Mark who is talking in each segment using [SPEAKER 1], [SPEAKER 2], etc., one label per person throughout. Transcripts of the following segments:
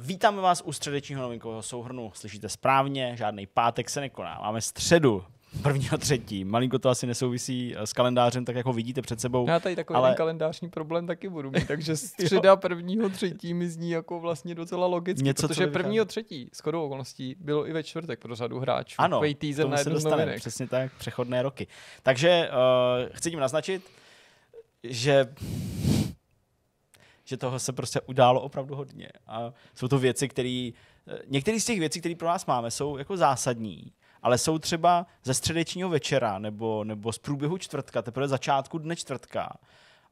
[SPEAKER 1] Vítáme vás u středečního novinkového souhrnu. Slyšíte správně, žádný pátek se nekoná. Máme středu, prvního třetí. Malinko to asi nesouvisí eh, s kalendářem, tak jako vidíte před sebou. Já tady takový ale...
[SPEAKER 2] kalendářní problém taky budu mít, takže středa prvního třetí mi zní jako vlastně docela logicky, Něco, protože prvního třetí s chodou okolností bylo i ve čtvrtek pro řadu hráčů. Ano, To tomu na se dostane novinek.
[SPEAKER 1] přesně tak, přechodné roky. Takže uh, chci tím naznačit, že že toho se prostě událo opravdu hodně. A jsou to věci, které. Eh, některé z těch věcí, které pro nás máme, jsou jako zásadní, ale jsou třeba ze středečního večera nebo, nebo z průběhu čtvrtka, teprve začátku dne čtvrtka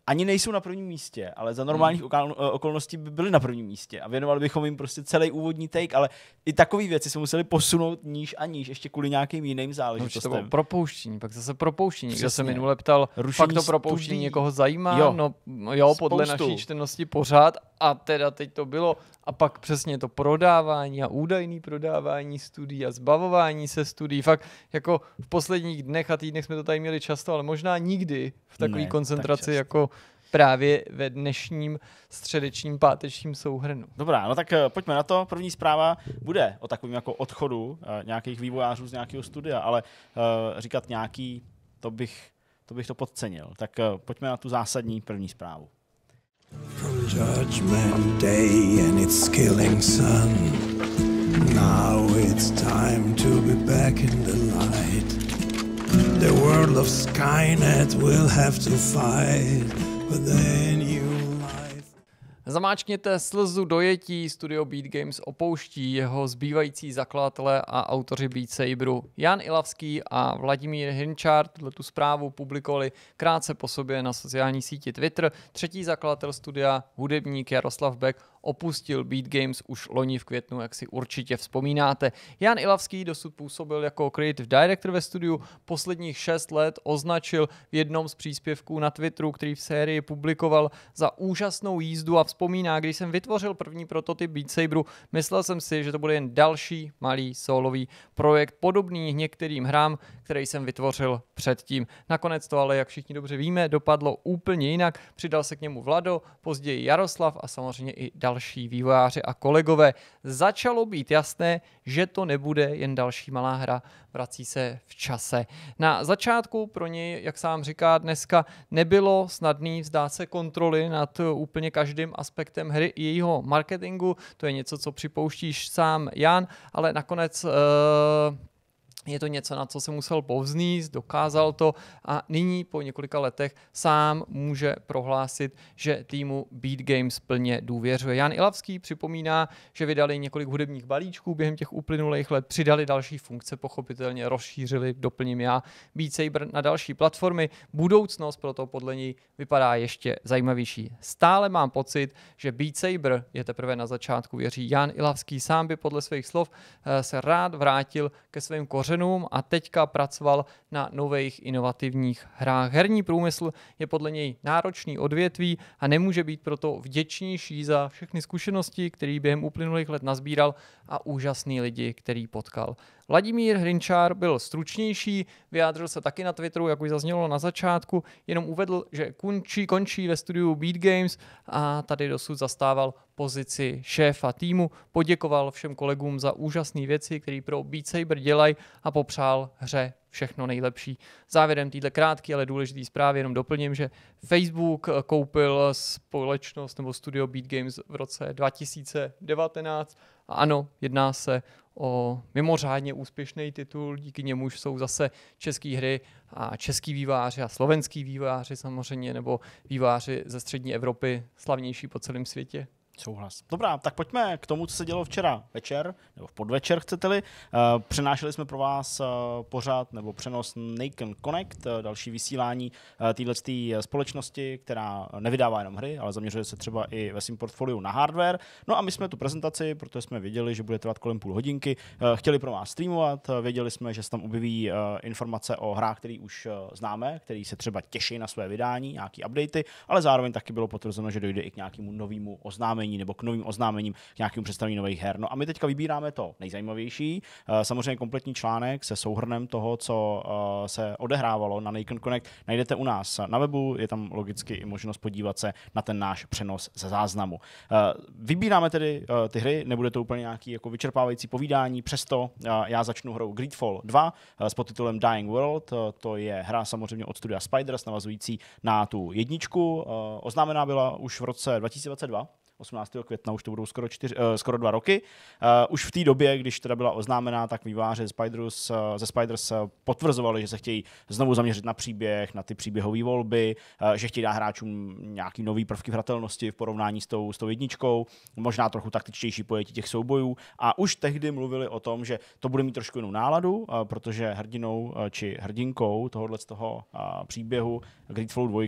[SPEAKER 1] ani nejsou na prvním místě, ale za hmm. normálních hmm. okolností by byly na prvním místě a věnovali bychom jim prostě celý úvodní take, ale i takové věci se museli posunout níž a níž, ještě kvůli nějakým jiným no, záležitostem. No, to bylo
[SPEAKER 2] propouštění, pak zase propouštění. Já jsem minule ptal, Rušení fakt to propouštění studí. někoho zajímá, jo, no jo, Spoustu. podle naší čtenosti pořád a teda teď to bylo a pak přesně to prodávání a údajný prodávání studií a zbavování se studií. Fakt jako v posledních dnech a týdnech jsme to tady měli často, ale možná nikdy v takové koncentraci tak jako právě ve dnešním středečním pátečním souhrnu.
[SPEAKER 1] Dobrá, no tak eh, pojďme na to. První zpráva bude o takovém jako odchodu eh, nějakých vývojářů z nějakého studia, ale eh, říkat nějaký, to bych to, bych to podcenil. Tak pojďme na tu zásadní první zprávu. judgment day and its killing sun. Now it's time to be back in the
[SPEAKER 2] light. The world of Skynet will have to fight. Zamáčkněte slzu dojetí, studio Beat Games opouští jeho zbývající zakladatele a autoři Beat Saberu Jan Ilavský a Vladimír Hinčár tu zprávu publikovali krátce po sobě na sociální síti Twitter. Třetí zakladatel studia, hudebník Jaroslav Beck, opustil Beat Games už loni v květnu, jak si určitě vzpomínáte. Jan Ilavský dosud působil jako creative director ve studiu, posledních šest let označil v jednom z příspěvků na Twitteru, který v sérii publikoval za úžasnou jízdu a vzpomíná, když jsem vytvořil první prototyp Beat Saberu, myslel jsem si, že to bude jen další malý solový projekt podobný některým hrám, který jsem vytvořil předtím. Nakonec to ale, jak všichni dobře víme, dopadlo úplně jinak. Přidal se k němu Vlado, později Jaroslav a samozřejmě i další vývojáři a kolegové. Začalo být jasné, že to nebude jen další malá hra, vrací se v čase. Na začátku pro něj, jak sám říká dneska, nebylo snadný vzdát se kontroly nad úplně každým aspektem hry i jejího marketingu. To je něco, co připouštíš sám Jan, ale nakonec uh, je to něco, na co se musel povzníst, dokázal to a nyní po několika letech sám může prohlásit, že týmu Beat Games plně důvěřuje. Jan Ilavský připomíná, že vydali několik hudebních balíčků během těch uplynulých let, přidali další funkce, pochopitelně rozšířili, doplním já, Beat Saber na další platformy. Budoucnost proto podle něj vypadá ještě zajímavější. Stále mám pocit, že Beat Saber je teprve na začátku, věří Jan Ilavský. Sám by podle svých slov eh, se rád vrátil ke svým kořenům kořenům a teďka pracoval na nových inovativních hrách. Herní průmysl je podle něj náročný odvětví a nemůže být proto vděčnější za všechny zkušenosti, které během uplynulých let nazbíral a úžasný lidi, který potkal. Vladimír Hrinčár byl stručnější, vyjádřil se taky na Twitteru, jak už zaznělo na začátku, jenom uvedl, že končí, končí ve studiu Beat Games a tady dosud zastával pozici šéfa týmu, poděkoval všem kolegům za úžasné věci, které pro Beat Saber dělají a popřál hře všechno nejlepší. Závěrem týhle krátký, ale důležitý zprávy jenom doplním, že Facebook koupil společnost nebo studio Beat Games v roce 2019 a ano, jedná se o mimořádně úspěšný titul, díky němuž jsou zase české hry a český výváři a slovenský výváři samozřejmě, nebo výváři ze střední Evropy
[SPEAKER 1] slavnější po celém světě? Souhlas. Dobrá, tak pojďme k tomu, co se dělo včera večer, nebo v podvečer, chcete-li. Eh, přenášeli jsme pro vás eh, pořád nebo přenos Naken Connect, eh, další vysílání této společnosti, která nevydává jenom hry, ale zaměřuje se třeba i ve svém portfoliu na hardware. No a my jsme tu prezentaci, protože jsme věděli, že bude trvat kolem půl hodinky, chtěli pro vás streamovat, věděli jsme, že se tam objeví informace o hrách, které už známe, které se třeba těší na své vydání, nějaké updaty, ale zároveň taky bylo potvrzeno, že dojde i k nějakému novému oznámení oznámení nebo k novým oznámením, k nějakému představení nových her. No a my teďka vybíráme to nejzajímavější, eh, samozřejmě kompletní článek se souhrnem toho, co eh, se odehrávalo na Nikon Connect, najdete u nás na webu, je tam logicky i možnost podívat se na ten náš přenos ze záznamu. Eh, vybíráme tedy ty hry, nebude to úplně nějaký jako vyčerpávající povídání, přesto já začnu hrou Greedfall 2 s podtitulem Dying World, to je hra samozřejmě od studia Spiders navazující na tu jedničku, oznámená byla už v roce 2022, 18. května, už to budou skoro, čtyři, uh, skoro dva roky. Uh, už v té době, když teda byla oznámená, tak výváři Spiders, uh, ze Spiders eh, potvrzovali, že se chtějí znovu zaměřit na příběh, na ty příběhové volby, uh, že chtějí dát hráčům nějaký nový prvky hratelnosti v porovnání s tou, s tou jedničkou, možná trochu taktičtější pojetí těch soubojů. A už tehdy mluvili o tom, že to bude mít trošku jinou náladu, uh, protože hrdinou uh, či hrdinkou tohohle z toho uh, příběhu Greedfall 2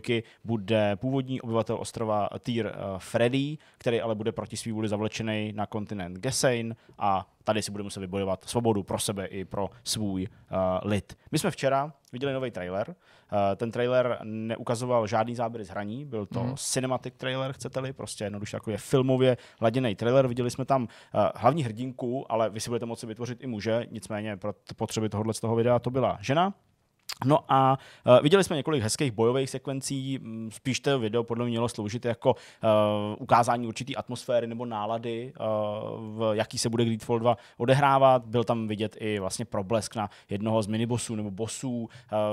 [SPEAKER 1] bude původní obyvatel ostrova Týr uh, Freddy, který ale bude proti svý vůli zavlečený na kontinent Gesein a tady si bude muset vybojovat svobodu pro sebe i pro svůj uh, lid. My jsme včera viděli nový trailer. Uh, ten trailer neukazoval žádný záběr z hraní, byl to mm. cinematic trailer, chcete-li, prostě jednoduše jako je filmově laděný trailer. Viděli jsme tam uh, hlavní hrdinku, ale vy si budete moci vytvořit i muže, nicméně pro potřeby tohohle z toho videa to byla žena. No a uh, viděli jsme několik hezkých bojových sekvencí, hm, spíš to video podle mě mělo sloužit jako uh, ukázání určité atmosféry nebo nálady, uh, v jaký se bude Greedfall 2 odehrávat. Byl tam vidět i vlastně problesk na jednoho z minibosů nebo bosů uh,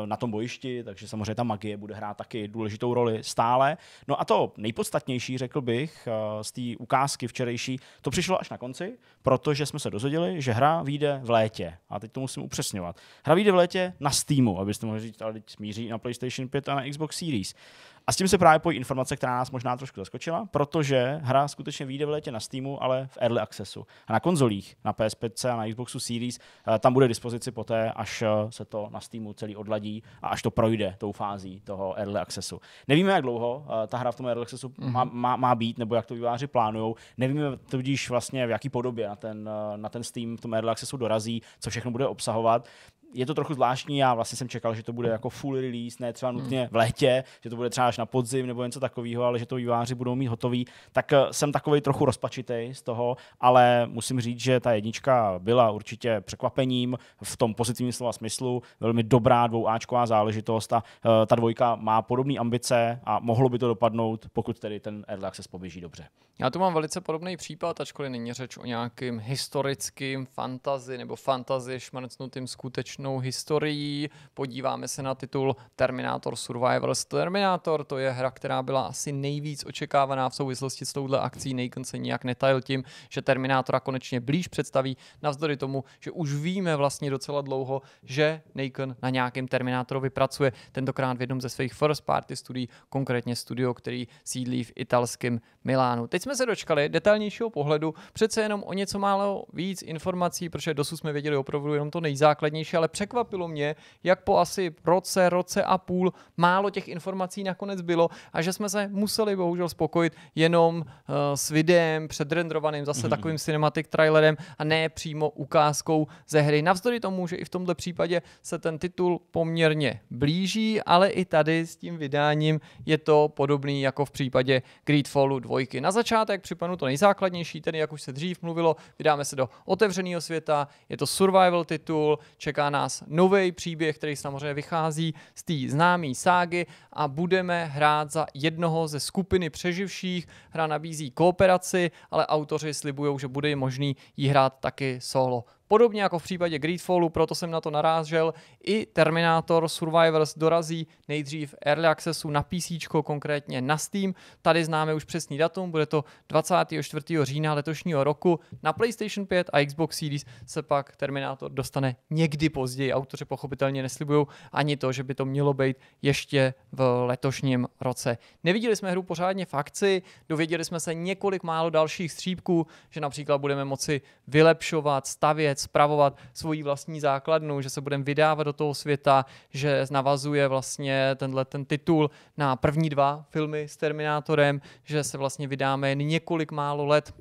[SPEAKER 1] na tom bojišti, takže samozřejmě ta magie bude hrát taky důležitou roli stále. No a to nejpodstatnější, řekl bych, uh, z té ukázky včerejší, to přišlo až na konci, protože jsme se dozvěděli, že hra vyjde v létě. A teď to musím upřesňovat. Hra vyjde v létě na Steamu, aby byste mohli říct, ale teď smíří na PlayStation 5 a na Xbox Series. A s tím se právě pojí informace, která nás možná trošku zaskočila, protože hra skutečně vyjde v létě na Steamu, ale v Early Accessu. A na konzolích, na PS5 a na Xboxu Series, eh, tam bude dispozici poté, až eh, se to na Steamu celý odladí a až to projde tou fází toho Early Accessu. Nevíme, jak dlouho eh, ta hra v tom Early Accessu mhm. má, má, má být, nebo jak to výváři plánují. Nevíme tudíž vlastně, v jaký podobě na ten, na ten Steam v tom Early Accessu dorazí, co všechno bude obsahovat je to trochu zvláštní, já vlastně jsem čekal, že to bude jako full release, ne třeba hmm. nutně v létě, že to bude třeba až na podzim nebo něco takového, ale že to výváři budou mít hotový, tak eh, jsem takový trochu rozpačitý z toho, ale musím říct, že ta jednička byla určitě překvapením v tom pozitivním slova smyslu, velmi dobrá dvouáčková záležitost a eh, ta dvojka má podobné ambice a mohlo by to dopadnout, pokud tedy ten Airlock se poběží dobře.
[SPEAKER 2] Já tu mám velice podobný případ, ačkoliv není řeč o nějakým historickým fantazi nebo fantazi šmrcnutým skutečně pěknou historií. Podíváme se na titul Terminator Survivors Terminator. To je hra, která byla asi nejvíc očekávaná v souvislosti s touhle akcí. Nejkon se nijak netajil tím, že Terminátora konečně blíž představí, navzdory tomu, že už víme vlastně docela dlouho, že Nakon na nějakém Terminátorovi pracuje. Tentokrát v jednom ze svých first party studií, konkrétně studio, který sídlí v italském Milánu. Teď jsme se dočkali detailnějšího pohledu, přece jenom o něco málo víc informací, protože dosud jsme věděli opravdu jenom to nejzákladnější, ale ale překvapilo mě, jak po asi roce, roce a půl málo těch informací nakonec bylo a že jsme se museli bohužel spokojit jenom uh, s videem předrendrovaným zase mm-hmm. takovým cinematic trailerem a ne přímo ukázkou ze hry. Navzdory tomu, že i v tomto případě se ten titul poměrně blíží, ale i tady s tím vydáním je to podobný jako v případě Greedfallu 2. Na začátek připomenu to nejzákladnější, tedy jak už se dřív mluvilo, vydáme se do otevřeného světa, je to survival titul, čeká nás nový příběh, který samozřejmě vychází z té známé ságy a budeme hrát za jednoho ze skupiny přeživších. Hra nabízí kooperaci, ale autoři slibují, že bude možný ji hrát taky solo. Podobně jako v případě Greedfallu, proto jsem na to narážel, i Terminator Survivors dorazí nejdřív Early Accessu na PC, konkrétně na Steam. Tady známe už přesný datum, bude to 24. října letošního roku. Na PlayStation 5 a Xbox Series se pak Terminator dostane někdy později. Autoři pochopitelně neslibují ani to, že by to mělo být ještě v letošním roce. Neviděli jsme hru pořádně v akci, dověděli jsme se několik málo dalších střípků, že například budeme moci vylepšovat, stavět, umět spravovat svoji vlastní základnu, že se budeme vydávat do toho světa, že navazuje vlastně tenhle ten titul na první dva filmy s Terminátorem, že se vlastně vydáme jen několik málo let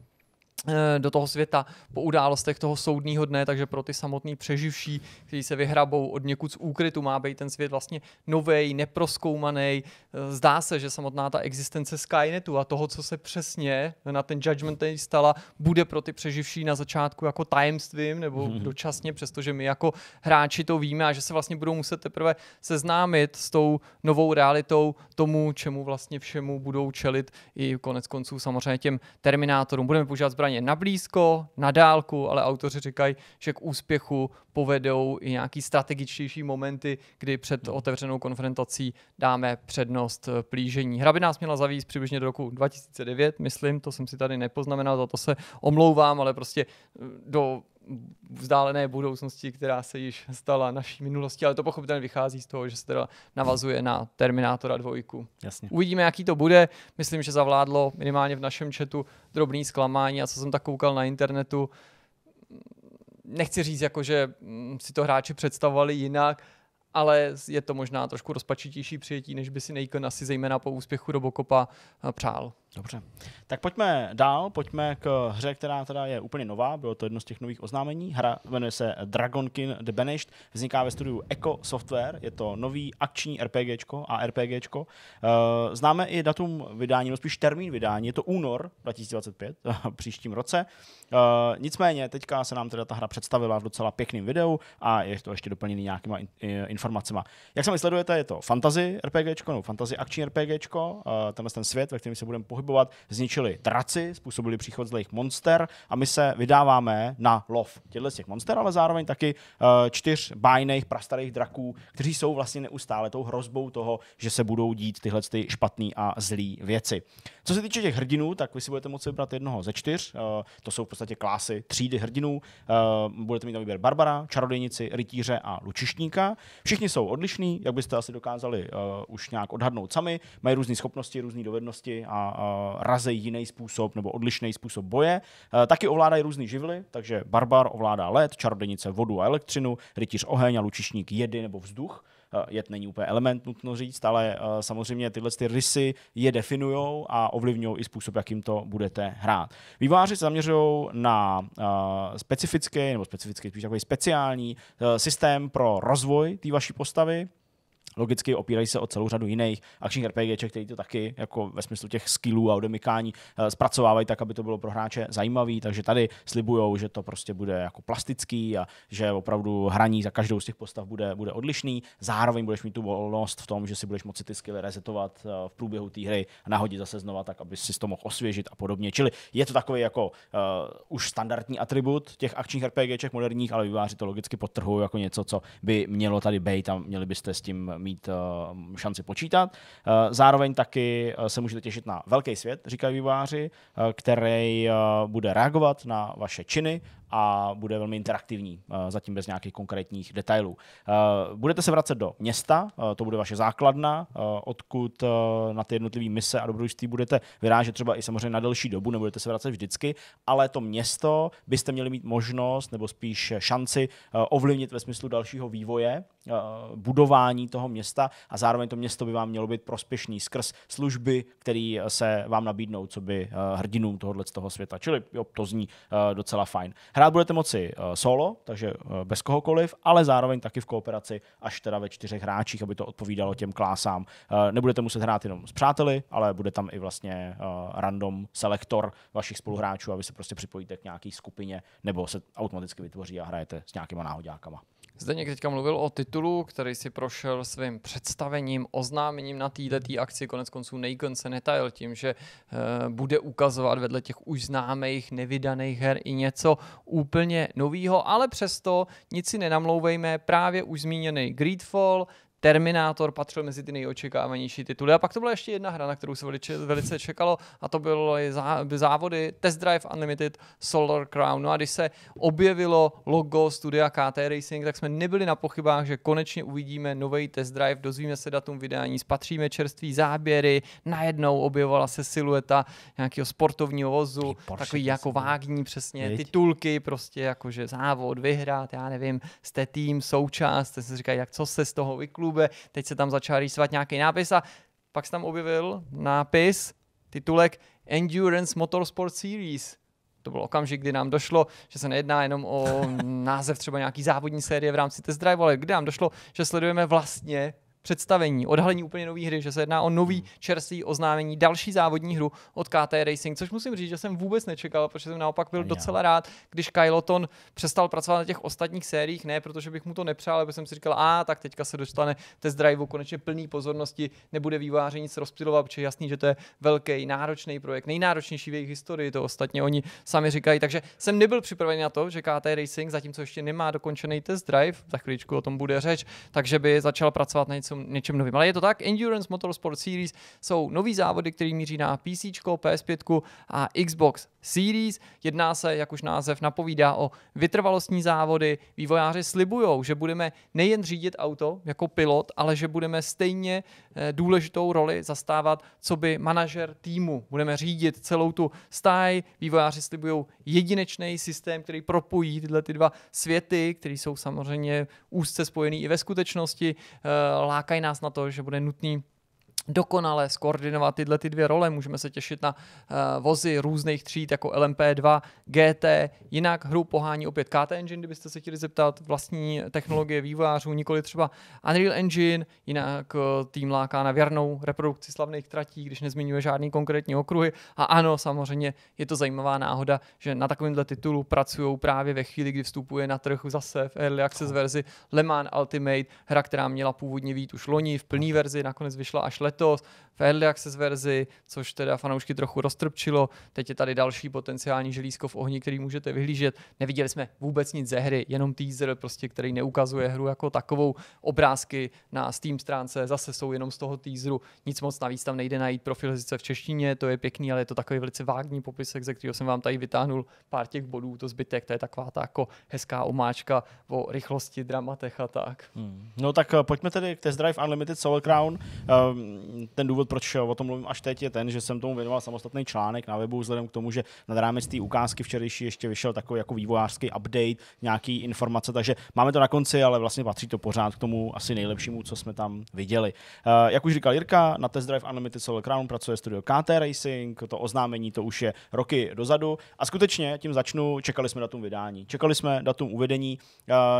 [SPEAKER 2] Eh, do toho světa po událostech toho soudního dne, takže pro ty samotný přeživší, kteří se vyhrabou od někud z úkrytu, má být ten svět vlastně nový, neproskoumaný. Eh, zdá se, že samotná ta existence Skynetu a toho, co se přesně na ten Judgment Day stala, bude pro ty přeživší na začátku jako tajemstvím nebo mm-hmm. dočasně, přestože my jako hráči to víme a že se vlastně budou muset teprve seznámit s tou novou realitou, tomu, čemu vlastně všemu budou čelit i konec konců samozřejmě těm Terminátorům. Budeme používat zbraně na blízko, na dálku, ale autoři říkají, že k úspěchu povedou i nějaký strategičtější momenty, kdy před hmm. otevřenou konfrontací dáme přednost eh, plížení. Hra by nás měla zavíst přibližně do roku 2009, myslím, to jsem si tady nepoznamenal, za to se omlouvám, ale prostě eh, do vzdálené budoucnosti, která se již stala naší minulostí, ale to pochopitelně vychází z toho, že se teda navazuje na Terminátora 2. Jasně. Uvidíme, jaký to bude. Myslím, že zavládlo minimálně v našem chatu drobný zklamání a co jsem tak koukal na internetu, nechci říct, jako, že mm, si to hráči představovali jinak, ale je to možná trošku rozpačitější přijetí, než by si Nikon asi zejména po úspěchu Robocopa
[SPEAKER 1] eh, přál. Dobře. Tak pojďme dál, pojďme k hře, která teda je úplně nová, bylo to jedno z těch nových oznámení. Hra jmenuje se Dragonkin The Banished, vzniká ve studiu Eco Software, je to nový akční RPGčko a RPGčko. Eh, známe i datum vydání, no spíš termín vydání, je to únor 2025, příštím roce. Eh, nicméně teďka se nám teda ta hra představila v docela pěkným videu a je to ještě doplněný nějakýma informacemi. Jak sami sledujete, je to fantasy RPGčko, no fantasy akční RPGčko, eh, tenhle ten svět, ve kterém se budeme pohybovat pohybovat, zničili draci, způsobili příchod zlejch monster a my se vydáváme na lov těchto těch monster, ale zároveň taky eh, čtyř bájných prastarých draků, kteří jsou vlastně neustále tou hrozbou toho, že se budou dít tyhle ty špatné a zlé věci. Co se týče těch hrdinů, tak vy si budete moci vybrat jednoho ze čtyř. Eh, to jsou v podstatě klásy třídy hrdinů. Eh, budete mít na výběr Barbara, čarodějnici, rytíře a lučišníka. Všichni jsou odlišní, jak byste asi dokázali už nějak odhadnout sami. Mají různé schopnosti, různé dovednosti a Eh, razejí jiný způsob nebo odlišný způsob boje. Eh, taky ovládají různé živly, takže barbar ovládá led, čarodějnice vodu a elektřinu, rytíř oheň a lučišník jedy nebo vzduch eh, Jed není úplně element, nutno říct, ale samozřejmě tyhle ty rysy je definují a ovlivňují i způsob, jakým to budete hrát. Výváři se zaměřují na specifický, nebo specifický, spíš takový speciální systém pro rozvoj té vaší postavy, logicky opírají se o celou řadu jiných akčních RPGček, který to taky jako ve smyslu těch skillů a odemykání eh, zpracovávají tak, aby to bylo pro hráče zajímavý, takže tady slibujou, že to prostě bude jako plastický a že opravdu hraní za každou z těch postav bude, bude odlišný. Zároveň budeš mít tu volnost v tom, že si budeš moci ty skilly rezetovat eh, v průběhu té hry a nahodit zase znova tak, aby si to mohl osvěžit a podobně. Čili je to takový jako uh, už standardní atribut těch akčních RPGček moderních, ale vyváří to logicky potrhu jako něco, co by mělo tady být a měli byste s tím mít eh, šanci počítat. Eh, zároveň taky eh, se můžete těšit na velký svět, říkají výváři, který bude reagovat na vaše činy a bude velmi interaktivní, eh, zatím bez nějakých konkrétních detailů. Eh, budete se vracet do města, eh, to bude vaše základna, odkud na ty jednotlivé mise a dobrodružství budete vyrážet třeba i samozřejmě na delší dobu, nebudete se vracet vždycky, ale to město byste měli mít možnost nebo spíš šanci ovlivnit ve smyslu dalšího vývoje, budování toho města a zároveň to město by vám mělo být prospěšný skrz služby, které se vám nabídnou, co by hrdinům tohoto toho světa. Čili jo, to zní docela fajn. Hra Hrát budete moci eh, solo, takže eh, bez kohokoliv, ale zároveň taky v kooperaci až teda ve čtyřech hráčích, aby to odpovídalo těm klásám. Eh, nebudete muset hrát jenom s přáteli, ale bude tam i vlastně random selektor vašich spoluhráčů, aby se prostě připojíte k nějaké skupině nebo se automaticky vytvoří a hrajete s nějakýma náhodákama.
[SPEAKER 2] Zdeněk teďka mluvil o titulu, který si prošel svým představením, oznámením na této akci. Konec konců Nikon se netajil tím, že e, bude ukazovat vedle těch už známých, nevydaných her i něco úplně nového, ale přesto nic si nenamlouvejme. Právě už zmíněný Greedfall, Terminátor patřil mezi ty nejočekávanější tituly. A pak to byla ještě jedna hra, na kterou se velice, velice čekalo, a to byly závody Test Drive Unlimited Solar Crown. No a když se objevilo logo studia KT Racing, tak jsme nebyli na pochybách, že konečně uvidíme nový Test Drive, dozvíme se datum vydání, spatříme čerství záběry, najednou objevovala se silueta nějakého sportovního vozu, Porsche, takový jako vágní přesně Jeď. titulky, prostě jakože závod, vyhrát, já nevím, jste tým, součást, jste se říkají, jak co se z toho vyklubí YouTube, teď se tam začal rýsovat nějaký nápis a pak se tam objevil nápis, titulek Endurance Motorsport Series. To bylo okamžik, kdy nám došlo, že se nejedná jenom o název třeba nějaký závodní série v rámci test drive, ale kdy nám došlo, že sledujeme vlastně představení, odhalení úplně nové hry, že se jedná o nový hmm. čerstvý oznámení, další závodní hru od KT Racing, což musím říct, že jsem vůbec nečekal, protože jsem naopak byl docela rád, když Kyloton přestal pracovat na těch ostatních sériích, ne protože bych mu to nepřál, ale jsem si říkal, a tak teďka se dostane test driveu konečně plný pozornosti, nebude výváření nic rozptilovat, protože jasný, že to je velký, náročný projekt, nejnáročnější v jejich historii, to ostatně oni sami říkají, takže jsem nebyl připraven na to, že KT Racing, zatímco ještě nemá dokončený test drive, za chvíličku o tom bude řeč, takže by začal pracovat na něco něco, něčem novým. Ale je to tak, Endurance Motorsport Series jsou nový závody, které míří na PC, PS5 a Xbox Series. Jedná se, jak už název napovídá, o vytrvalostní závody. Vývojáři slibují, že budeme nejen řídit auto jako pilot, ale že budeme stejně eh, důležitou roli zastávat, co by manažer týmu. Budeme řídit celou tu stáj. Vývojáři slibují jedinečný systém, který propojí tyhle ty dva světy, které jsou samozřejmě úzce spojený i ve skutečnosti. Eh, lákají nás na to, že bude nutný dokonale skoordinovat tyhle ty dvě role. Můžeme se těšit na uh, vozy různých tříd jako LMP2, GT, jinak hru pohání opět KT Engine, kdybyste se chtěli zeptat, vlastní technologie vývojářů, nikoli třeba Unreal Engine, jinak uh, tým láká na věrnou reprodukci slavných tratí, když nezmiňuje žádný konkrétní okruhy. A ano, samozřejmě je to zajímavá náhoda, že na takovémhle titulu pracují právě ve chvíli, kdy vstupuje na trh zase v Early Access verzi Le Mans Ultimate, hra, která měla původně být už loni v plné verzi, nakonec vyšla až let letos v early access verzi, což teda fanoušky trochu roztrpčilo. Teď je tady další potenciální želízko v ohni, který můžete vyhlížet. Neviděli jsme vůbec nic ze hry, jenom teaser, prostě, který neukazuje hru jako takovou. Obrázky na Steam stránce zase jsou jenom z toho teaseru. Nic moc navíc tam nejde najít profil v češtině, to je pěkný, ale je to takový velice vágní popisek, ze kterého jsem vám tady vytáhnul pár těch bodů, to zbytek,
[SPEAKER 1] to je taková ta jako hezká omáčka o rychlosti, dramatech a tak. Hmm. No tak eh, pojďme tedy k Test Drive Unlimited Soul Crown. Um, ten důvod, proč o tom mluvím až teď, je ten, že jsem tomu věnoval samostatný článek na webu, vzhledem k tomu, že nad rámec té ukázky včerejší ještě vyšel takový jako vývojářský update, nějaký informace, takže máme to na konci, ale vlastně patří to pořád k tomu asi nejlepšímu, co jsme tam viděli. Eh, jak už říkal Jirka, na Test Drive Unlimited Solar Crown pracuje studio KT Racing, to oznámení to už je roky dozadu a skutečně tím začnu, čekali jsme datum vydání, čekali jsme datum uvedení,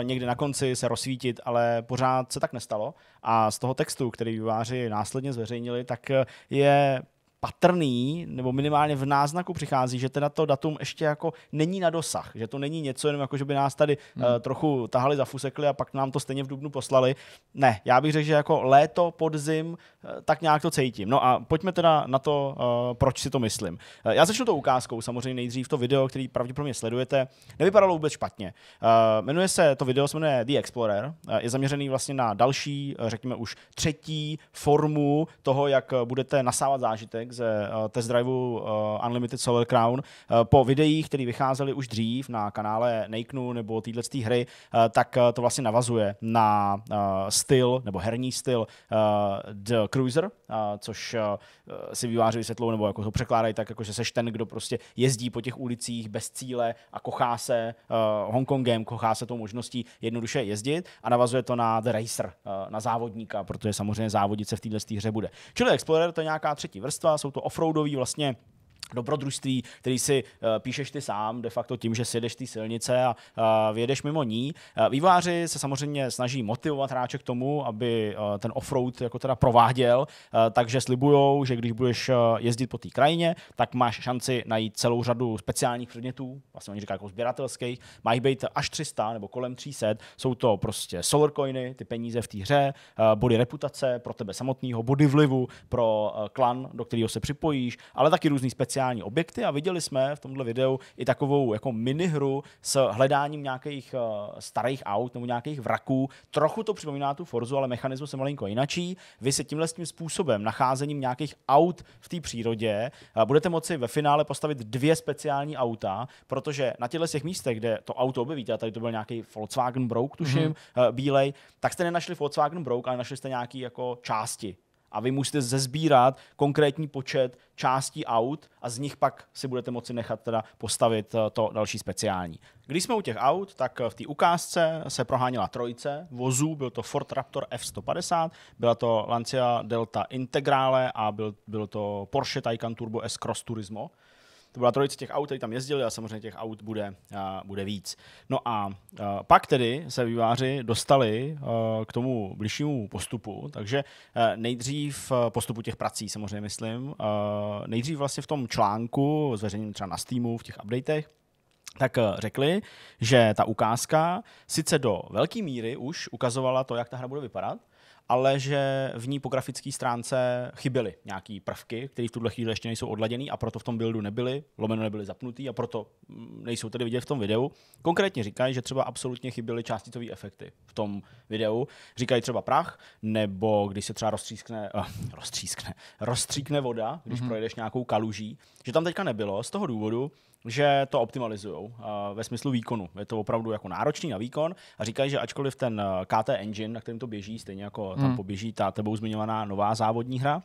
[SPEAKER 1] eh, někdy na konci se rozsvítit, ale pořád se tak nestalo a z toho textu, který výváři následně zveřejnili, tak eh, je patrný, nebo minimálně v náznaku přichází, že teda to datum ještě jako není na dosah, že to není něco jenom jako, že by nás tady eh, hmm. uh, trochu tahali, zafusekli a pak nám to stejně v Dubnu poslali. Ne, já bych řekl, že jako léto, podzim, uh, tak nějak to cítím. No a pojďme teda na to, uh, proč si to myslím. Uh, já začnu tou ukázkou, samozřejmě nejdřív to video, který pravděpodobně sledujete, nevypadalo vůbec špatně. Uh, jmenuje se, to video se jmenuje The Explorer, uh, je zaměřený vlastně na další, uh, řekněme už třetí formu toho, jak budete nasávat zážitek ze eh, test driveu eh, Unlimited Solar Crown. Eh, po videích, které vycházely už dřív na kanále Nakenu nebo téhle hry, tak to vlastně navazuje na styl nebo herní styl The Cruiser, což si výváři vysvětlou nebo jako to překládají tak, jako že seš ten, kdo prostě jezdí po těch ulicích bez cíle a kochá se Hongkongem, kochá se tou možností jednoduše jezdit a navazuje to na The Racer, na závodníka, protože samozřejmě závodit se v téhle hře bude. Čili Explorer to je nějaká třetí vrstva, jsou to offroadový vlastně dobrodružství, který si eh, píšeš ty sám, de facto tím, že si jedeš ty silnice a eh, vyjedeš mimo ní. Eh, Výváři se samozřejmě snaží motivovat hráče k tomu, aby ten offroad jako teda prováděl, takže slibujou, že když budeš jezdit po té krajině, tak máš šanci najít celou řadu speciálních předmětů, vlastně oni říkají jako sběratelských, mají být až 300 nebo kolem 300, jsou to prostě solar coiny, ty peníze v té hře, body reputace pro tebe samotného, body vlivu pro klan, do kterého se připojíš, ale taky různý speciální speciální objekty a viděli jsme v tomhle videu i takovou jako minihru s hledáním nějakých eh, starých aut nebo nějakých vraků. Trochu to připomíná tu Forzu, ale mechanismus je malinko jinačí. Vy se tímhle tím způsobem, nacházením nějakých aut v té přírodě, eh, budete moci ve finále postavit dvě speciální auta, protože na těchto těch místech, kde to auto objevíte, a tady to byl nějaký Volkswagen Brouk, tuším, mm-hmm. bílej, tak jste nenašli Volkswagen Brouk, ale našli jste nějaký jako části a vy musíte zezbírat konkrétní počet částí aut a z nich pak si budete moci nechat teda postavit eh, to další speciální. Když jsme u těch aut, tak eh, v té ukázce se proháněla trojice vozů, byl to Ford Raptor F150, byla to Lancia Delta Integrale a byl, byl to Porsche Taycan Turbo S Cross Turismo. To byla trojice těch aut, které tam jezdili a samozřejmě těch aut bude, bude víc. No a pak tedy se výváři dostali k tomu bližšímu postupu, takže nejdřív postupu těch prací samozřejmě myslím, nejdřív vlastně v tom článku zveřejněném třeba na Steamu v těch updatech, tak řekli, že ta ukázka sice do velké míry už ukazovala to, jak ta hra bude vypadat, ale že v ní po grafické stránce chyběly nějaké prvky, které v tuhle chvíli ještě nejsou odladěné a proto v tom buildu nebyly, lomeno nebyly zapnutý a proto mm, nejsou tedy vidět v tom videu. Konkrétně říkají, že třeba absolutně chyběly částicové efekty v tom videu. Říkají třeba prach, nebo když se třeba roztřískne, uh, roztřískne, roztříkne voda, když mm-hmm. projedeš nějakou kaluží, že tam teďka nebylo z toho důvodu, že to optimalizují ve smyslu výkonu. Je to opravdu jako náročný na výkon a říkají, že ačkoliv ten eh, KT Engine, na kterém to běží, stejně jako tam hmm. poběží ta tebou zmiňovaná nová závodní hra,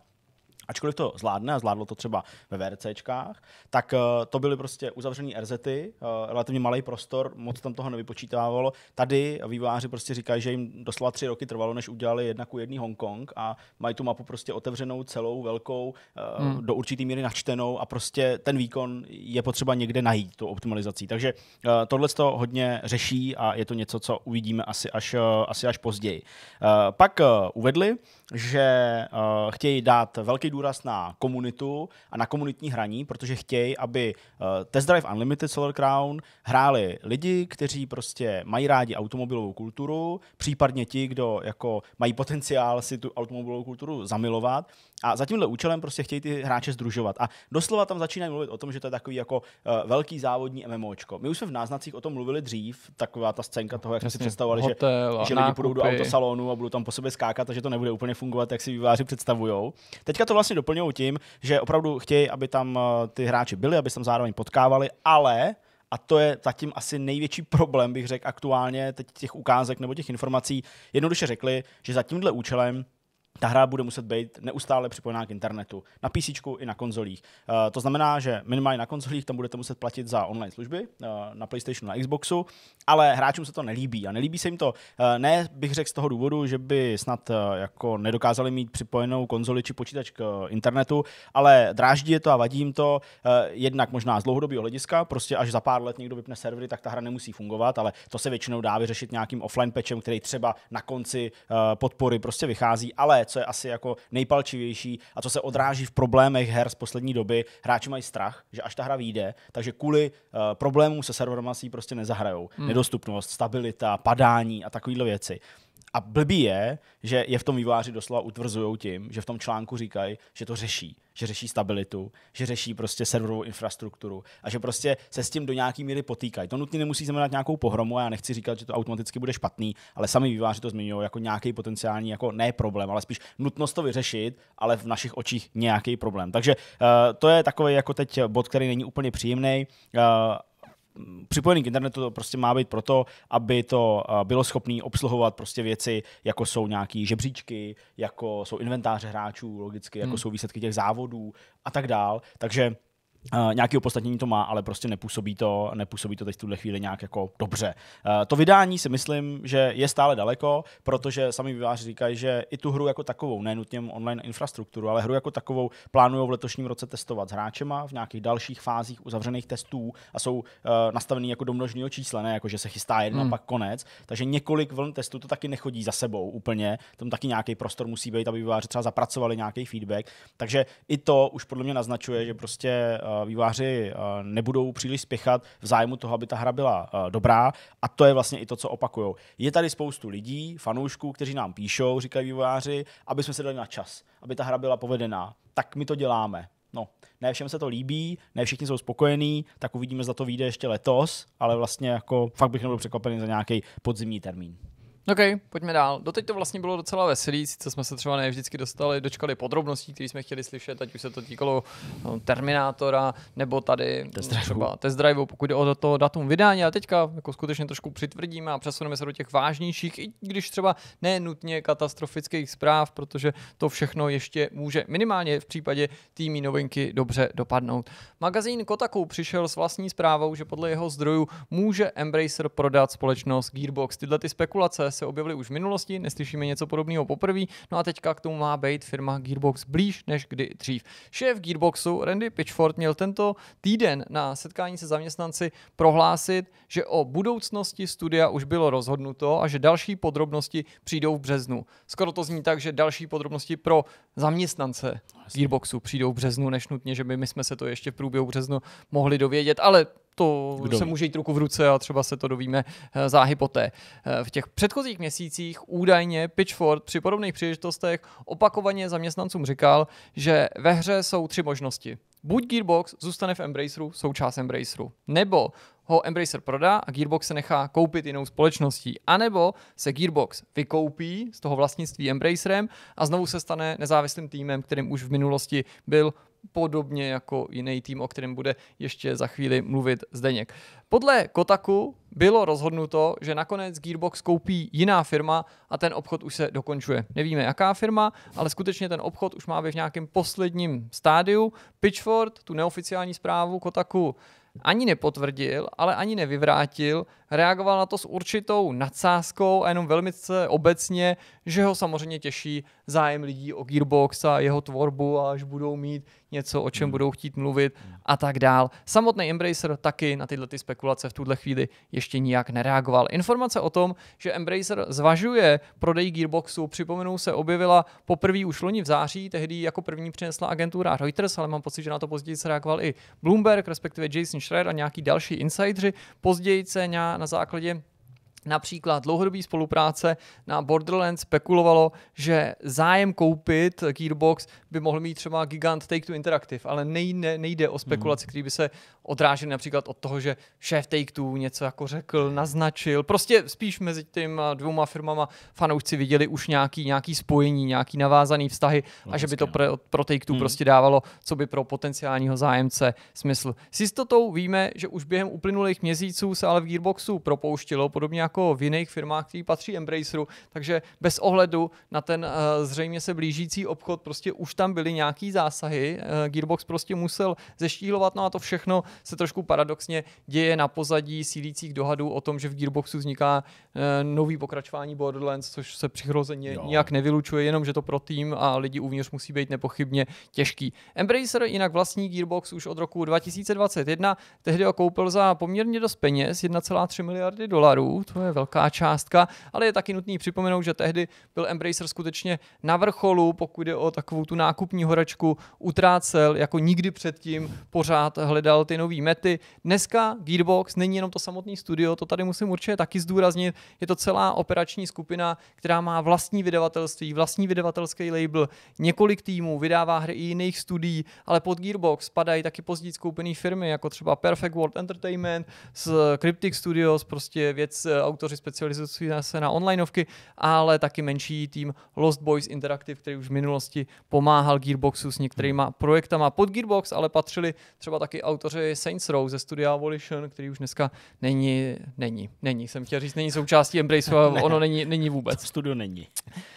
[SPEAKER 1] ačkoliv to zvládne a zvládlo to třeba ve VRCčkách, tak eh, to byly prostě uzavřený RZety, eh, relativně malý prostor, moc tam toho nevypočítávalo. Tady výváři prostě říkají, že jim doslova tři roky trvalo, než udělali jedna ku jedný Hongkong a mají tu mapu prostě otevřenou, celou, velkou, eh, hmm. do určitý míry načtenou a prostě ten výkon je potřeba někde najít, tu optimalizací. Takže tohle to hodně řeší a je to něco, co uvidíme asi až, asi až později. Pak uvedli, že uh, chtějí dát velký důraz na komunitu a na komunitní hraní, protože chtějí, aby uh, Test Drive Unlimited Solar Crown hráli lidi, kteří prostě mají rádi automobilovou kulturu, případně ti, kdo jako mají potenciál si tu automobilovou kulturu zamilovat a za tímhle účelem prostě chtějí ty hráče združovat. A doslova tam začínají mluvit o tom, že to je takový jako uh, velký závodní MMOčko. My už jsme v náznacích o tom mluvili dřív, taková ta scénka toho, jak jsme si představovali, hotel, že, že lidi půjdou do autosalonu a budou tam po sobě skákat a že to nebude úplně fungovat, jak si výváři představují. Teďka to vlastně doplňují tím, že opravdu chtějí, aby tam eh, ty hráči byli, aby se tam zároveň potkávali, ale a to je zatím asi největší problém, bych řekl, aktuálně teď těch ukázek nebo těch informací, jednoduše řekli, že za tímhle účelem ta hra bude muset být neustále připojená k internetu, na PC i na konzolích. Uh, to znamená, že minimálně na konzolích tam budete muset platit za online služby, uh, na PlayStationu, na Xboxu, ale hráčům se to nelíbí. A nelíbí se jim to, uh, ne bych řekl z toho důvodu, že by snad jako nedokázali mít připojenou konzoli či počítač k internetu, ale dráždí je to a vadí jim to jednak možná z dlouhodobého hlediska, prostě až za pár let někdo vypne servery, tak ta hra nemusí fungovat, ale to se většinou dá vyřešit nějakým offline patchem, který třeba na konci podpory prostě vychází, ale co je asi jako nejpalčivější a co se odráží v problémech her z poslední doby. Hráči mají strach, že až ta hra vyjde, takže kvůli uh, problémům se serverom prostě nezahrajou. Hmm. Nedostupnost, stabilita, padání a takovéhle věci. A blbý je, že je v tom výváři doslova utvrzují tím, že v tom článku říkají, že to řeší, že řeší stabilitu, že řeší prostě serverovou infrastrukturu a že prostě se s tím do nějaký míry potýkají. To nutně nemusí znamenat nějakou pohromu a já nechci říkat, že to automaticky bude špatný, ale sami výváři to zmiňují jako nějaký potenciální, jako ne problém, ale spíš nutnost to vyřešit, ale v našich očích nějaký problém. Takže uh, to je takový jako teď bod, který není úplně příjemný, uh, připojený k internetu to prostě má být proto, aby to eh, bylo schopné obsluhovat prostě věci, jako jsou nějaký žebříčky, jako jsou inventáře hráčů, logicky, jako hmm. jsou výsledky těch závodů a tak dál. Takže Uh, nějaký opodstatnění to má, ale prostě nepůsobí to, nepůsobí to teď v tuhle chvíli nějak jako dobře. Uh, to vydání si myslím, že je stále daleko, protože sami výváři říkají, že i tu hru jako takovou, ne nutně online infrastrukturu, ale hru jako takovou plánují v letošním roce testovat s hráčema v nějakých dalších fázích uzavřených testů a jsou uh, nastavený jako do množného čísla, ne jako že se chystá jedna hmm. pak konec, takže několik vln testů to taky nechodí za sebou úplně, tam taky nějaký prostor musí být, aby výváři třeba zapracovali nějaký feedback, takže i to už podle mě naznačuje, že prostě Eh, výváři eh, nebudou příliš spěchat v zájmu toho, aby ta hra byla eh, dobrá a to je vlastně i to, co opakujou. Je tady spoustu lidí, fanoušků, kteří nám píšou, říkají vývojáři, aby jsme se dali na čas, aby ta hra byla povedená. Tak my to děláme. No, ne všem se to líbí, ne všichni jsou spokojení, tak uvidíme, zda to vyjde ještě letos, ale vlastně jako fakt bych nebyl překvapený za nějaký podzimní termín.
[SPEAKER 2] OK, pojďme dál. Doteď to vlastně bylo docela veselý, co jsme se třeba ne vždycky dostali, dočkali podrobností, které jsme chtěli slyšet, ať už se to týkalo no, Terminátora, nebo tady test no, drive. třeba test drive, pokud jde o to datum vydání. A teďka jako skutečně trošku přitvrdíme a přesuneme se do těch vážnějších, i když třeba ne nutně katastrofických zpráv, protože to všechno ještě může minimálně v případě týmí novinky dobře dopadnout. Magazín Kotaku přišel s vlastní zprávou, že podle jeho zdrojů může Embracer prodat společnost Gearbox. Tyhle ty spekulace se objevily už v minulosti, neslyšíme něco podobného poprvé, no a teďka k tomu má být firma Gearbox blíž než kdy dřív. Šéf Gearboxu Randy Pitchford měl tento týden na setkání se zaměstnanci prohlásit, že o budoucnosti studia už bylo rozhodnuto a že další podrobnosti přijdou v březnu. Skoro to zní tak, že další podrobnosti pro zaměstnance Gearboxu přijdou v březnu, než nutně, že by my jsme se to ještě v průběhu březnu mohli dovědět, ale to Kdo se může jít ruku v ruce a třeba se to dovíme eh, záhy poté. Eh, v těch předchozích měsících údajně Pitchford při podobných příležitostech opakovaně zaměstnancům říkal, že ve hře jsou tři možnosti. Buď Gearbox zůstane v Embraceru, součást Embraceru, nebo ho Embracer prodá a Gearbox se nechá koupit jinou společností, anebo se Gearbox vykoupí z toho vlastnictví Embracerem a znovu se stane nezávislým týmem, kterým už v minulosti byl podobně jako jiný tým, o kterém bude ještě za chvíli mluvit Zdeněk. Podle Kotaku bylo rozhodnuto, že nakonec Gearbox koupí jiná firma a ten obchod už se dokončuje. Nevíme, jaká firma, ale skutečně ten obchod už má být v nějakém posledním stádiu. Pitchford tu neoficiální zprávu Kotaku ani nepotvrdil, ale ani nevyvrátil reagoval na to s určitou nadsázkou a jenom velmi obecně, že ho samozřejmě těší zájem lidí o Gearbox a jeho tvorbu a až budou mít něco, o čem hmm. budou chtít mluvit hmm. a tak dál. Samotný Embracer taky na tyhle ty spekulace v tuhle chvíli ještě nijak nereagoval. Informace o tom, že Embracer zvažuje prodej Gearboxu, připomenou se, objevila poprvé už loni v září, tehdy jako první přinesla agentura Reuters, ale mám pocit, že na to později se reagoval i Bloomberg, respektive Jason Schreier a nějaký další insidři Později se na základě Například dlouhodobý spolupráce na Borderlands spekulovalo, že zájem koupit Gearbox by mohl mít třeba gigant Take-Two Interactive, ale nejde, nejde o spekulaci, hmm. který by se odrážel například od toho, že šéf Take-Two něco jako řekl, naznačil. Prostě spíš mezi tím dvouma firmama fanoušci viděli už nějaký, nějaký spojení, nějaký navázaný vztahy Logicky, a že by to pro, no. pro Take-Two hmm. prostě dávalo, co by pro potenciálního zájemce smysl. S jistotou víme, že už během uplynulých měsíců se ale v Gearboxu propouštilo, podobně jako v jiných firmách, který patří Embraceru, takže bez ohledu na ten eh, zřejmě se blížící obchod, prostě už tam byly nějaký zásahy, eh, Gearbox prostě musel zeštíhlovat, no a to všechno se trošku paradoxně děje na pozadí sílících dohadů o tom, že v Gearboxu vzniká eh, nový pokračování Borderlands, což se přirozeně nijak nevylučuje, jenom že to pro tým a lidi uvnitř musí být nepochybně těžký. Embracer jinak vlastní Gearbox už od roku 2021, tehdy ho koupil za poměrně dost peněz, 1,3 miliardy dolarů, to to je velká částka, ale je taky nutný připomenout, že tehdy byl Embracer skutečně na vrcholu, pokud je o takovou tu nákupní horačku utrácel jako nikdy předtím, pořád hledal ty nové mety. Dneska Gearbox není jenom to samotný studio, to tady musím určitě taky zdůraznit, je to celá operační skupina, která má vlastní vydavatelství, vlastní vydavatelský label, několik týmů, vydává hry i jiných studií, ale pod Gearbox spadají taky později skoupené firmy, jako třeba Perfect World Entertainment, z Cryptic Studios, prostě věc eh, autoři specializují se na onlineovky, ale taky menší tým Lost Boys Interactive, který už v minulosti pomáhal Gearboxu s některýma hmm. projektama pod Gearbox, ale patřili třeba taky autoři Saints Row ze studia Volition, který už dneska není, není, není, jsem chtěl říct, není součástí Embrace, ne, ono není, není vůbec. Studio není.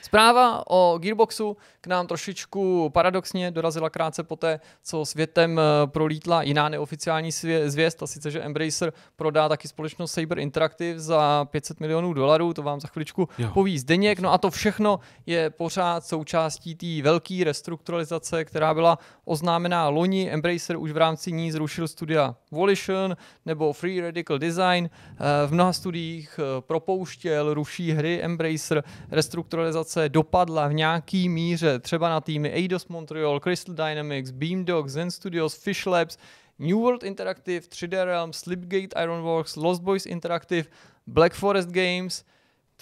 [SPEAKER 2] Zpráva o Gearboxu k nám trošičku paradoxně dorazila krátce poté, co světem eh, prolítla jiná neoficiální zvěst, a sice, že Embracer prodá taky společnost Saber Interactive za 500 milionů dolarů, to vám za chviličku jo. poví Zdeněk. No a to všechno je pořád součástí té velké restrukturalizace, která byla oznámená loni. Embracer už v rámci ní zrušil studia Volition nebo Free Radical Design. Eh, v mnoha studiích eh, propouštěl, ruší hry Embracer. Restrukturalizace dopadla v nějaký míře třeba na týmy Eidos Montreal, Crystal Dynamics, Beamdog, Zen Studios, Fish Labs, New World Interactive, 3D Realm, Slipgate Ironworks, Lost Boys Interactive, Black Forest Games,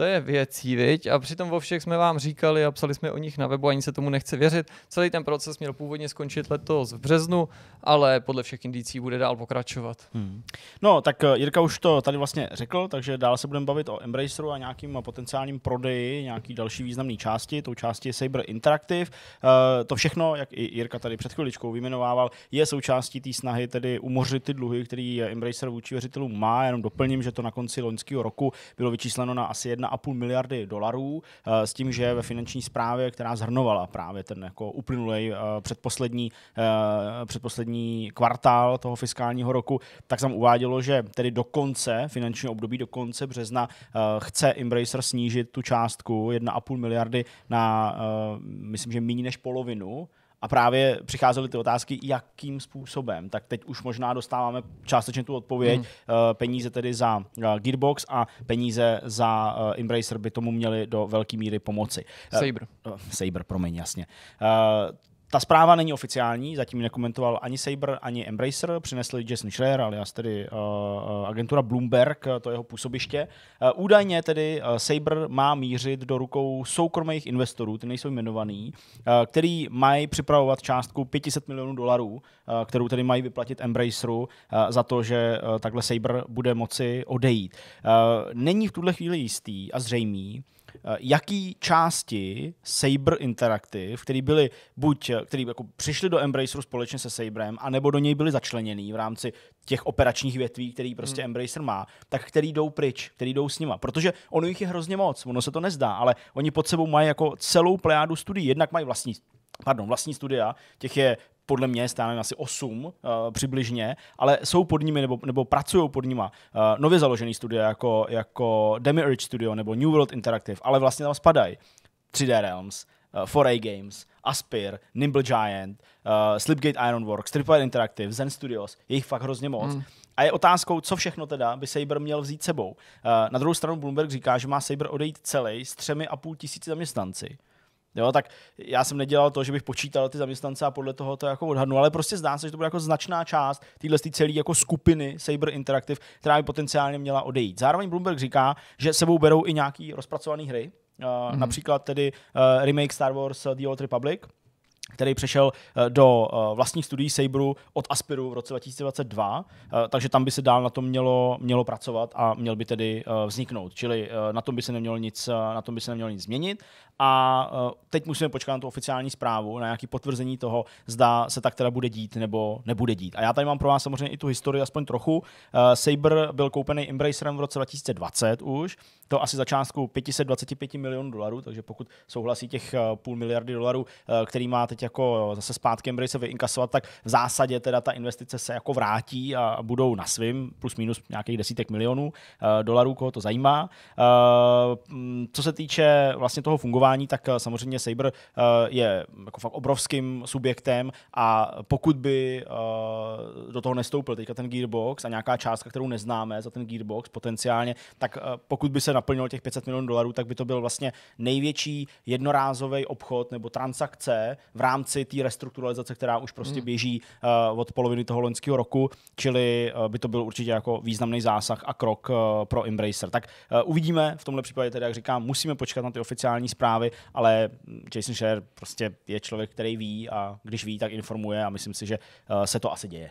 [SPEAKER 2] to je věcí, viď? A přitom o všech jsme vám říkali a psali jsme o nich na webu, ani se tomu nechce věřit. Celý ten proces měl původně skončit letos v březnu,
[SPEAKER 1] ale podle všech indicí bude dál pokračovat. Hmm. No, tak eh, Jirka už to tady vlastně řekl, takže dál se budeme bavit o Embraceru a nějakým eh, potenciálním prodeji, nějaký další významné části, tou části je Cyber Interactive. Eh, to všechno, jak i Jirka tady před chviličkou vyjmenovával, je součástí té snahy tedy umořit ty dluhy, který Embracer vůči věřitelům má. Jenom doplním, že to na konci loňského roku bylo vyčísleno na asi 1 1,5 miliardy dolarů eh, s tím, že ve finanční zprávě, která zhrnovala právě ten jako uplynulý eh, předposlední, eh, předposlední kvartál toho fiskálního roku, tak tam uvádělo, že tedy do konce finančního období, do konce března chce Embracer snížit tu částku 1,5 miliardy na, myslím, že méně než polovinu, a právě přicházely ty otázky, jakým způsobem. Tak teď už možná dostáváme částečně tu odpověď. Mm. Peníze tedy za eh, Gearbox a peníze za eh, Embracer by tomu měly do velké míry pomoci. Saber. Saber, promiň, jasně. Ta zpráva není oficiální, zatím nekomentoval ani Saber, ani Embracer, přinesli Jason Schreier, ale tedy uh, agentura Bloomberg, eh, to jeho působiště. Uh, údajně tedy uh, Saber má mířit do rukou soukromých investorů, ty nejsou jmenovaný, uh, který mají připravovat částku 500 milionů dolarů, uh, kterou tedy mají vyplatit Embraceru uh, za to, že uh, takhle Saber bude moci odejít. Uh, není v tuhle chvíli jistý a zřejmý, Eh, jaký části Saber Interactive, který byly buď, eh, který jako přišli do Embraceru společně se Saberem, anebo do něj byly začleněný v rámci těch operačních větví, který prostě hmm. Embracer má, tak který jdou pryč, který jdou s nima. Protože ono jich je hrozně moc, ono se to nezdá, ale oni pod sebou mají jako celou plejádu studií. Jednak mají vlastní pardon, vlastní studia, těch je podle mě stále asi 8 uh, eh, přibližně, ale jsou pod nimi nebo, nebo pracují pod nima uh, nově založený studia jako, jako Demiurge Studio nebo New World Interactive, ale vlastně tam spadají 3D Realms, uh, eh, 4A Games, Aspir, Nimble Giant, uh, Slipgate Ironworks, Tripwire Interactive, Zen Studios, je jich fakt hrozně moc. Hmm. A je otázkou, co všechno teda by Saber měl vzít sebou. Uh, na druhou stranu Bloomberg říká, že má Saber odejít celý s třemi a půl tisíci zaměstnanci. Jo, tak já jsem nedělal to, že bych počítal ty zaměstnance a podle toho to jako odhadnu, ale prostě zdá se, že to bude jako značná část téhle celé jako skupiny Saber Interactive, která by potenciálně měla odejít. Zároveň Bloomberg říká, že sebou berou i nějaký rozpracované hry, mm-hmm. například tedy eh, remake Star Wars eh, The Old Republic, který přešel do vlastních studií Saberu od Aspiru v roce 2022, takže tam by se dál na tom mělo, mělo pracovat a měl by tedy vzniknout. Čili na tom by se nemělo nic, na tom by se nemělo nic změnit a eh, teď musíme počkat na tu oficiální zprávu, na nějaké potvrzení toho, zda se tak teda bude dít nebo nebude dít. A já tady mám pro vás samozřejmě i tu historii, aspoň trochu. Uh, Saber byl koupený Embracerem v roce 2020 už, to asi za částku 525 milionů dolarů, takže pokud souhlasí těch eh, půl miliardy dolarů, který má teď jako zase zpátky Embracer vyinkasovat, tak v zásadě teda ta investice se jako vrátí a budou na svým, plus minus nějakých desítek milionů dolarů, koho to zajímá. Co se týče vlastně toho fungování, vzdělávání, tak eh, samozřejmě Saber eh, je jako fakt obrovským subjektem a pokud by eh, do toho nestoupil teďka ten Gearbox a nějaká částka, kterou neznáme za ten Gearbox potenciálně, tak pokud by se naplnilo těch 500 milionů dolarů, tak by to byl vlastně největší jednorázový obchod nebo transakce v rámci té restrukturalizace, která už prostě hmm. běží od poloviny toho loňského roku, čili by to byl určitě jako významný zásah a krok pro Embracer. Tak uvidíme v tomhle případě, tedy jak říkám, musíme počkat na ty oficiální zprávy zprávy, ale Jason Scher prostě je člověk, který ví a když ví, tak informuje a myslím si, že eh, se
[SPEAKER 2] to asi děje.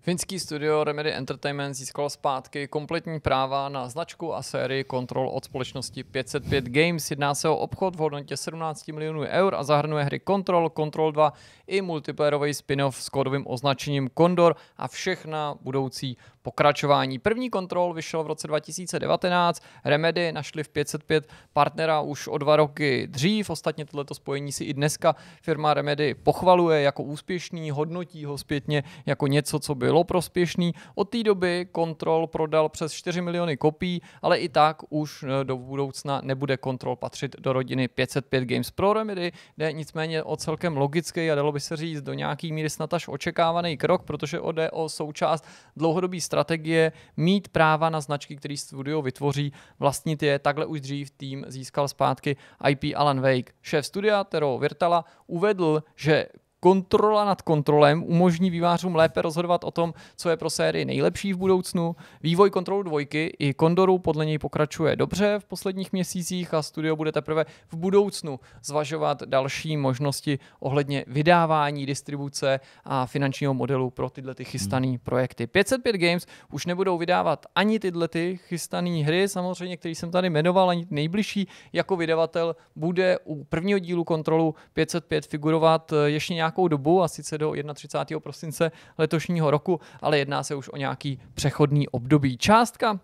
[SPEAKER 2] Finský studio Remedy Entertainment získalo zpátky kompletní práva na značku a sérii kontrol od společnosti 505 Games. Jedná se o obchod v hodnotě 17 milionů eur a zahrnuje hry Control, Control 2 i multiplayerový spin-off s kódovým označením Condor a všechna budoucí pokračování. První kontrol vyšel v roce 2019, Remedy našli v 505 partnera už o dva roky dřív, ostatně tohleto spojení si i dneska firma Remedy pochvaluje jako úspěšný, hodnotí ho zpětně jako něco, co bylo prospěšný. Od té doby kontrol prodal přes 4 miliony kopií, ale i tak už eh, do budoucna nebude kontrol patřit do rodiny 505 Games Pro Remedy, jde nicméně o celkem logický a dalo by se říct do nějaký míry snad až očekávaný krok, protože jde o součást dlouhodobý strategie, mít práva na značky, které studio vytvoří, vlastnit je. Takhle už dřív tým získal zpátky IP Alan Wake. Šéf studia Tero Virtala uvedl, že kontrola nad kontrolem umožní vývářům lépe rozhodovat o tom, co je pro sérii nejlepší v budoucnu. Vývoj kontrolu dvojky i Kondoru podle něj pokračuje dobře v posledních měsících a studio bude teprve v budoucnu zvažovat další možnosti ohledně vydávání, distribuce a finančního modelu pro tyhle ty chystané hmm. projekty. 505 Games už nebudou vydávat ani tyhle ty chystané hry, samozřejmě, který jsem tady jmenoval, ani nejbližší jako vydavatel bude u prvního dílu kontrolu 505 figurovat eh, ještě nějak nějakou dobu, a sice do 31. prosince letošního roku, ale jedná se už o nějaký přechodný období. Částka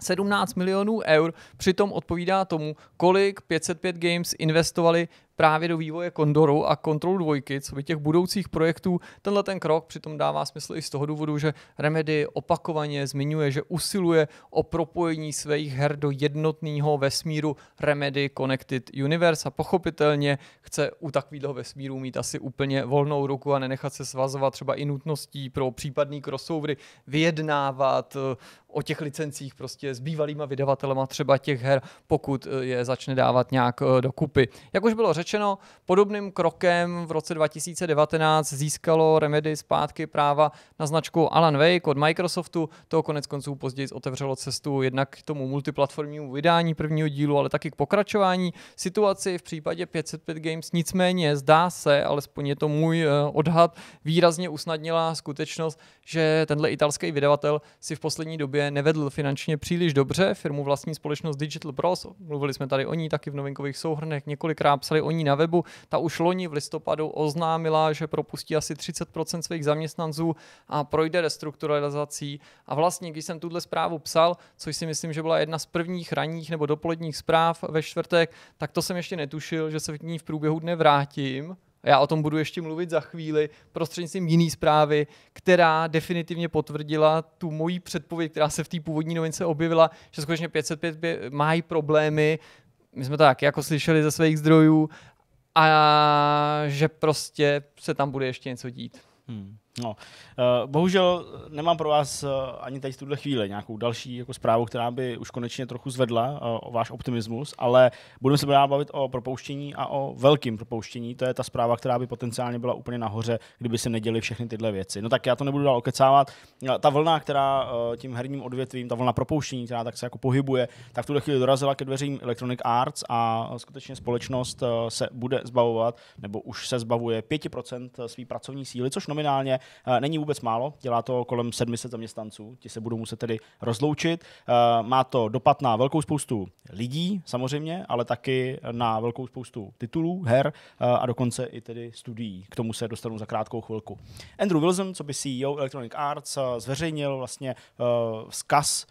[SPEAKER 2] 17 milionů eur přitom odpovídá tomu, kolik 505 Games investovali právě do vývoje Kondoru a Control 2, co by těch budoucích projektů. Tenhle ten krok přitom dává smysl i z toho důvodu, že Remedy opakovaně zmiňuje, že usiluje o propojení svých her do jednotného vesmíru Remedy Connected Universe a pochopitelně chce u takového vesmíru mít asi úplně volnou ruku a nenechat se svazovat třeba i nutností pro případný crossovery, vyjednávat eh, o těch licencích prostě s bývalýma vydavatelema třeba těch her, pokud eh, je začne dávat nějak eh, dokupy. Jak už bylo řečeno, řečeno, podobným krokem v roce 2019 získalo Remedy zpátky práva na značku Alan Wake od Microsoftu. To konec konců později otevřelo cestu jednak k tomu multiplatformnímu vydání prvního dílu, ale taky k pokračování situaci v případě 505 Games. Nicméně zdá se, alespoň je to můj eh, odhad, výrazně usnadnila skutečnost, že tenhle italský vydavatel si v poslední době nevedl finančně příliš dobře. Firmu vlastní společnost Digital Bros, mluvili jsme tady o ní taky v novinkových souhrnech, několikrát psali o ní vedení na webu, ta už loni v listopadu oznámila, že propustí asi 30% svých zaměstnanců a projde restrukturalizací. A vlastně, když jsem tuhle zprávu psal, což si myslím, že byla jedna z prvních ranních nebo dopoledních zpráv ve čtvrtek, tak to jsem ještě netušil, že se k ní v průběhu dne vrátím. Já o tom budu ještě mluvit za chvíli prostřednictvím jiný zprávy, která definitivně potvrdila tu moji předpověď, která se v té původní novince objevila, že skutečně 505 mají problémy. My jsme to tak jako slyšeli ze svých zdrojů
[SPEAKER 1] a že prostě se tam bude ještě něco dít. Hmm. No, eh, bohužel nemám pro vás eh, ani teď v tuhle chvíli nějakou další jako zprávu, která by už konečně trochu zvedla o eh, váš optimismus, ale budeme se bavit o propouštění a o velkým propouštění. To je ta zpráva, která by potenciálně byla úplně nahoře, kdyby se neděly všechny tyhle věci. No tak já to nebudu dál okecávat. Ta vlna, která tím herním odvětvím, ta vlna propouštění, která tak se jako pohybuje, tak v tuhle chvíli dorazila ke dveřím Electronic Arts a skutečně společnost se bude zbavovat, nebo už se zbavuje 5% své pracovní síly, což nominálně Eh, není vůbec málo, dělá to kolem 700 zaměstnanců, ti se budou muset tedy rozloučit. Eh, má to dopad na velkou spoustu lidí samozřejmě, ale taky na velkou spoustu titulů, her eh, a dokonce i tedy studií. K tomu se dostanu za krátkou chvilku. Andrew Wilson, co by CEO Electronic Arts, zveřejnil vlastně vzkaz,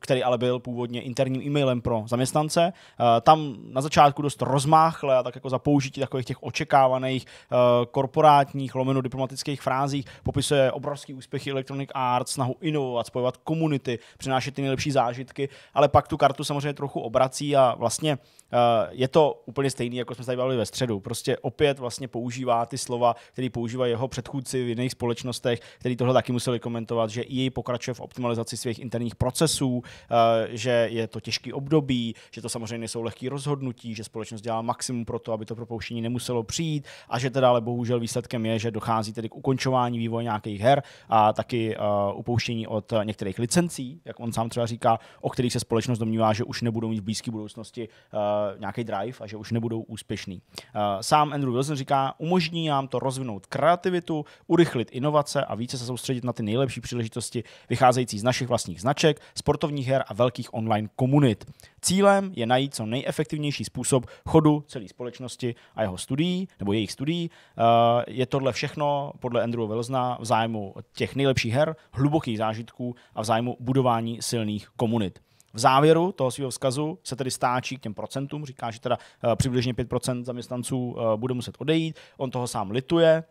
[SPEAKER 1] který ale byl původně interním e-mailem pro zaměstnance. Eh, tam na začátku dost rozmáchle a tak jako za použití takových těch očekávaných eh, korporátních lomeno diplomatických frází, popisuje obrovský úspěchy Electronic Arts, snahu inovovat, spojovat komunity, přinášet ty nejlepší zážitky, ale pak tu kartu samozřejmě trochu obrací a vlastně Eh, je to úplně stejný, jako jsme se tady bavili ve středu. Prostě opět vlastně používá ty slova, které používají jeho předchůdci v jiných společnostech, který tohle taky museli komentovat, že i pokračuje v optimalizaci svých interních procesů, eh, že je to těžký období, že to samozřejmě nejsou lehké rozhodnutí, že společnost dělá maximum pro to, aby to propouštění nemuselo přijít a že teda ale bohužel výsledkem je, že dochází tedy k ukončování vývoje nějakých her a taky eh, upouštění od některých licencí, jak on sám třeba říká, o kterých se společnost domnívá, že už nebudou mít v blízké budoucnosti Eh, nějaký drive a že už nebudou úspěšný. Eh, sám Andrew Wilson říká, umožní nám to rozvinout kreativitu, urychlit inovace a více se soustředit na ty nejlepší příležitosti vycházející z našich vlastních značek, sportovních her a velkých online komunit. Cílem je najít co nejefektivnější způsob chodu celé společnosti a jeho studií, nebo jejich studií. Eh, je tohle všechno podle Andrew Wilsona v zájmu těch nejlepších her, hlubokých zážitků a v zájmu budování silných komunit. V závěru toho svého vzkazu se tedy stáčí k těm procentům, říká, že teda eh, přibližně 5% zaměstnanců eh, bude muset odejít, on toho sám lituje,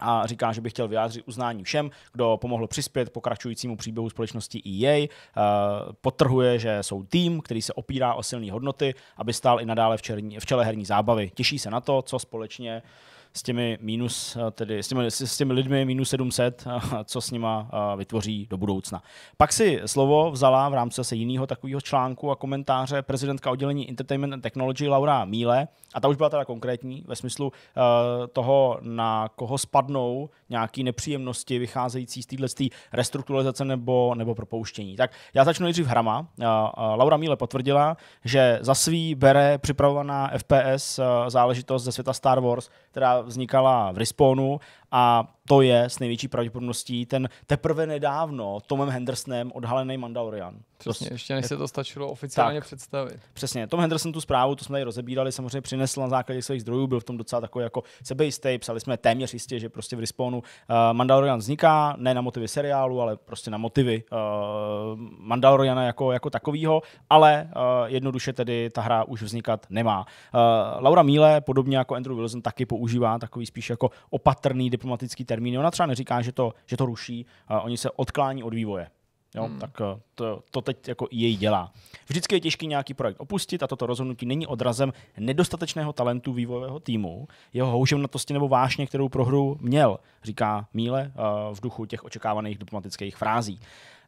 [SPEAKER 1] a říká, že by chtěl vyjádřit uznání všem, kdo pomohl přispět pokračujícímu příběhu společnosti EA. Eh, Potrhuje, že jsou tým, který se opírá o silné hodnoty, aby stál i nadále v, černí, v čele herní zábavy. Těší se na to, co společně uh, s těmi, minus, tedy s těmi, s těmi lidmi minus 700, co s nima vytvoří do budoucna. Pak si slovo vzala v rámci zase jiného takového článku a komentáře prezidentka oddělení Entertainment and Technology Laura Míle, a ta už byla teda konkrétní ve smyslu e, toho, na koho spadnou nějaké nepříjemnosti vycházející z této restrukturalizace nebo, nebo propouštění. Tak já začnu nejdřív hrama. E, e, Laura Míle potvrdila, že za svý bere připravovaná FPS záležitost ze světa Star Wars, která vznikala v Risponu a to je s největší pravděpodobností ten teprve nedávno Tomem Hendersonem odhalený Mandalorian. Přesně, to, ještě než je, se to stačilo oficiálně tak, představit. Přesně, Tom Henderson tu zprávu, to jsme tady rozebírali, samozřejmě přinesl na základě svých zdrojů, byl v tom docela takový jako sebejistý, psali jsme téměř jistě, že prostě v Respawnu uh, Mandalorian vzniká, ne na motivy seriálu, ale prostě na motivy uh, Mandaloriana jako, jako takovýho, ale uh, jednoduše tedy ta hra už vznikat nemá. Uh, Laura Míle, podobně jako Andrew Wilson, taky používá takový spíš jako opatrný diplomatický termín. Ona třeba neříká, že to, že to ruší, a oni se odklání od vývoje. Jo, hmm. Tak eh, to, to teď jako její dělá. Vždycky je těžké nějaký projekt opustit a toto rozhodnutí není odrazem nedostatečného talentu vývojového týmu, jeho houževnatosti nebo vášně, kterou pro hru měl, říká Míle eh, v duchu těch očekávaných diplomatických frází.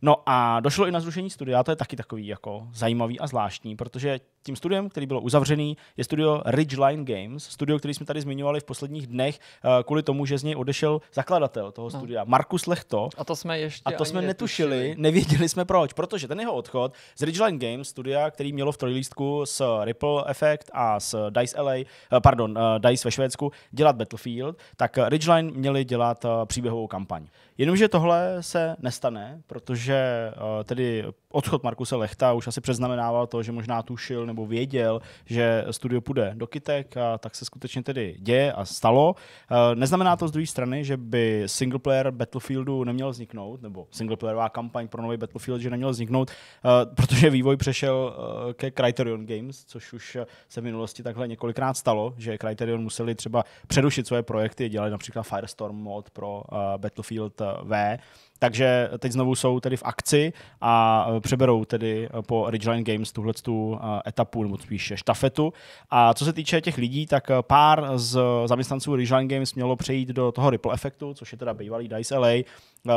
[SPEAKER 1] No a došlo i na zrušení studia, to je taky takový jako zajímavý a zvláštní, protože tím studiem, který bylo uzavřený, je studio Ridgeline Games, studio, který jsme tady zmiňovali v posledních dnech, eh, kvůli tomu, že z něj odešel zakladatel toho no. studia, no. Markus Lechto. A to jsme ještě A to jsme netušili, netušili, nevěděli jsme proč, protože ten jeho odchod z Ridgeline Games, studia, který mělo v trojlístku s Ripple Effect a s DICE LA, eh, pardon, eh, DICE ve Švédsku, dělat Battlefield, tak Ridgeline měli dělat příběhovou kampaň. Jenomže tohle se nestane, protože že eh, tedy odchod Markuse Lechta už asi přeznamenával to, že možná tušil nebo věděl, že studio půjde do kytek a tak se skutečně tedy děje a stalo. Eh, neznamená to z druhé strany, že by single player Battlefieldu neměl vzniknout, nebo single playerová kampaň pro nový Battlefield, že neměl vzniknout, eh, protože vývoj přešel ke Criterion Games, což už se v minulosti takhle několikrát stalo, že Criterion museli třeba přerušit své projekty, dělali například Firestorm mod pro Battlefield V, takže teď znovu jsou tedy v akci a e, přeberou tedy e, po Ridgeline Games tuhle tu e, etapu, nebo spíš štafetu. A co se týče těch lidí, tak pár z zaměstnanců Ridgeline Games mělo přejít do toho Ripple efektu, což je teda bývalý DICE LA,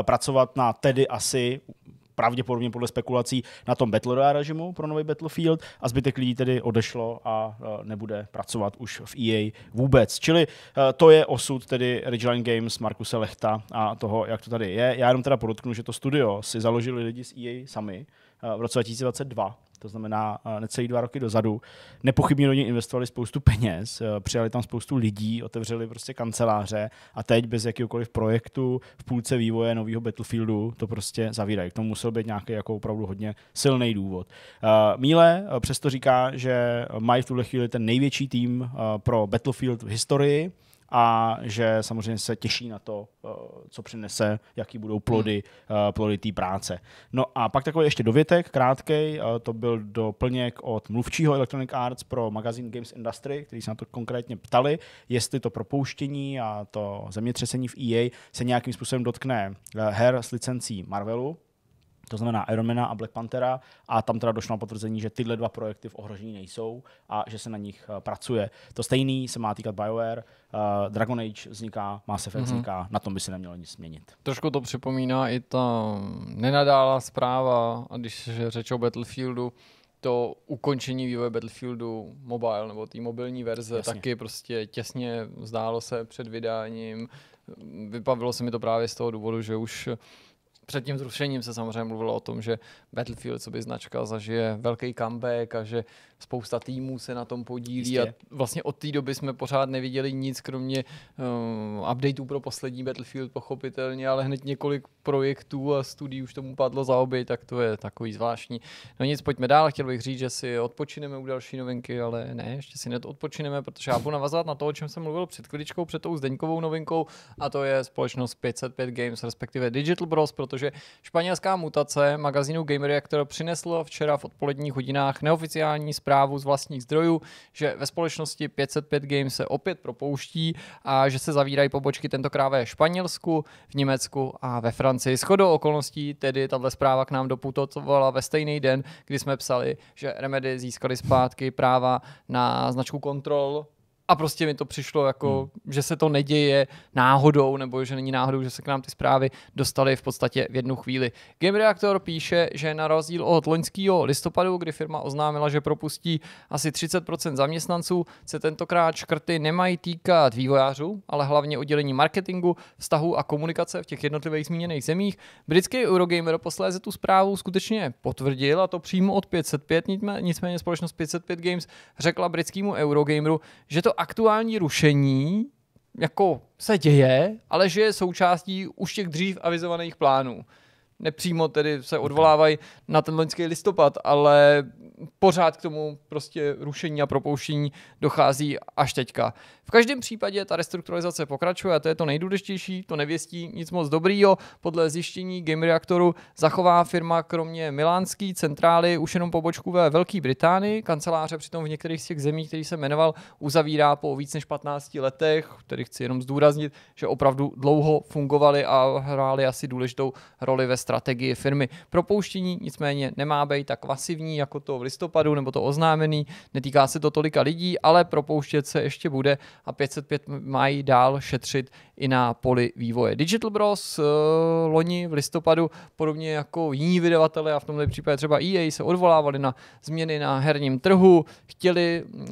[SPEAKER 1] pracovat na tedy asi pravděpodobně podle spekulací na tom Battle Royale režimu pro nový Battlefield a zbytek lidí tedy odešlo a e, nebude pracovat už v EA vůbec. Čili e, to je osud tedy Ridgeline Games, Markuse Lechta a toho, jak to tady je. Já jenom teda podotknu, že to studio si založili lidi z EA sami, Eh, v roce 2022, to znamená eh, necelý dva roky dozadu. Nepochybně do něj investovali spoustu peněz, eh, přijali tam spoustu lidí, otevřeli prostě kanceláře a teď bez jakýkoliv projektu v půlce vývoje nového Battlefieldu to prostě zavírají. K tomu musel být nějaký jako opravdu hodně silný důvod. Míle přesto říká, že mají v tuhle chvíli ten největší tým pro Battlefield v historii, a že samozřejmě se těší na to, eh, co přinese, jaký budou plody, hmm. eh, plody té práce. No a pak takový ještě dovětek, krátkej, eh, to byl doplněk od mluvčího Electronic Arts pro magazín Games Industry, který se na to konkrétně ptali, jestli to propouštění a to zemětřesení v EA se nějakým způsobem dotkne her s licencí Marvelu, to znamená Ironmana a Black Panthera a tam teda došlo na potvrzení, že tyhle dva projekty v ohrožení nejsou a že se na nich uh, pracuje. To stejný se má týkat BioWare, uh, Dragon Age vzniká, Mass Effect mm-hmm. vzniká, na tom by se nemělo nic změnit. Trošku to připomíná i ta nenadálá zpráva, a když se řeč o Battlefieldu,
[SPEAKER 2] to ukončení vývoje Battlefieldu mobile nebo té mobilní verze Jasně. taky prostě těsně zdálo se před vydáním. Vypavilo se mi to právě z toho důvodu, že už před tím zrušením se samozřejmě mluvilo o tom, že Battlefield, co by značka, zažije velký comeback a že spousta týmů se na tom podílí Jistě. a vlastně od té doby jsme pořád neviděli nic, kromě uh, updateů pro poslední Battlefield pochopitelně, ale hned několik projektů a studií už tomu padlo za obě, tak to je takový zvláštní. No nic, pojďme dál, chtěl bych říct, že si odpočineme u další novinky, ale ne, ještě si odpočineme, protože já budu navazovat na to, o čem jsem mluvil před chviličkou, před tou Zdeňkovou novinkou a to je společnost 505 Games, respektive Digital Bros, protože španělská mutace magazínu Game Reactor přinesla včera v odpoledních hodinách neoficiální zprávu zprávu z vlastních zdrojů, že ve společnosti 505 Games se opět propouští a že se zavírají pobočky tentokrát ve Španělsku, v Německu a ve Francii. Shodou okolností tedy tahle zpráva k nám doputovala ve stejný den, kdy jsme psali, že Remedy získali zpátky práva na značku Control a prostě mi to přišlo jako, hmm. že se to neděje náhodou, nebo že není náhodou, že se k nám ty zprávy dostaly v podstatě v jednu chvíli. Game Reactor píše, že na rozdíl od loňského listopadu, kdy firma oznámila, že propustí asi 30% zaměstnanců, se tentokrát škrty nemají týkat vývojářů, ale hlavně oddělení marketingu, vztahu a komunikace v těch jednotlivých zmíněných zemích. Britský Eurogamer posléze tu zprávu skutečně potvrdil a to přímo od 505, nicméně společnost 505 Games řekla britskému Eurogameru, že to aktuální rušení jako se děje, ale že je součástí už těch dřív avizovaných plánů nepřímo tedy se odvolávají na ten loňský listopad, ale pořád k tomu prostě rušení a propouštění dochází až teďka. V každém případě ta restrukturalizace pokračuje a to je to nejdůležitější, to nevěstí nic moc dobrýho. Podle zjištění Game Reactoru zachová firma kromě milánský centrály už jenom pobočku ve Velké Británii, kanceláře přitom v některých z těch zemí, který se jmenoval, uzavírá po víc než 15 letech, tedy chci jenom zdůraznit, že opravdu dlouho fungovali a hrály asi důležitou roli ve stranu strategii firmy. Propouštění nicméně nemá být tak masivní jako to v listopadu nebo to oznámený, netýká se to tolika lidí, ale propouštět se ještě bude a 505 mají dál šetřit i na poli vývoje. Digital Bros uh, loni v listopadu, podobně jako jiní vydavatelé, a v tomto případě třeba EA, se odvolávali na změny na herním trhu, chtěli uh,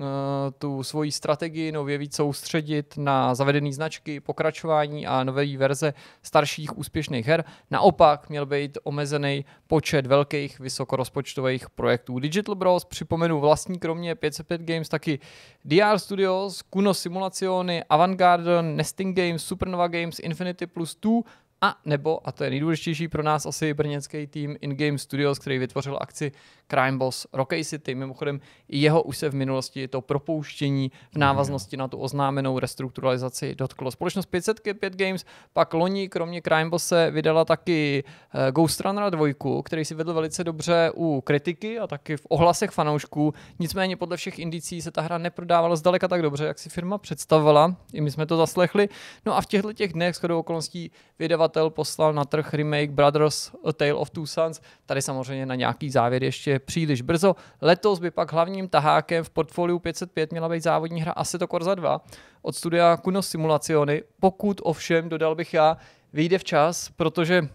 [SPEAKER 2] tu svoji strategii nově víc soustředit na zavedené značky, pokračování a nové verze starších úspěšných her. Naopak měl být omezený počet velkých vysokorozpočtových projektů. Digital Bros, připomenu, vlastní kromě 505 Games taky DR Studios, Kuno Simulaziony, Avantgarden, Nesting Games, Supernova Games, Infinity Plus 2, a nebo, a to je nejdůležitější pro nás asi brněnský tým InGame Studios, který vytvořil akci Crime Boss Rocky City. Mimochodem, jeho už se v minulosti to propouštění v návaznosti na tu oznámenou restrukturalizaci dotklo. Společnost 505 Games pak loni kromě Crime Bosse vydala taky eh, Ghost Runner 2, který si vedl velice dobře u kritiky a taky v ohlasech fanoušků. Nicméně podle všech indicí se ta hra neprodávala zdaleka tak dobře, jak si firma představovala. I my jsme to zaslechli. No a v těchto těch dnech shodou okolností vydavat vydavatel poslal na trh remake Brothers A Tale of Two Sons, tady samozřejmě na nějaký závěr ještě příliš brzo. Letos by pak hlavním tahákem v portfoliu 505 měla být závodní hra Assetto Corsa 2 od studia Kuno Simulaziony, pokud ovšem, dodal bych já, vyjde včas, protože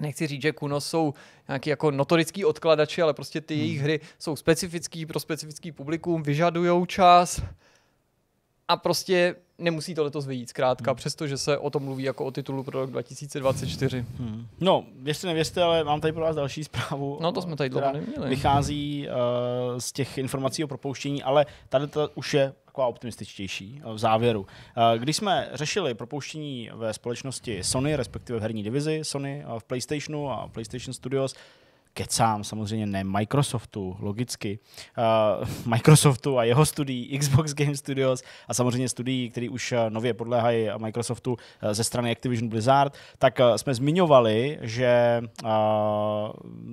[SPEAKER 2] nechci říct, že Kuno jsou nějaký jako notorický odkladači, ale prostě ty jejich hmm. hry jsou specifický pro specifický publikum, vyžadují čas a prostě nemusí to letos vyjít, zkrátka, hmm. přestože se o tom mluví jako o titulu pro rok 2024. Hmm.
[SPEAKER 1] No, věřte, nevěřte, ale mám tady pro vás další zprávu. No, to jsme tady dlouho neměli. Vychází uh, z těch informací o propouštění, ale tady to už je taková optimističtější eh, v závěru. Eh, když jsme řešili propouštění ve společnosti Sony, respektive v herní divizi Sony v PlayStationu a PlayStation Studios, kecám samozřejmě ne Microsoftu, logicky, uh, Microsoftu a jeho studií, Xbox Game Studios a samozřejmě studií, které už eh, nově podléhají Microsoftu eh, ze strany Activision Blizzard, tak jsme zmiňovali, že uh,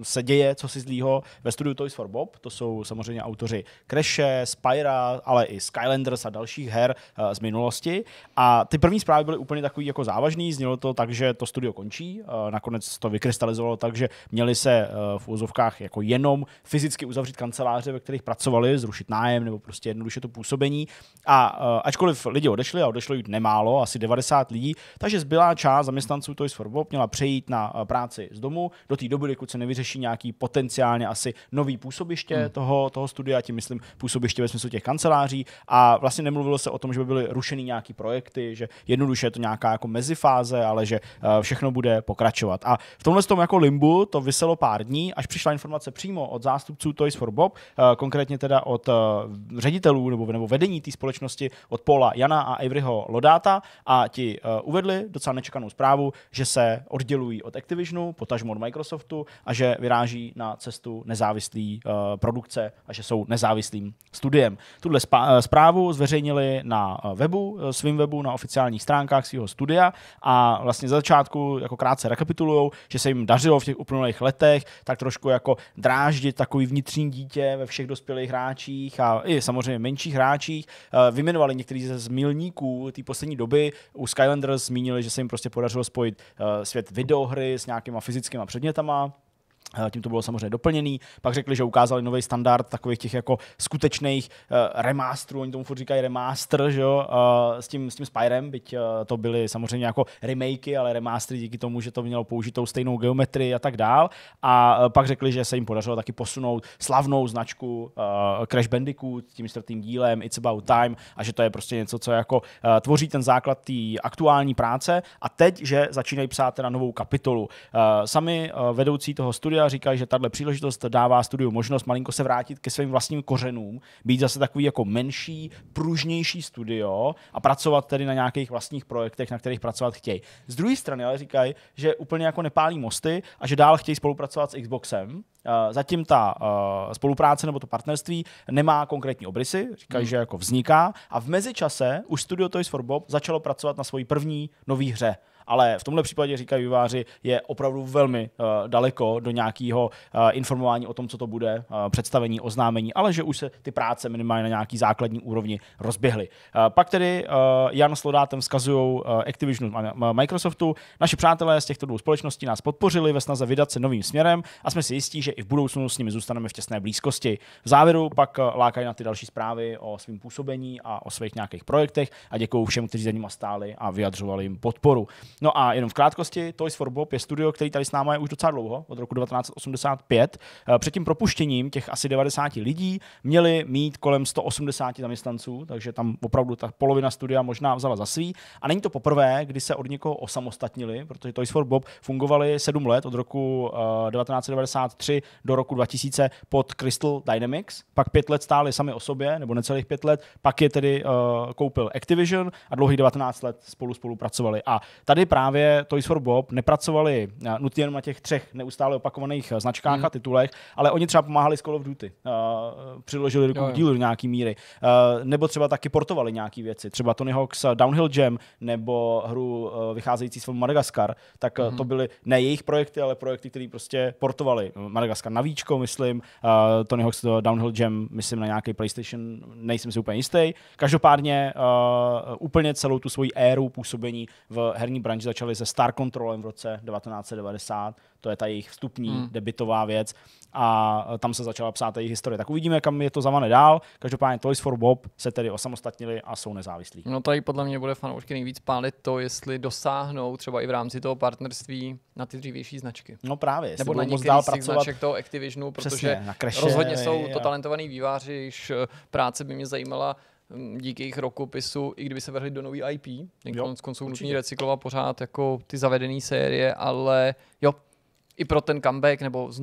[SPEAKER 1] se děje co si zlýho ve studiu Toys for Bob, to jsou samozřejmě autoři Crashe, Spyra, ale i Skylanders a dalších her uh, z minulosti a ty první zprávy byly úplně takový jako závažný, znělo to tak, že to studio končí, uh, nakonec to vykrystalizovalo tak, že měli se uh, v úzovkách jako jenom fyzicky uzavřít kanceláře, ve kterých pracovali, zrušit nájem nebo prostě jednoduše to působení. A eh, ačkoliv lidi odešli, a odešlo jít nemálo, asi 90 lidí, takže zbylá část zaměstnanců Toys for Bob měla přejít na eh, práci z domu do té doby, dokud se nevyřeší nějaký potenciálně asi nový působiště hmm. toho, toho studia, tím myslím působiště ve smyslu těch kanceláří. A vlastně nemluvilo se o tom, že by byly rušeny nějaký projekty, že jednoduše je to nějaká jako mezifáze, ale že eh, všechno bude pokračovat. A v tomhle tom jako limbu to vyselo pár dní, až přišla informace přímo od zástupců Toys for Bob, eh, konkrétně teda od eh, ředitelů nebo, nebo vedení té společnosti, od Paula Jana a Averyho Lodáta a ti eh, uvedli docela nečekanou zprávu, že se oddělují od Activisionu, potažmo od Microsoftu a že vyráží na cestu nezávislý produkce a že jsou nezávislým studiem. Tuhle zprávu zveřejnili na webu, svým webu, na oficiálních stránkách svého studia a vlastně za začátku jako krátce rekapitulují, že se jim dařilo v těch uplynulých letech, tak trošku jako dráždit takový vnitřní dítě ve všech dospělých hráčích a i samozřejmě menších hráčích. Eh, Vymenovali některý ze zmilníků té poslední doby. U Skylanders zmínili, že se jim prostě podařilo spojit eh, svět videohry s nějakýma fyzickýma předmětama Eh, tím to bylo samozřejmě doplněný. Pak řekli, že ukázali nový standard takových těch jako skutečných uh, remasterů, oni tomu furt říkají remaster, že jo, uh, s tím, s tím Spyrem, byť uh, to byly samozřejmě jako remakey, ale remastery díky tomu, že to mělo použitou stejnou geometrii a tak dál. A uh, pak řekli, že se jim podařilo taky posunout slavnou značku uh, Crash Bandicoot tím čtvrtým dílem It's About Time a že to je prostě něco, co jako uh, tvoří ten základ té aktuální práce a teď, že začínají psát na novou kapitolu. Uh, sami uh, vedoucí toho studia a říkají, že tahle příležitost dává studiu možnost malinko se vrátit ke svým vlastním kořenům, být zase takový jako menší, pružnější studio a pracovat tedy na nějakých vlastních projektech, na kterých pracovat chtějí. Z druhé strany ale říkají, že úplně jako nepálí mosty a že dál chtějí spolupracovat s Xboxem, eh, Zatím ta eh, spolupráce nebo to partnerství nemá konkrétní obrysy, říkají, hmm. že jako vzniká a v mezičase už Studio Toys for Bob začalo pracovat na svoji první nový hře ale v tomhle případě, říkají výváři, je opravdu velmi uh, daleko do nějakého uh, informování o tom, co to bude, uh, představení, oznámení, ale že už se ty práce minimálně na nějaký základní úrovni rozběhly. Uh, pak tedy uh, Jan s Lodátem vzkazují uh, Activisionu a Microsoftu, naši přátelé z těchto dvou společností nás podpořili ve snaze vydat se novým směrem a jsme si jistí, že i v budoucnu s nimi zůstaneme v těsné blízkosti. V závěru pak lákají na ty další zprávy o svým působení a o svých nějakých projektech a děkuji všem, kteří za nimi stáli a vyjadřovali jim podporu. No a jenom v krátkosti, Toys for Bob je studio, který tady s námi je už docela dlouho, od roku 1985. Eh, před tím propuštěním těch asi 90 lidí měli mít kolem 180 zaměstnanců, takže tam opravdu ta polovina studia možná vzala za svý. A není to poprvé, kdy se od někoho osamostatnili, protože Toys for Bob fungovali 7 let od roku 1993 eh, do roku 2000 pod Crystal Dynamics, pak pět let stáli sami o sobě, nebo necelých pět let, pak je tedy eh, koupil Activision a dlouhých 19 let spolu spolupracovali. A tady právě Toys for Bob nepracovali eh, nutně jenom na těch třech neustále opakovaných eh, značkách hmm. a titulech, ale oni třeba pomáhali s Call of Duty, uh, přiložili ruku k dílu do nějaký míry, uh, nebo třeba taky portovali nějaké věci, třeba Tony Hawk's Downhill Jam, nebo hru uh, vycházející z Madagaskar, tak hmm. to mhm. byly ne jejich projekty, ale projekty, které prostě portovali. Madagaskar na víčko, myslím, uh, Tony Hawk's Downhill Jam, myslím, na nějaký PlayStation, nejsem si úplně jistý. Každopádně uh, úplně celou tu svoji éru působení v herní branži Branch začali se Star Controlem v roce 1990, to je ta jejich vstupní hmm. debitová věc a e, tam se začala psát jejich historie. Tak uvidíme, kam je to zavane dál. Každopádně Toys for Bob se tedy osamostatnili a jsou nezávislí. No tady podle
[SPEAKER 2] mě bude fanoušky nejvíc pálit to, jestli dosáhnou třeba i v rámci toho partnerství na ty dřívější značky. No právě, nebo na moc dál pracovat. značek toho Activisionu, protože Přesně, na kreše, rozhodně jsou to talentovaní výváři, již e, práce by mě zajímala Hm, díky jejich rokopisu, i kdyby se vrhli do nový IP, ten konec konců nutný recyklovat pořád jako ty zavedené série, ale jo, i pro ten comeback nebo z,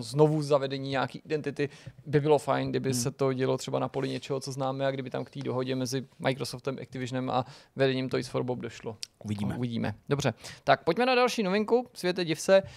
[SPEAKER 2] znovu zavedení nějaký identity by bylo fajn, kdyby hmm. se to dělo třeba na poli něčeho, co známe a kdyby tam k té dohodě mezi Microsoftem, Activisionem a vedením Toys for Bob došlo. Uvidíme. Uvidíme. Dobře, tak pojďme na další novinku, světe div se. Uh,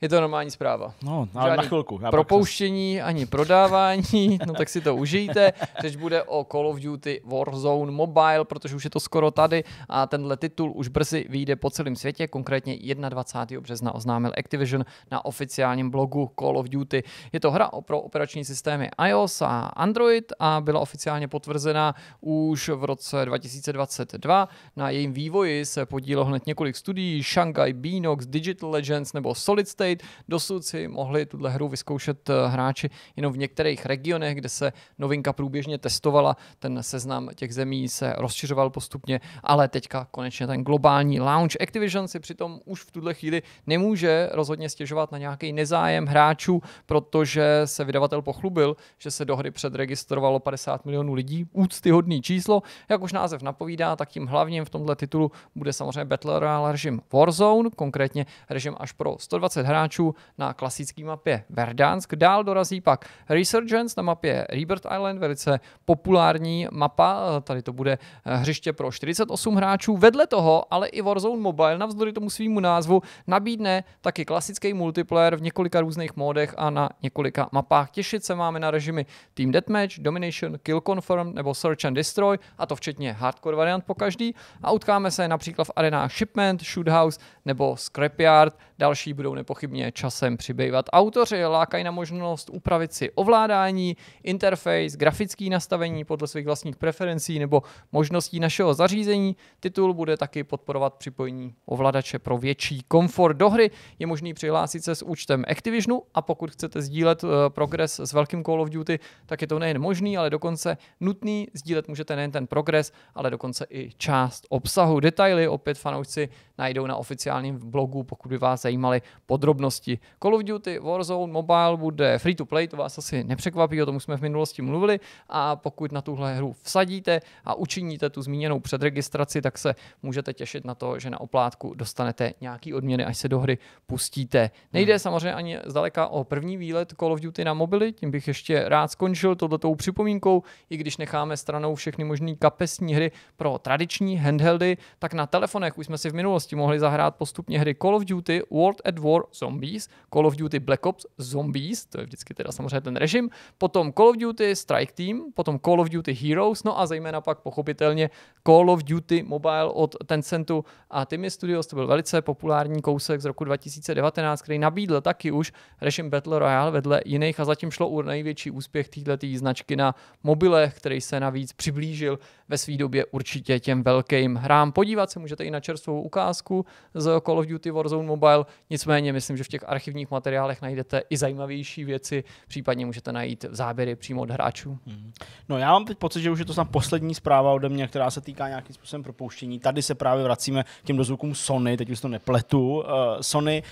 [SPEAKER 2] je to normální zpráva. No, na, na chvilku. Já propouštění, pak... ani prodávání, no tak si to užijte. Teď bude o Call of Duty Warzone Mobile, protože už je to skoro tady a tenhle titul už brzy vyjde po celém světě, konkrétně 21. března oznámil Activision na oficiálním blogu Call of Duty. Je to hra pro operační systémy iOS a Android a byla oficiálně potvrzena už v roce 2022. Na jejím vývoji se podílo hned několik studií, Shanghai Beanox, Digital Legends nebo Solid State State. Dosud si mohli tuhle hru vyzkoušet eh, hráči jenom v některých regionech, kde se novinka průběžně testovala. Ten seznam těch zemí se rozšiřoval postupně, ale teďka konečně ten globální launch. Activision si přitom už v tuhle chvíli nemůže rozhodně stěžovat na nějaký nezájem hráčů, protože se vydavatel pochlubil, že se do hry předregistrovalo 50 milionů lidí. Úctyhodný číslo, jak už název napovídá, tak tím hlavním v tomhle titulu bude samozřejmě Battle Royale režim Warzone, konkrétně režim až pro 120 hráčů hráčů na klasické mapě Verdansk. Dál dorazí pak Resurgence na mapě Rebirth Island, velice populární mapa. Tady to bude eh, hřiště pro 48 hráčů. Vedle toho ale i Warzone Mobile navzdory tomu svýmu názvu nabídne taky klasický multiplayer v několika různých módech a na několika mapách. Těšit se máme na režimy Team Deathmatch, Domination, Kill Confirm nebo Search and Destroy, a to včetně hardcore variant po každý. A utkáme se například v arenách Shipment, Shoothouse nebo Scrapyard. Další budou nepochybně nepochybně časem přibývat. Autoři lákají na možnost upravit si ovládání, interface, grafické nastavení podle svých vlastních preferencí nebo možností našeho zařízení. Titul bude taky podporovat připojení ovladače pro větší komfort do hry. Je možný přihlásit se s účtem Activisionu a pokud chcete sdílet eh, progres s velkým Call of Duty, tak je to nejen možný, ale dokonce nutný. Sdílet můžete nejen ten progres, ale dokonce i část obsahu. Detaily opět fanoušci najdou na oficiálním blogu, pokud by vás zajímaly podrobnosti podrobnosti. Call of Duty Warzone Mobile bude free to play, to vás asi nepřekvapí, o tom jsme v minulosti mluvili a pokud na tuhle hru vsadíte a učiníte tu zmíněnou předregistraci, tak se můžete těšit na to, že na oplátku dostanete nějaký odměny, až se do hry pustíte. Nejde hmm. samozřejmě ani zdaleka o první výlet Call of Duty na mobily, tím bych ještě rád skončil tohletou připomínkou, i když necháme stranou všechny možné kapesní hry pro tradiční handheldy, tak na telefonech už jsme si v minulosti mohli zahrát postupně hry Call of Duty, World at War, Zombies, Call of Duty Black Ops Zombies, to je vždycky teda samozřejmě ten režim, potom Call of Duty Strike Team, potom Call of Duty Heroes, no a zejména pak pochopitelně Call of Duty Mobile od Tencentu a Timmy Studios, to byl velice populární kousek z roku 2019, který nabídl taky už režim Battle Royale vedle jiných a zatím šlo o největší úspěch této značky na mobilech, který se navíc přiblížil ve své době určitě těm velkým hrám. Podívat se můžete i na čerstvou ukázku z Call of Duty Warzone Mobile, nicméně myslím, že v těch archivních materiálech najdete i zajímavější věci, případně můžete najít záběry přímo
[SPEAKER 1] od hráčů. Mhm. No já mám teď pocit, že už je to snad poslední zpráva ode mě, která se týká nějakým způsobem propouštění. Tady se právě vracíme k těm dozvukům Sony, teď už to nepletu. Eh, Sony,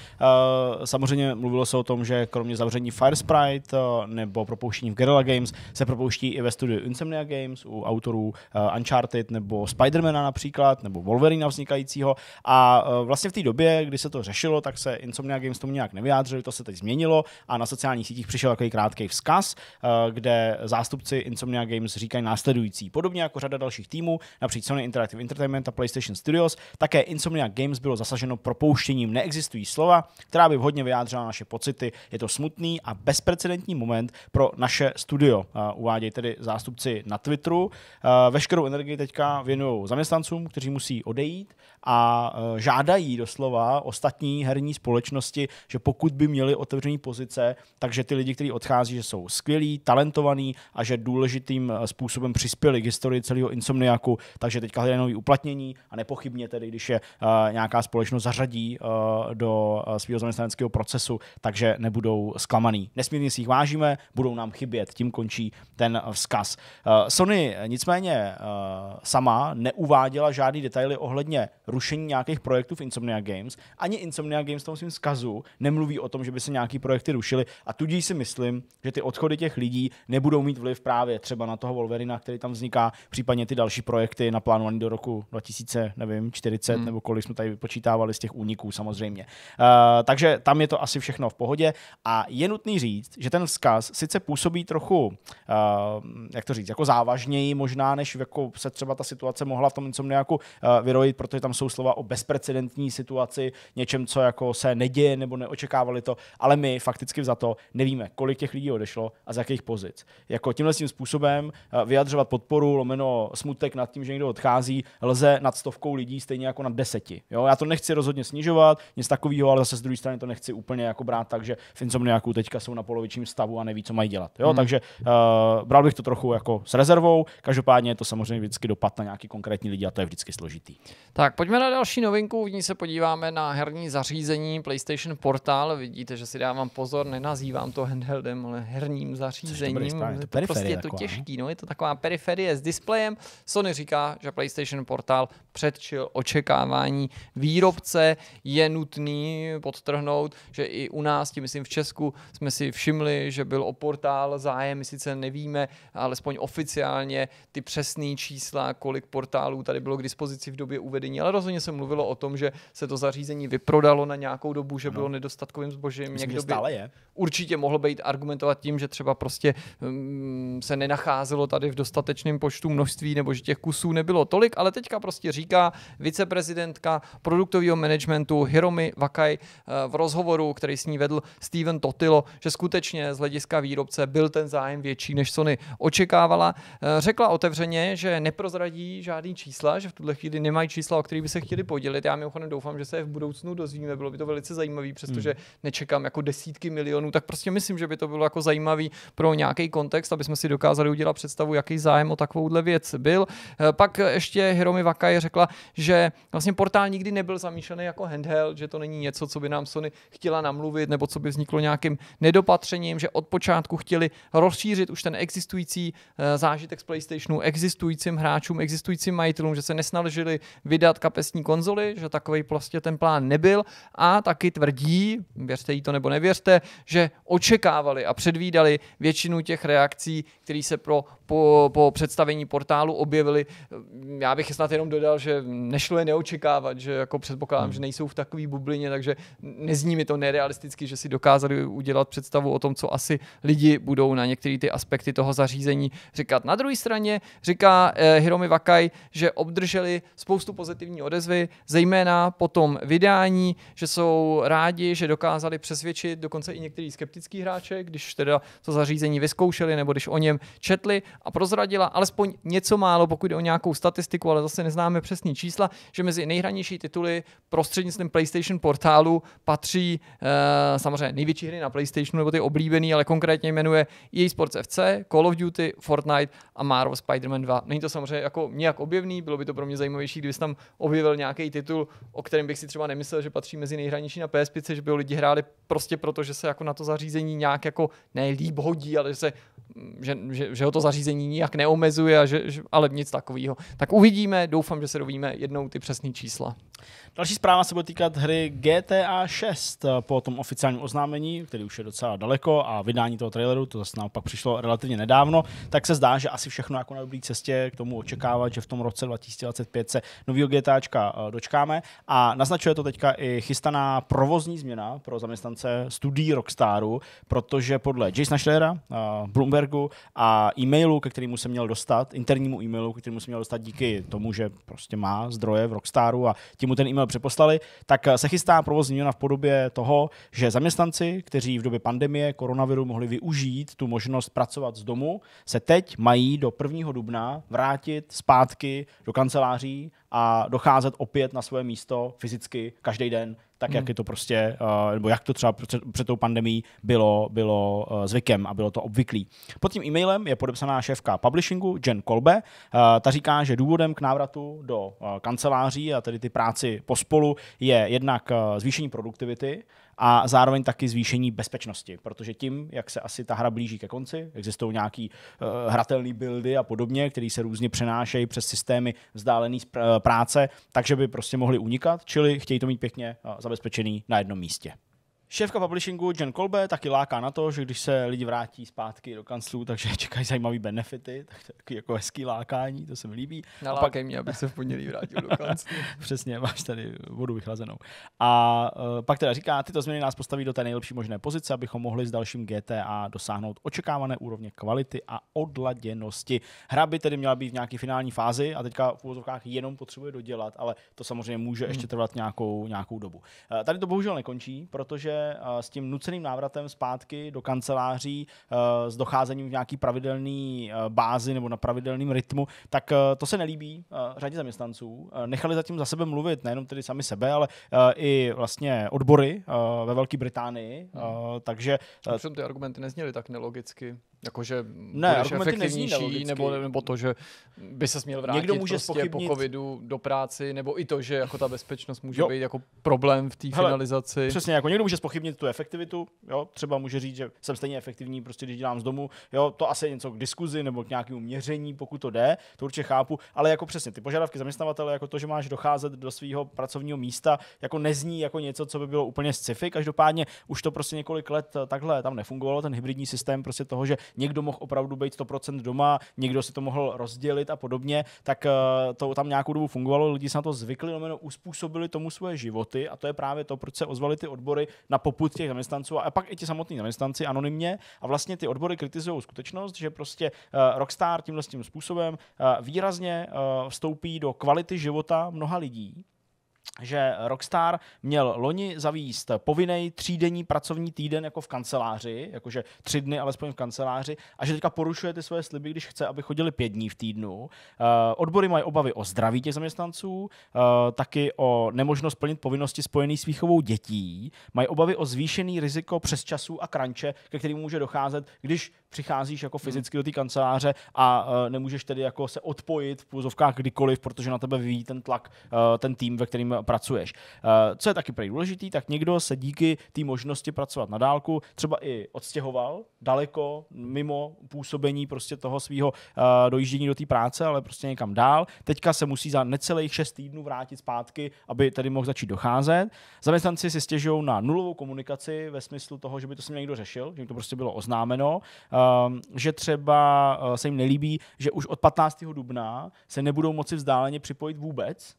[SPEAKER 1] eh, samozřejmě mluvilo se o tom, že kromě zavření Fire Sprite eh, nebo propouštění v Guerrilla Games se propouští i ve studiu Insomnia Games u autorů Eh, Uncharted nebo Spidermana například, nebo Wolverina vznikajícího a eh, vlastně v té době, kdy se to řešilo, tak se Insomnia Games tomu nějak nevyjádřili, to se teď změnilo a na sociálních sítích přišel takový krátký vzkaz, eh, kde zástupci Insomnia Games říkají následující. Podobně jako řada dalších týmů, například Sony Interactive Entertainment a PlayStation Studios, také Insomnia Games bylo zasaženo propouštěním. Neexistují slova, která by vhodně vyjádřila naše pocity. Je to smutný a bezprecedentní moment pro naše studio, uvádějí tedy zástupci na Twitteru. veškeré veškerou energii teďka věnují zaměstnancům, kteří musí odejít a eh, žádají doslova ostatní herní společnosti, že pokud by měli otevřené pozice, takže ty lidi, kteří odchází, že jsou skvělí, talentovaní a že důležitým eh, způsobem přispěli k historii celého insomniaku, takže teďka hledají nový uplatnění a nepochybně tedy, když je eh, nějaká společnost zařadí do svého zaměstnaneckého procesu, takže nebudou zklamaný. Nesmírně si jich vážíme, budou nám chybět, tím končí ten vzkaz. Sony nicméně Eh, sama neuváděla žádný detaily ohledně rušení nějakých projektů v Insomnia Games. Ani Insomnia Games tomu svým zkazu nemluví o tom, že by se nějaký projekty rušily a tudíž si myslím, že ty odchody těch lidí nebudou mít vliv právě třeba na toho Wolverina, který tam vzniká, případně ty další projekty naplánované do roku 2040 hmm. nebo kolik jsme tady vypočítávali z těch úniků samozřejmě. Uh, takže tam je to asi všechno v pohodě a je nutný říct, že ten vzkaz sice působí trochu, uh, jak to říct, jako závažněji možná než v, jako jako se třeba ta situace mohla v tom něco nějakou eh, vyrojit, protože tam jsou slova o bezprecedentní situaci, něčem, co jako se neděje nebo neočekávali to, ale my fakticky za to nevíme, kolik těch lidí odešlo a z jakých pozic. Jako tímhle tím způsobem eh, vyjadřovat podporu, lomeno smutek nad tím, že někdo odchází, lze nad stovkou lidí stejně jako nad deseti. Jo? Já to nechci rozhodně snižovat, nic takového, ale zase z druhé strany to nechci úplně jako brát tak, že v Insomniaku teďka jsou na polovičním stavu a neví, co mají dělat. Jo? Hmm. Takže uh, bral bych to trochu jako s rezervou, každopádně je to samozřejmě samozřejmě vždycky dopad na nějaký konkrétní lidi a to je vždycky složitý.
[SPEAKER 2] Tak pojďme na další novinku, v ní se podíváme na herní zařízení PlayStation Portal. Vidíte, že si dávám pozor, nenazývám to handheldem, ale herním zařízením. To je prostě je to těžký, no, je to taková periferie s displejem. Sony říká, že PlayStation Portal předčil očekávání výrobce. Je nutný podtrhnout, že i u nás, tím myslím v Česku, jsme si všimli, že byl o portál zájem, my sice nevíme, alespoň oficiálně ty přesný čísla, kolik portálů tady bylo k dispozici v době uvedení, ale rozhodně se mluvilo o tom, že se to zařízení vyprodalo na nějakou dobu, že ano. bylo nedostatkovým zbožím. Myslím, Někdo by stále je. Určitě mohl být argumentovat tím, že třeba prostě um, se nenacházelo tady v dostatečném počtu množství nebo že těch kusů nebylo tolik, ale teďka prostě říká viceprezidentka produktového managementu Hiromi Vakaj eh, v rozhovoru, který s ní vedl Steven Totilo, že skutečně z hlediska výrobce byl ten zájem větší, než Sony očekávala. Eh, řekla otevřeně, že že neprozradí žádný čísla, že v tuhle chvíli nemají čísla, o kterých by se chtěli podělit. Já mimochodem doufám, že se je v budoucnu dozvíme, bylo by to velice zajímavé, přestože hmm. nečekám jako desítky milionů, tak prostě myslím, že by to bylo jako zajímavý pro nějaký kontext, aby jsme si dokázali udělat představu, jaký zájem o takovouhle věc byl. Eh, pak ještě Hiromi Vakaje řekla, že vlastně portál nikdy nebyl zamýšlený jako handheld, že to není něco, co by nám Sony chtěla namluvit nebo co by vzniklo nějakým nedopatřením, že od počátku chtěli rozšířit už ten existující eh, zážitek z PlayStationu, existující existujícím hráčům, existujícím majitelům, že se nesnažili vydat kapesní konzoly, že takový prostě ten plán nebyl a taky tvrdí, věřte jí to nebo nevěřte, že očekávali a předvídali většinu těch reakcí, které se pro po, po představení portálu objevili. Eh, já bych snad jenom dodal, že nešlo je neočekávat, že jako předpokládám, hmm. že nejsou v takové bublině, takže nezní mi to nerealisticky, že si dokázali udělat představu o tom, co asi lidi budou na některé ty aspekty toho zařízení říkat. Na druhé straně říká eh, Hiromi Vakaj, že obdrželi spoustu pozitivní odezvy, zejména po tom vydání, že jsou rádi, že dokázali přesvědčit dokonce i některý skeptický hráče, když teda to zařízení vyzkoušeli nebo když o něm četli a prozradila alespoň něco málo, pokud jde o nějakou statistiku, ale zase neznáme přesný čísla, že mezi nejhranější tituly prostřednictvím PlayStation portálu patří uh, samozřejmě největší hry na PlayStationu nebo ty oblíbený, ale konkrétně jmenuje EA Sports FC, Call of Duty, Fortnite a Marvel Spider-Man 2. Není to samozřejmě jako nějak objevný, bylo by to pro mě zajímavější, kdyby tam objevil nějaký titul, o kterém bych si třeba nemyslel, že patří mezi nejhranější na PS5, že by ho lidi hráli prostě proto, že se jako na to zařízení nějak jako nejlíp hodí, ale že se že, že, že ho to zařízení nijak neomezuje, a že, že, ale nic takového. Tak uvidíme, doufám, že se dovíme
[SPEAKER 1] jednou ty přesné čísla. Další zpráva se bude týkat hry GTA 6 eh, po tom oficiálním oznámení, který už je docela daleko a vydání toho traileru, to zase naopak přišlo relativně nedávno, tak se zdá, že asi všechno jako na dobré cestě k tomu očekávat, že v tom roce 2025 se novýho GTAčka eh, dočkáme a naznačuje to teďka i chystaná provozní změna pro zaměstnance studií Rockstaru, protože podle Jasona Schlera, eh, Bloomberg Bloombergu a e-mailu, ke kterému jsem měl dostat, internímu e-mailu, ke kterému jsem měl dostat díky tomu, že prostě má zdroje v Rockstaru a ti mu ten e-mail přeposlali, tak se chystá provozní změna v podobě toho, že zaměstnanci, kteří v době pandemie koronaviru mohli využít tu možnost pracovat z domu, se teď mají do 1. dubna vrátit zpátky do kanceláří a docházet opět na svoje místo fyzicky každý den tak hmm. jak je to prostě, uh, nebo jak to třeba před, před tou pandemí bylo, bylo uh, zvykem a bylo to obvyklý. Pod tím e-mailem je podepsaná šéfka publishingu Jen Kolbe. Uh, ta říká, že důvodem k návratu do uh, kanceláří a tedy ty práci pospolu je jednak uh, zvýšení produktivity, a zároveň taky zvýšení bezpečnosti, protože tím, jak se asi ta hra blíží ke konci, existují nějaký uh, eh, hratelné buildy a podobně, které se různě přenášejí přes systémy vzdálené eh, práce, takže by prostě mohli unikat, čili chtějí to mít pěkně uh, zabezpečený na jednom místě. Šéfka publishingu Jen Kolbe taky láká na to, že když se lidi vrátí zpátky do kanclu, takže čekají zajímavé benefity, tak to je jako hezký lákání, to se mi líbí. Nalákej a pak... mě, abych se v pondělí vrátil do kanclu. Přesně, máš tady vodu vychlazenou. A uh, pak teda říká, tyto změny nás postaví do té nejlepší možné pozice, abychom mohli s dalším GTA dosáhnout očekávané úrovně kvality a odladěnosti. Hra by tedy měla být v nějaké finální fázi a teďka v úvozovkách jenom potřebuje dodělat, ale to samozřejmě může hmm. ještě trvat nějakou, nějakou dobu. Uh, tady to bohužel nekončí, protože s tím nuceným návratem zpátky do kanceláří, eh, s docházením v nějaký pravidelný eh, bázi nebo na pravidelném rytmu, tak eh, to se nelíbí řadě zaměstnanců. Nechali zatím za sebe mluvit nejenom tedy sami sebe, ale i vlastně odbory ve Velké Británii, hmm. takže...
[SPEAKER 2] Přitom ty argumenty nezněly tak nelogicky. Jakože ne, budeš efektivnější, nebo, nebo to, že by se směl vrátit Někdo může prostě po covidu do práci,
[SPEAKER 1] nebo i to, že jako ta bezpečnost může jo. být jako problém v té finalizaci. Přesně, jako někdo může spochybnit tu efektivitu, jo, třeba může říct, že jsem stejně efektivní, prostě když dělám z domu, jo, to asi je něco k diskuzi nebo k nějakému měření, pokud to jde, to určitě chápu, ale jako přesně ty požadavky zaměstnavatele, jako to, že máš docházet do svého pracovního místa, jako nezní jako něco, co by bylo úplně sci-fi, každopádně už to prostě několik let eh, takhle tam nefungovalo, ten hybridní systém prostě toho, že někdo mohl opravdu být 100% doma, někdo si to mohl rozdělit a podobně, tak eh, to tam nějakou dobu fungovalo, lidi se na to zvykli, no, uspůsobili tomu svoje životy a to je právě to, proč se ozvali ty odbory na poput těch zaměstnanců a pak i ti samotní zaměstnanci anonymně a vlastně ty odbory kritizují skutečnost, že prostě eh, Rockstar tímhle tím způsobem eh, výrazně vstoupí do kvality života mnoha lidí že Rockstar měl loni zavíst povinný třídenní pracovní týden jako v kanceláři, jakože tři dny alespoň v kanceláři, a že teďka porušuje ty svoje sliby, když chce, aby chodili pět dní v týdnu. Uh, odbory mají obavy o zdraví těch zaměstnanců, uh, taky o nemožnost plnit povinnosti spojené s výchovou dětí, mají obavy o zvýšený riziko přesčasů a kranče, ke kterým může docházet, když přicházíš jako mhm. fyzicky do té kanceláře a uh, nemůžeš tedy jako se odpojit v půzovkách kdykoliv, protože na tebe vyvíjí ten tlak, ten tým, ve kterým pracuješ. Eh, co je taky prej důležitý, tak někdo se díky té možnosti pracovat na dálku třeba i odstěhoval daleko, mimo působení prostě toho svého eh, dojíždění do té práce, ale prostě někam dál. Teďka se musí za necelých 6 týdnů vrátit zpátky, aby tady mohl začít docházet. Zaměstnanci si stěžují na nulovou komunikaci ve smyslu toho, že by to se někdo řešil, že by to prostě bylo oznámeno, eh, že třeba se jim nelíbí, že už od 15. dubna se nebudou moci vzdáleně připojit vůbec,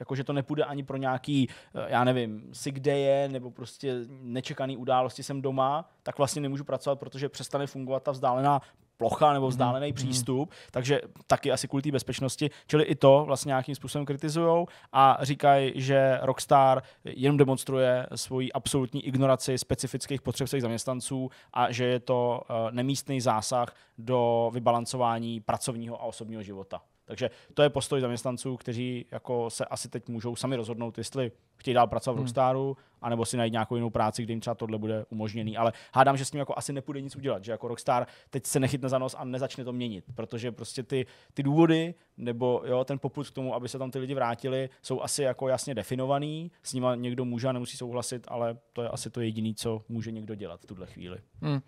[SPEAKER 1] Jakože to nepůjde ani pro nějaký, eh, já nevím, sick je, nebo prostě nečekaný události jsem doma, tak vlastně nemůžu pracovat, protože přestane fungovat ta vzdálená plocha nebo mhm, vzdálený mm. přístup, takže taky asi kvůli té bezpečnosti, čili i to vlastně nějakým způsobem kritizujou a říkají, že Rockstar jenom demonstruje svoji absolutní ignoraci specifických potřeb svých zaměstnanců a že je to eh, nemístný zásah do vybalancování pracovního a osobního života. Takže to je postoj zaměstnanců, kteří jako se asi teď můžou sami rozhodnout, jestli chtějí dál pracovat v Rockstaru, hmm. anebo si najít nějakou jinou práci, kde jim třeba tohle bude umožněný. Ale hádám, že s tím jako asi nepůjde nic udělat, že jako Rockstar teď se nechytne za nos a nezačne to měnit, protože prostě ty, ty důvody nebo jo, ten poput k tomu, aby se tam ty lidi vrátili, jsou asi jako jasně definovaný, s nima někdo může a nemusí souhlasit, ale to je asi to jediné, co může někdo dělat v tuhle chvíli.
[SPEAKER 2] Hmm.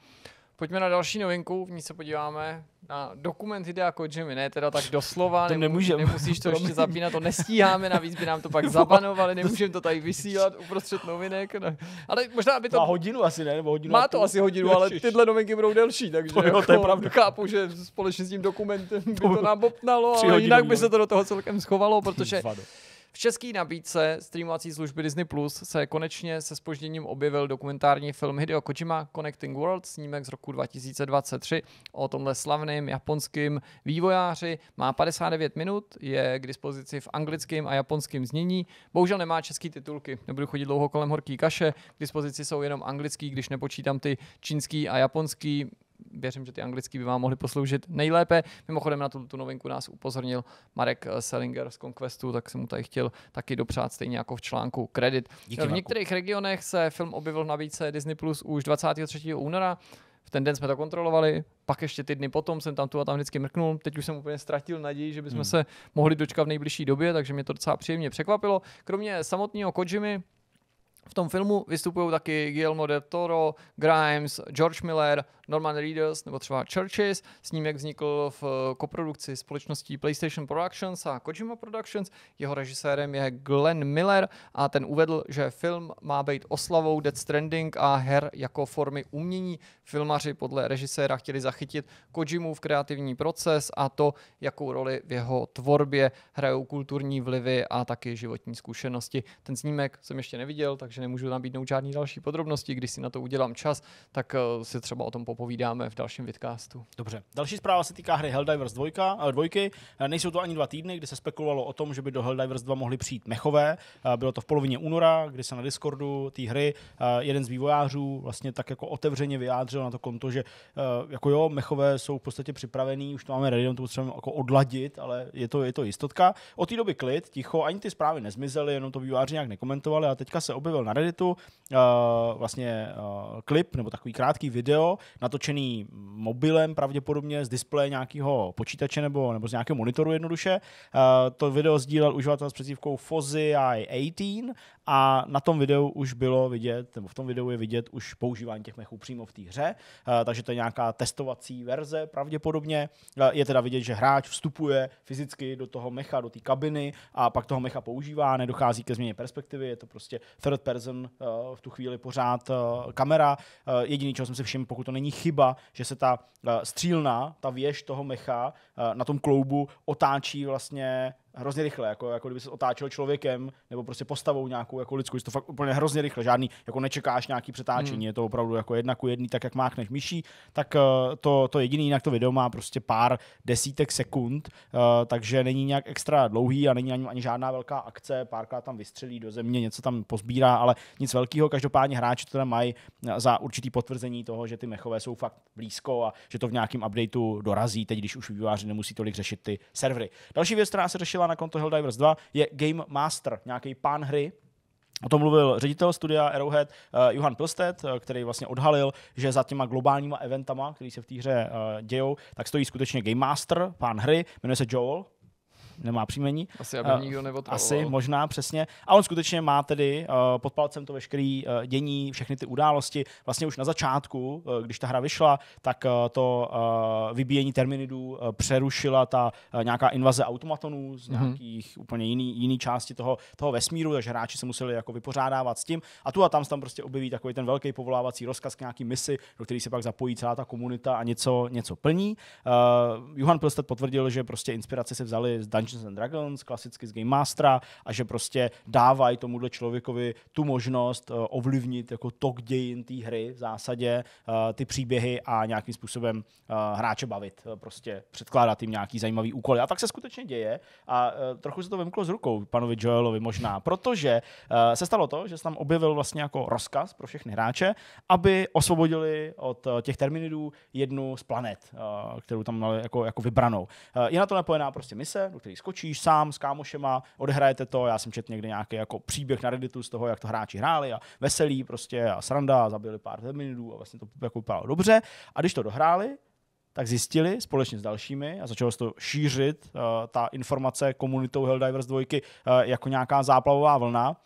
[SPEAKER 2] Pojďme na další novinku, v ní se podíváme na dokument Hidea Kojimi, ne teda tak doslova, to nemů- nemůžem. nemusíš to ještě zapínat, to nestíháme, navíc by nám to pak zabanovali, nemůžeme to tady vysílat uprostřed novinek, ne. No. ale možná aby to... Má hodinu asi, ne? Nebo hodinu Má to asi hodinu, ale tyhle novinky budou delší, takže to, jo, jako, to je pravda. chápu, že společně s tím dokumentem by to nám bopnalo, ale jinak by se to do toho celkem schovalo, protože... Vado. V české nabídce streamovací služby Disney Plus se konečně se spožděním objevil dokumentární film Hideo Kojima Connecting World, snímek z roku 2023 o tomhle slavném japonském vývojáři. Má 59 minut, je k dispozici v anglickém a japonském znění. Bohužel nemá český titulky, nebudu chodit dlouho kolem horký kaše, k dispozici jsou jenom anglický, když nepočítám ty čínský a japonský věřím, že ty anglický by vám mohly posloužit nejlépe. Mimochodem na tu, tu novinku nás upozornil Marek eh, Selinger z Conquestu, tak jsem mu tady chtěl taky dopřát stejně jako v článku kredit. Díky, v Marku. některých regionech se film objevil na více Disney Plus už 23. února. V ten den jsme to kontrolovali, pak ještě ty dny potom jsem tam tu a tam vždycky mrknul. Teď už jsem úplně ztratil naději, že bychom hmm. se mohli dočkat v nejbližší době, takže mě to docela příjemně překvapilo. Kromě samotného Kojimy, v tom filmu vystupují taky Guillermo del Toro, Grimes, George Miller, Norman Reedus nebo třeba Churches, snímek vznikl v eh, koprodukci společností PlayStation Productions a Kojima Productions, jeho režisérem je Glenn Miller a ten uvedl, že film má být oslavou Death Stranding a her jako formy umění. Filmaři podle režiséra chtěli zachytit Kojimu v kreativní proces a to, jakou roli v jeho tvorbě hrajou kulturní vlivy a taky životní zkušenosti. Ten snímek jsem ještě neviděl, takže nemůžu nabídnout žádný další podrobnosti. Když si na to udělám čas, tak eh, si třeba o tom popovídáme v dalším vidcastu. Dobře.
[SPEAKER 1] Další zpráva se týká hry Helldivers 2, eh, dvojky. Eh, nejsou to ani dva týdny, kdy se spekulovalo o tom, že by do Helldivers 2 mohli přijít mechové. Eh, bylo to v polovině února, kdy se na Discordu té hry jeden z vývojářů vlastně tak jako otevřeně vyjádřil na to konto, že jako jo, mechové jsou v podstatě připravený, už to máme ready, to potřebujeme jako odladit, ale je to, je to jistotka. Od té doby klid, ticho, ani ty zprávy nezmizely, jenom to vývojáři nějak nekomentovali a teďka se objevil na Redditu vlastně klip nebo takový krátký video na natočený mobilem pravděpodobně z displeje nějakého počítače nebo, nebo z nějakého monitoru jednoduše. Eh, to video sdílel uživatel s přezdívkou Fozzy 18 a na tom videu už bylo vidět, nebo v tom videu je vidět už používání těch mechů přímo v té hře, eh, takže to je nějaká testovací verze pravděpodobně. Eh, je teda vidět, že hráč vstupuje fyzicky do toho mecha, do té kabiny a pak toho mecha používá, nedochází ke změně perspektivy, je to prostě third person v tu chvíli pořád kamera. Jediný, čeho jsem si všiml, pokud to není chyba, že se ta eh, střílna, ta věž toho mecha eh, na tom kloubu otáčí vlastně hrozně rychle, jako, jako kdyby se otáčel člověkem nebo prostě postavou nějakou jako lidskou, je to fakt úplně hrozně rychle, žádný, jako nečekáš nějaký přetáčení, hmm. je to opravdu jako jedna ku jedný, tak jak máchneš myší, tak uh, to, to jediný, jinak to video má prostě pár desítek sekund, uh, takže není nějak extra dlouhý a není ani, ani žádná velká akce, párkrát tam vystřelí do země, něco tam pozbírá, ale nic velkého, každopádně hráči to tam mají eh, za určitý potvrzení toho, že ty mechové jsou fakt blízko a že to v nějakém updateu dorazí, teď když už výváři nemusí tolik řešit ty servery. Další věc, která se řešila na konto Helldivers 2, je Game Master, nějaký pán hry, O tom mluvil ředitel studia Arrowhead uh, Johan Pilstedt, uh, který vlastně odhalil, že za těma globálníma eventama, které se v té hře uh, dějou, tak stojí skutečně Game Master, pán hry, jmenuje se Joel, nemá příjmení. Asi, aby uh, nikdo nevotroval. Asi, možná, přesně. A on skutečně má tedy uh, pod palcem to veškerý uh, dění, všechny ty události. Vlastně už na začátku, uh, když ta hra vyšla, tak uh, to uh, vybíjení terminidů uh, přerušila ta uh, nějaká invaze automatonů z mhm. nějakých mm-hmm. úplně jiný, jiný části toho, toho vesmíru, takže hráči se museli jako vypořádávat s tím. A tu a tam se tam prostě objeví takový ten velký povolávací rozkaz k nějaký misi, do který se pak zapojí celá ta komunita a něco, něco plní. Uh, Johan Pilstedt potvrdil, že prostě inspirace se vzali z Dungeons Dungeons and Dragons, klasicky z Game Mastera, a že prostě dávají tomuhle člověkovi tu možnost eh, ovlivnit jako tok dějin té hry v zásadě, eh, ty příběhy a nějakým způsobem eh, hráče bavit, prostě předkládat jim nějaký zajímavý úkol A tak se skutečně děje a trochu se to vymklo z rukou panovi Joelovi možná, protože se stalo to, že se tam objevil vlastně jako rozkaz pro všechny hráče, aby osvobodili od těch terminidů jednu z planet, kterou tam měli jako, jako vybranou. Je na to napojená prostě mise, do které skočíš sám s kámošema, odhrajete to, já jsem četl někde nějaký jako příběh na Redditu z toho, jak to hráči hráli a veselí prostě a sranda, a zabili pár terminů a vlastně to jako vypadalo dobře a když to dohráli, tak zjistili společně s dalšími a začalo se to šířit, uh, ta informace komunitou Helldivers 2 uh, eh, jako nějaká záplavová vlna,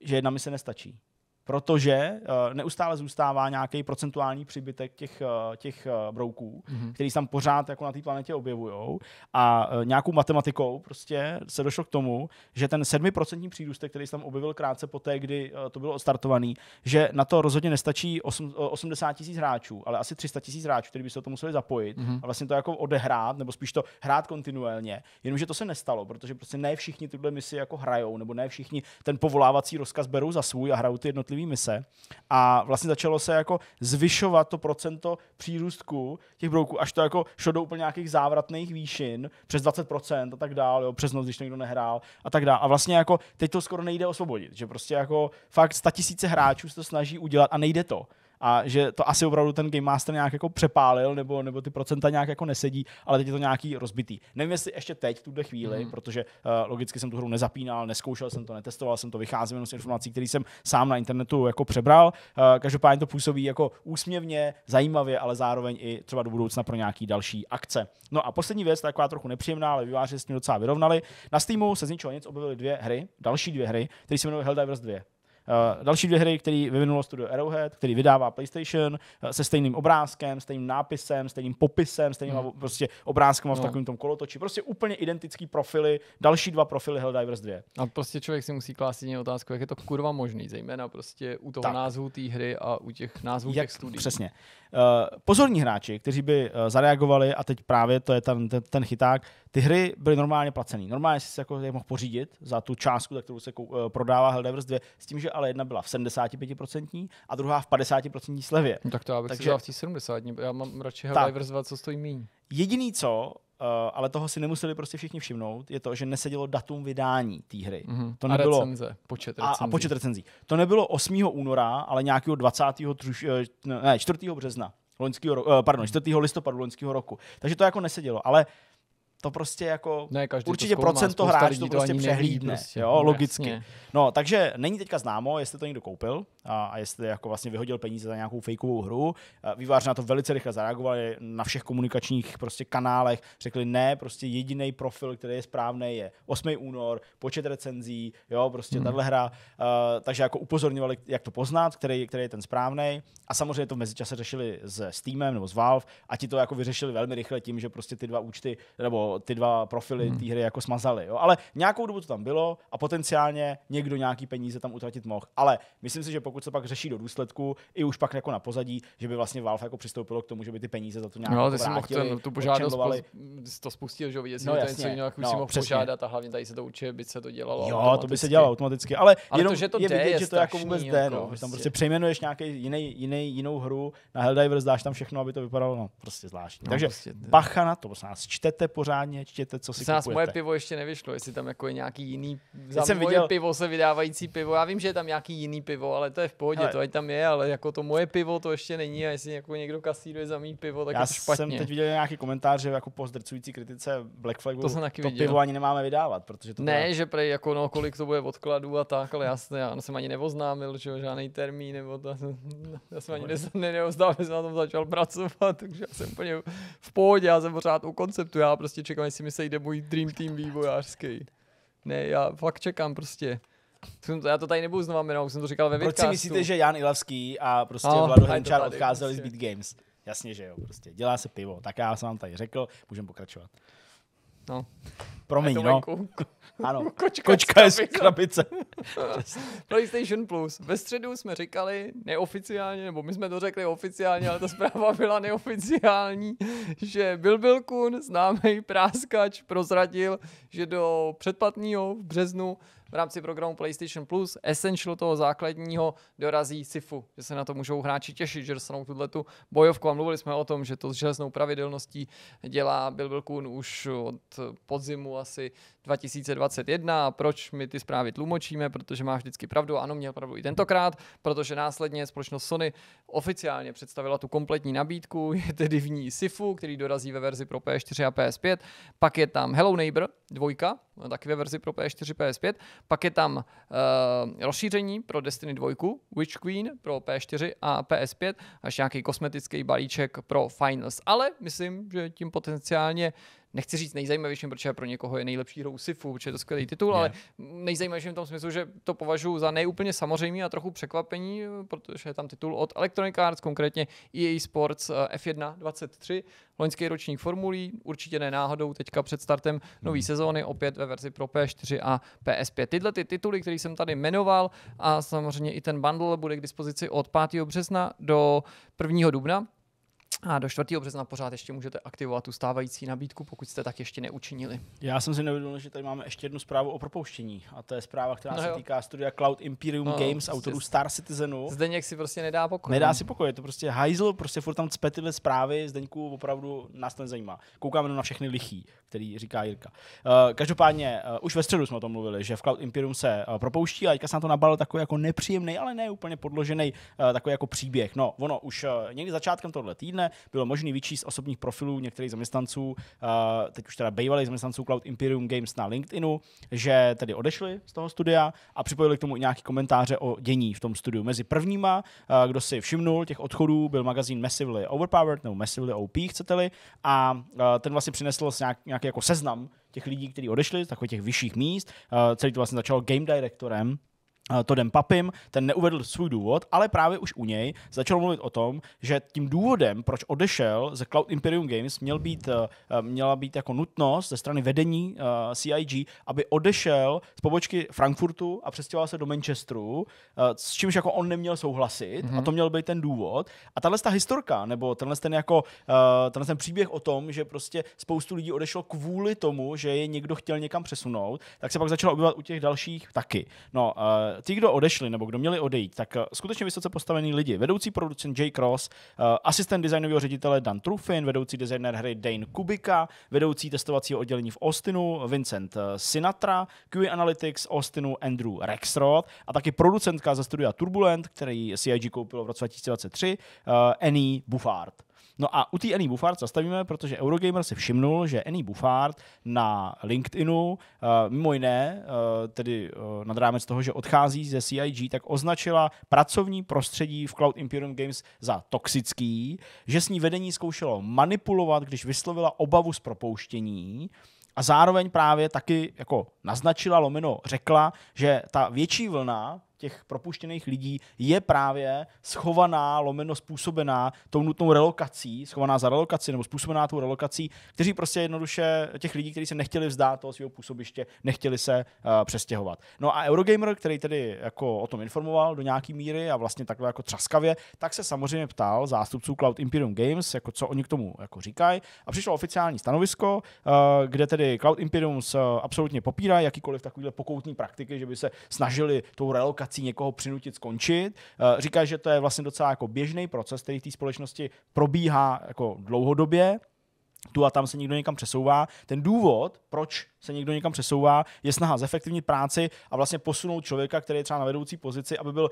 [SPEAKER 1] že jedna se nestačí protože eh, neustále zůstává nějaký procentuální přibytek těch, eh, těch eh, brouků, mm-hmm. který tam pořád jako na té planetě objevují. A nějakou matematikou prostě se došlo k tomu, že ten 7% přírůstek, který se tam objevil krátce poté, kdy to bylo odstartovaný, že na to rozhodně nestačí 8, 80 tisíc hráčů, ale asi 300 tisíc hráčů, kteří by se to museli zapojit mm-hmm. a vlastně to jako odehrát, nebo spíš to hrát kontinuálně. Jenomže to se nestalo, protože prostě ne všichni tyhle misi jako hrajou, nebo ne všichni ten povolávací rozkaz berou za svůj a hrajou ty jednotlivé jednotlivé mise a vlastně začalo se jako zvyšovat to procento přírůstku těch brouků, až to jako šlo do úplně nějakých závratných výšin, přes 20% a tak dál, jo, přes noc, když někdo nehrál a tak dál. A vlastně jako teď to skoro nejde osvobodit, že prostě jako fakt tisíce hráčů se to snaží udělat a nejde to a že to asi opravdu ten Game Master nějak jako přepálil, nebo, nebo ty procenta nějak jako nesedí, ale teď je to nějaký rozbitý. Nevím, jestli ještě teď, v tuhle chvíli, mm. protože uh, logicky jsem tu hru nezapínal, neskoušel jsem to, netestoval jsem to, vycházím jenom z informací, které jsem sám na internetu jako přebral. Uh, každopádně to působí jako úsměvně, zajímavě, ale zároveň i třeba do budoucna pro nějaký další akce. No a poslední věc, taková trochu nepříjemná, ale výváři s tím docela vyrovnali. Na Steamu se z ničeho nic objevily dvě hry, další dvě hry, které se jmenují Helldivers 2. Eh, další dvě hry, které vyvinulo studio Arrowhead, který vydává PlayStation eh, se stejným obrázkem, stejným nápisem, stejným popisem, stejným mm. prostě obrázkem no. v takovém tom kolotoči. Prostě úplně identický profily, další dva profily Helldivers 2. A
[SPEAKER 2] prostě člověk si musí klást jině otázku, jak je to kurva možný, zejména prostě u toho tak. názvu té hry a u
[SPEAKER 1] těch názvů jak, těch studií. Přesně. Uh, pozorní hráči, kteří by zareagovali, a teď právě to je ten, ten, ten chyták, ty hry byly normálně placené. Normálně jsi jako je mohl pořídit za tu částku, za kterou se kou, eh, prodává Helldivers 2, s tím, že ale jedna byla v 75% a druhá v 50% slevě. No, tak to já bych Takže, si v těch 70, já mám radši Helldivers 2, co stojí míň. Jediný co, Uh, ale toho si nemuseli prostě všichni všimnout, je to, že nesedělo datum vydání té hry. Mm-hmm. To nebylo, a recenze, počet recenzí. A, a počet recenzí. To nebylo 8. února, ale nějakého 20. Truš... Eh, ne, 4. března loňského, pardon, 4. listopadu loňského roku. Takže to jako nesedělo, ale to prostě jako ne, každý určitě to procento hráčů to prostě přehlídne, prostě. jo, logicky. Jasně. No, takže není teďka známo, jestli to někdo koupil a, a jestli jako vlastně vyhodil peníze za nějakou fejkovou hru. Výváři na to velice rychle zareagovali na všech komunikačních prostě kanálech, řekli ne, prostě jediný profil, který je správný, je 8. únor, počet recenzí, jo, prostě hmm. tahle hra. Uh, takže jako upozorňovali, jak to poznat, který, který je ten správný. A samozřejmě to v mezičase řešili s Steamem nebo s Valve a ti to jako vyřešili velmi rychle tím, že prostě ty dva účty nebo ty dva profily hmm. té hry jako smazali. Jo? Ale nějakou dobu to tam bylo a potenciálně někdo nějaký peníze tam utratit mohl. Ale myslím si, že pokud se pak řeší do důsledku, i už pak jako na pozadí, že by vlastně Valve jako přistoupilo k tomu, že by ty peníze za to nějak no, ty vrátili, mohl ten, tu požádost,
[SPEAKER 2] poz, to spustil, že vidět, no, že to něco jiného, jako no, si mohl přesně. požádat a hlavně tady se to určitě by se to dělalo Jo, to by se dělalo automaticky, ale, ale jenom to, že to je vidět, je že to jako vůbec jde, jako, no, že tam prostě. prostě
[SPEAKER 1] přejmenuješ nějaký jiný, jiný, jinou hru, na Helldivers dáš tam všechno, aby to vypadalo no, prostě zvláštní. No, Takže prostě, bacha na to, prostě nás čtete pořád pořádně, čtěte, co si Zás kupujete. moje
[SPEAKER 2] pivo ještě nevyšlo, jestli tam jako je nějaký jiný, za jsem viděl... pivo se vydávající pivo, já vím, že je tam nějaký jiný pivo, ale to je v pohodě, ale... to ať tam je, ale jako to moje pivo to ještě není a jestli jako někdo kasíruje za mý pivo, tak já je to špatně. jsem teď
[SPEAKER 1] viděl nějaký komentář, že jako po zdrcující kritice Black Flagu to, jsem taky to viděl. pivo ani nemáme vydávat, protože to Ne, bude... že
[SPEAKER 2] prej jako no, kolik to bude odkladů a tak, ale já, jsem, já jsem ani nevoznámil, že žádný termín, nebo to, já jsem ani ne, neoznámil, že jsem na tom začal pracovat, takže já jsem úplně v pohodě, já jsem pořád u konceptu, já prostě čekám, jestli mi sejde můj dream team vývojářský. Ne, já fakt čekám prostě. Já to tady nebudu znovu jmenovat, jsem to říkal ve Proč si myslíte, že Jan Ilavský a prostě no, Vlado Hrenčar odcházeli
[SPEAKER 1] prostě. z Beat Games? Jasně, že jo, prostě. Dělá se pivo. Tak já jsem vám tady řekl, můžeme pokračovat. No. Promiň, no. Ano, kočka, kočka je z krabice.
[SPEAKER 2] PlayStation Plus. Ve středu jsme říkali neoficiálně, nebo my jsme to řekli oficiálně, ale ta zpráva byla neoficiální, že Bill Kun, známý práskač, prozradil, že do předplatného v březnu v rámci programu PlayStation Plus Essential toho základního dorazí SIFu, že se na to můžou hráči těšit, že dostanou tuhle tu bojovku a mluvili jsme o tom, že to s železnou pravidelností dělá Bill Bilkun už od podzimu asi 2021 a proč my ty zprávy tlumočíme, protože má vždycky pravdu, ano, měl pravdu i tentokrát, protože následně společnost Sony oficiálně představila tu kompletní nabídku, je tedy v ní SIFu, který dorazí ve verzi pro PS4 a PS5, pak je tam Hello Neighbor dvojka, no, taky ve verzi pro PS4 PS5 pak je tam uh, rozšíření pro Destiny 2, Witch Queen pro P4 a PS5, až nějaký kosmetický balíček pro Finals. Ale myslím, že tím potenciálně nechci říct nejzajímavějším, protože pro někoho je nejlepší hrou Sifu, protože je to skvělý titul, yeah. ale nejzajímavějším v tom smyslu, že to považuji za nejúplně samozřejmý a trochu překvapení, protože je tam titul od Electronic Arts, konkrétně EA Sports eh, F1 23, loňský ročník formulí, určitě ne náhodou. teďka před startem nové hmm. sezóny, opět ve verzi pro P4 a PS5. Tyhle ty tituly, které jsem tady jmenoval a samozřejmě i ten bundle bude k dispozici od 5. března do 1. dubna, a do 4. března pořád ještě můžete aktivovat tu stávající
[SPEAKER 1] nabídku, pokud jste tak ještě neučinili. Já jsem si neuvědomil, že tady máme ještě jednu zprávu o propouštění. A to je zpráva, která no se jo. týká studia Cloud Imperium no, Games, prostě autorů Star Citizenu. Zdeněk si prostě nedá pokoj. Nedá si pokoj, je to prostě hajzl, prostě furt tam cpe tyhle zprávy, Zdeňku opravdu nás to nezajímá. Koukáme na všechny lichý, který říká Jirka. Uh, každopádně, uh, už ve středu jsme o tom mluvili, že v Cloud Imperium se uh, propouští a teďka se na to nabalil takový jako nepříjemný, ale ne úplně podložený uh, takový jako příběh. No, ono už uh, někdy začátkem tohle týdne týdne bylo možné vyčíst osobních profilů některých zaměstnanců, eh, teď už teda bývalých zaměstnanců Cloud Imperium Games na LinkedInu, že tedy odešli z toho studia a připojili k tomu i nějaký komentáře o dění v tom studiu. Mezi prvníma, eh, kdo si všimnul těch odchodů, byl magazín Massively Overpowered nebo Massively OP, chcete-li, a eh, ten vlastně přinesl nějaký jako seznam těch lidí, kteří odešli z takových těch vyšších míst. Celý to vlastně začalo game directorem Eh, Todem Papim, ten neuvedl svůj důvod, ale právě už u něj začal mluvit o tom, že tím důvodem, proč odešel ze Cloud Imperium Games, měl být, eh, eh, měla být jako nutnost ze strany vedení CIG, aby odešel z pobočky Frankfurtu a přestěhoval se do Manchesteru, s čímž jako on neměl souhlasit mm-hmm. a mhm. to měl být ten důvod. A tahle ta historka, nebo tenhle ten, jako, tenhle ten příběh o tom, že prostě spoustu lidí odešlo kvůli tomu, že je někdo chtěl někam přesunout, tak se pak začalo objevovat u těch dalších taky. No, ti, kdo odešli nebo kdo měli odejít, tak eh, skutečně vysoce postavení lidi. Vedoucí producent Jay Cross, eh, asistent designového ředitele Dan Truffin, vedoucí designer hry Dane Kubika, vedoucí testovacího oddělení v Austinu Vincent eh, Sinatra, QA Analytics Austinu Andrew Rexroth a taky producentka ze studia Turbulent, který CIG koupilo v roce 2023, Annie Buffard. No a u té Annie Buffard zastavíme, protože Eurogamer si všimnul, že Annie Buffard na LinkedInu, uh, mimo jiné, uh, tedy uh, nad rámec toho, že odchází ze CIG, tak označila pracovní prostředí v Cloud Imperium Games za toxický, že s ní vedení zkoušelo manipulovat, když vyslovila obavu z propouštění, a zároveň právě taky jako naznačila, lomino řekla, že ta větší vlna těch propuštěných lidí je právě schovaná, lomeno způsobená tou nutnou relokací, schovaná za relokaci nebo způsobená tou relokací, kteří prostě jednoduše těch lidí, kteří se nechtěli vzdát toho svého působiště, nechtěli se uh, přestěhovat. No a Eurogamer, který tedy jako o tom informoval do nějaký míry a vlastně takhle jako třaskavě, tak se samozřejmě ptal zástupců Cloud Imperium Games, jako co oni k tomu jako říkají a přišlo oficiální stanovisko, uh, kde tedy Cloud Imperium eh, absolutně popírá jakýkoliv takovýhle pokoutní praktiky, že by se snažili tou relokací komunikací někoho přinutit skončit. Eh, říká, že to je vlastně docela jako běžný proces, který v té společnosti probíhá jako dlouhodobě. Tu a tam se někdo někam přesouvá. Ten důvod, proč se někdo někam přesouvá, je snaha zefektivnit práci a vlastně posunout člověka, který je třeba na vedoucí pozici, aby byl uh,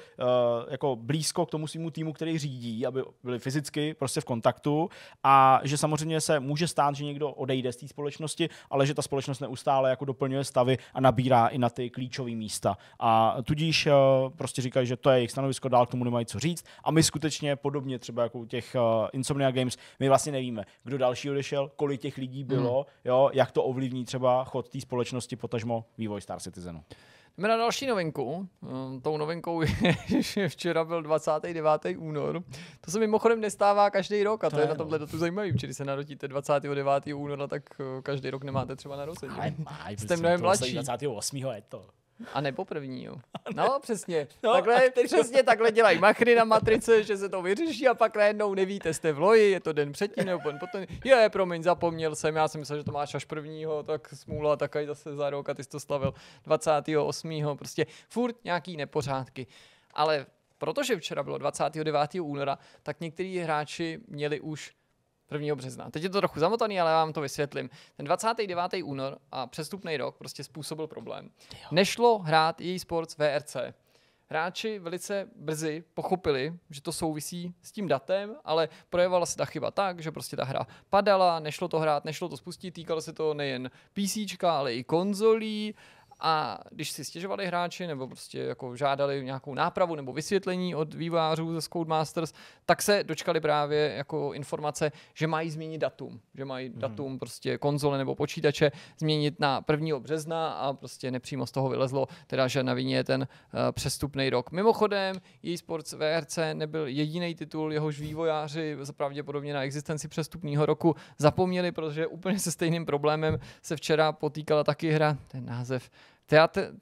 [SPEAKER 1] jako blízko k tomu svým týmu, který řídí, aby byli fyzicky prostě v kontaktu a že samozřejmě se může stát, že někdo odejde z té společnosti, ale že ta společnost neustále jako doplňuje stavy a nabírá i na ty klíčové místa. A tudíž uh, prostě říkají, že to je jejich stanovisko, dál k tomu nemají co říct a my skutečně podobně třeba jako u těch uh, Insomnia Games, my vlastně nevíme, kdo další odešel, kolik těch lidí bylo, hmm. jo, jak to ovlivní třeba chod od té společnosti, potažmo vývoj Star Citizenu. Jdeme na
[SPEAKER 2] další novinku. Mm, tou novinkou je, že včera byl 29. únor. To se mimochodem nestává každý rok a to, to je, je na tomhle no. tu zajímavý, protože se narodíte 29. února, tak eh, každý rok nemáte třeba narození. Jste mnohem mladší. 28. je to. A nebo prvního. No, přesně. No, takhle, Přesně takhle dělají machry na matrice, že se to vyřeší a pak najednou nevíte, jste v loji, je to den předtím nebo den potom. Je, promiň, zapomněl jsem, já jsem myslel, že to máš až prvního, tak smůla, tak až zase za rok a ty jsi to slavil 28. Prostě furt nějaký nepořádky. Ale protože včera bylo 29. února, tak někteří hráči měli už 1. března. Teď je to trochu zamotaný, ale já vám to vysvětlím. Ten 29. únor a přestupný rok prostě způsobil problém. Nešlo hrát její sport z VRC. Hráči velice brzy pochopili, že to souvisí s tím datem, ale projevala se ta chyba tak, že prostě ta hra padala, nešlo to hrát, nešlo to spustit, týkalo se to nejen PC, ale i konzolí a když si stěžovali hráči nebo prostě jako žádali nějakou nápravu nebo vysvětlení od vývářů ze Masters, tak se dočkali právě jako informace, že mají změnit datum. Že mají hmm. datum prostě konzole nebo počítače změnit na 1. března a prostě nepřímo z toho vylezlo, teda že na vině je ten uh, eh, přestupný rok. Mimochodem, její sport VRC nebyl jediný titul, jehož vývojáři pravděpodobně na existenci přestupního roku zapomněli, protože úplně se stejným problémem se včera potýkala taky hra, ten název Teatr...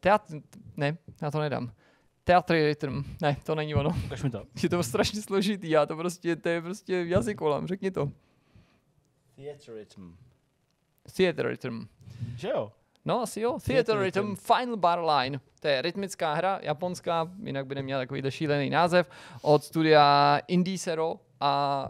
[SPEAKER 2] Teatr... Ne, já to nedám. rytm. Ne, to není ono. Kaž mi to. Je to strašně složitý, já to prostě, to je prostě volám. řekni to. Theatr rytm. Že jo? No asi jo. Theater Rhythm Final Bar Line. To je rytmická hra, japonská, jinak by neměla takový šílený název, od studia Indie Zero a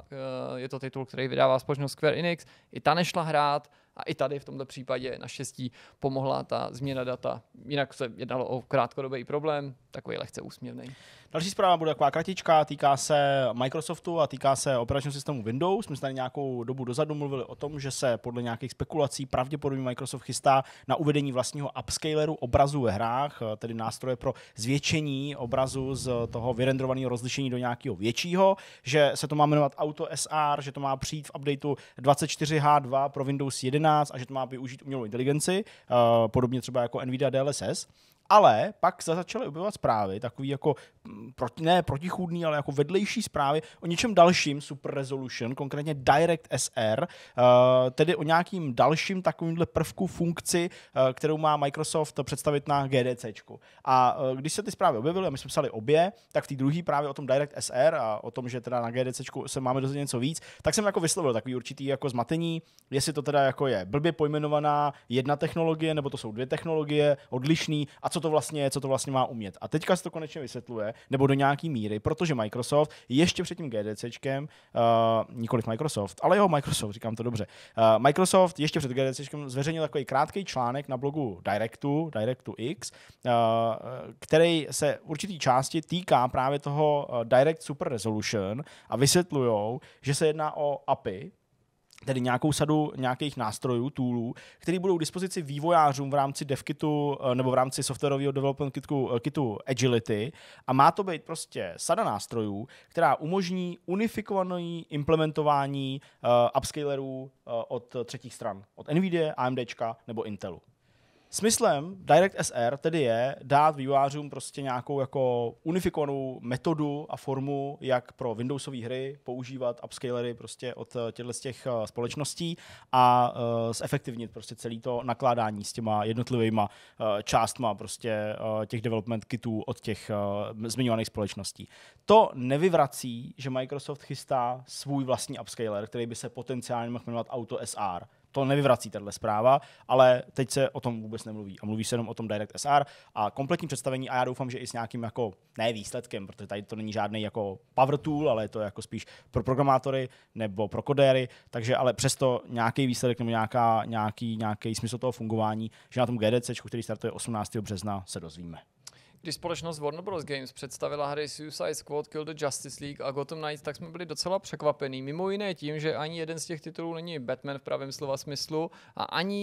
[SPEAKER 2] uh, je to titul, který vydává společnost Square Enix. I ta nešla hrát, a i tady v tomto případě naštěstí pomohla ta změna data. Jinak se jednalo o krátkodobý problém, takový lehce úsměvný.
[SPEAKER 1] Další zpráva bude taková kratička, týká se Microsoftu a týká se operačního systému Windows. My jsme tady nějakou dobu dozadu mluvili o tom, že se podle nějakých spekulací pravděpodobně Microsoft chystá na uvedení vlastního upscaleru obrazu ve hrách, tedy nástroje pro zvětšení obrazu z toho vyrenderovaného rozlišení do nějakého většího, že se to má jmenovat Auto SR, že to má přijít v updateu 24H2 pro Windows 11 a že to má využít umělou inteligenci, eh, podobně třeba jako NVIDIA DLSS. Ale pak se začaly objevovat zprávy, takový jako, mm, proti, ne protichůdný, ale jako vedlejší zprávy o něčem dalším Super Resolution, konkrétně Direct SR, eh, tedy o nějakým dalším takovýmhle prvku, funkci, eh, kterou má Microsoft představit na GDC. A eh, když se ty zprávy objevily, a my jsme psali obě, tak v té druhé právě o tom Direct SR a o tom, že teda na GDC se máme dozvědět něco víc, tak jsem jako vyslovil takový určitý jako zmatení, jestli to teda jako je blbě pojmenovaná jedna technologie, nebo to jsou dvě technologie, odlišný, a co to vlastně je, co to vlastně má umět. A teďka se to konečně vysvětluje, nebo do nějaký míry, protože Microsoft ještě před tím GDCčkem, uh, eh, nikoliv Microsoft, ale jo, Microsoft, říkám to dobře, uh, Microsoft ještě před GDCčkem zveřejnil takový krátký článek na blogu Directu, Directu X, uh, který se určitý části týká právě toho Direct Super Resolution a vysvětlují, že se jedná o API, tedy nějakou sadu nějakých nástrojů, toolů, které budou k dispozici vývojářům v rámci DevKitu eh, nebo v rámci softwarového development kitu, eh, kitu Agility a má to být prostě sada nástrojů, která umožní unifikované implementování uh, upscalerů uh, od třetích stran, od NVIDIA, AMDčka nebo Intelu. Smyslem DirectSR tedy je dát vývojářům prostě nějakou jako unifikovanou metodu a formu, jak pro Windowsové hry používat upscalery prostě od eh, těchto z těch eh, společností a uh, zefektivnit prostě celý to nakládání s těma jednotlivými uh, částma prostě uh, těch development kitů od těch uh, zmiňovaných společností. To nevyvrací, že Microsoft chystá svůj vlastní upscaler, který by se potenciálně mohl jmenovat Auto SR to nevyvrací tahle zpráva, ale teď se o tom vůbec nemluví. A mluví se jenom o tom DirectSR a kompletní představení a já doufám, že i s nějakým jako, ne výsledkem, protože tady to není žádný jako power tool, ale je to jako spíš pro programátory nebo pro kodéry, takže ale přesto nějaký výsledek nebo nějaká, nějaký, nějaký smysl toho fungování, že na tom GDC, který startuje 18. března, se dozvíme
[SPEAKER 2] kdy společnost Warner Bros. Games představila hry Suicide Squad, Kill the Justice League a Gotham Knights, tak jsme byli docela překvapení. Mimo jiné tím, že ani jeden z těch titulů není Batman v pravém slova smyslu a ani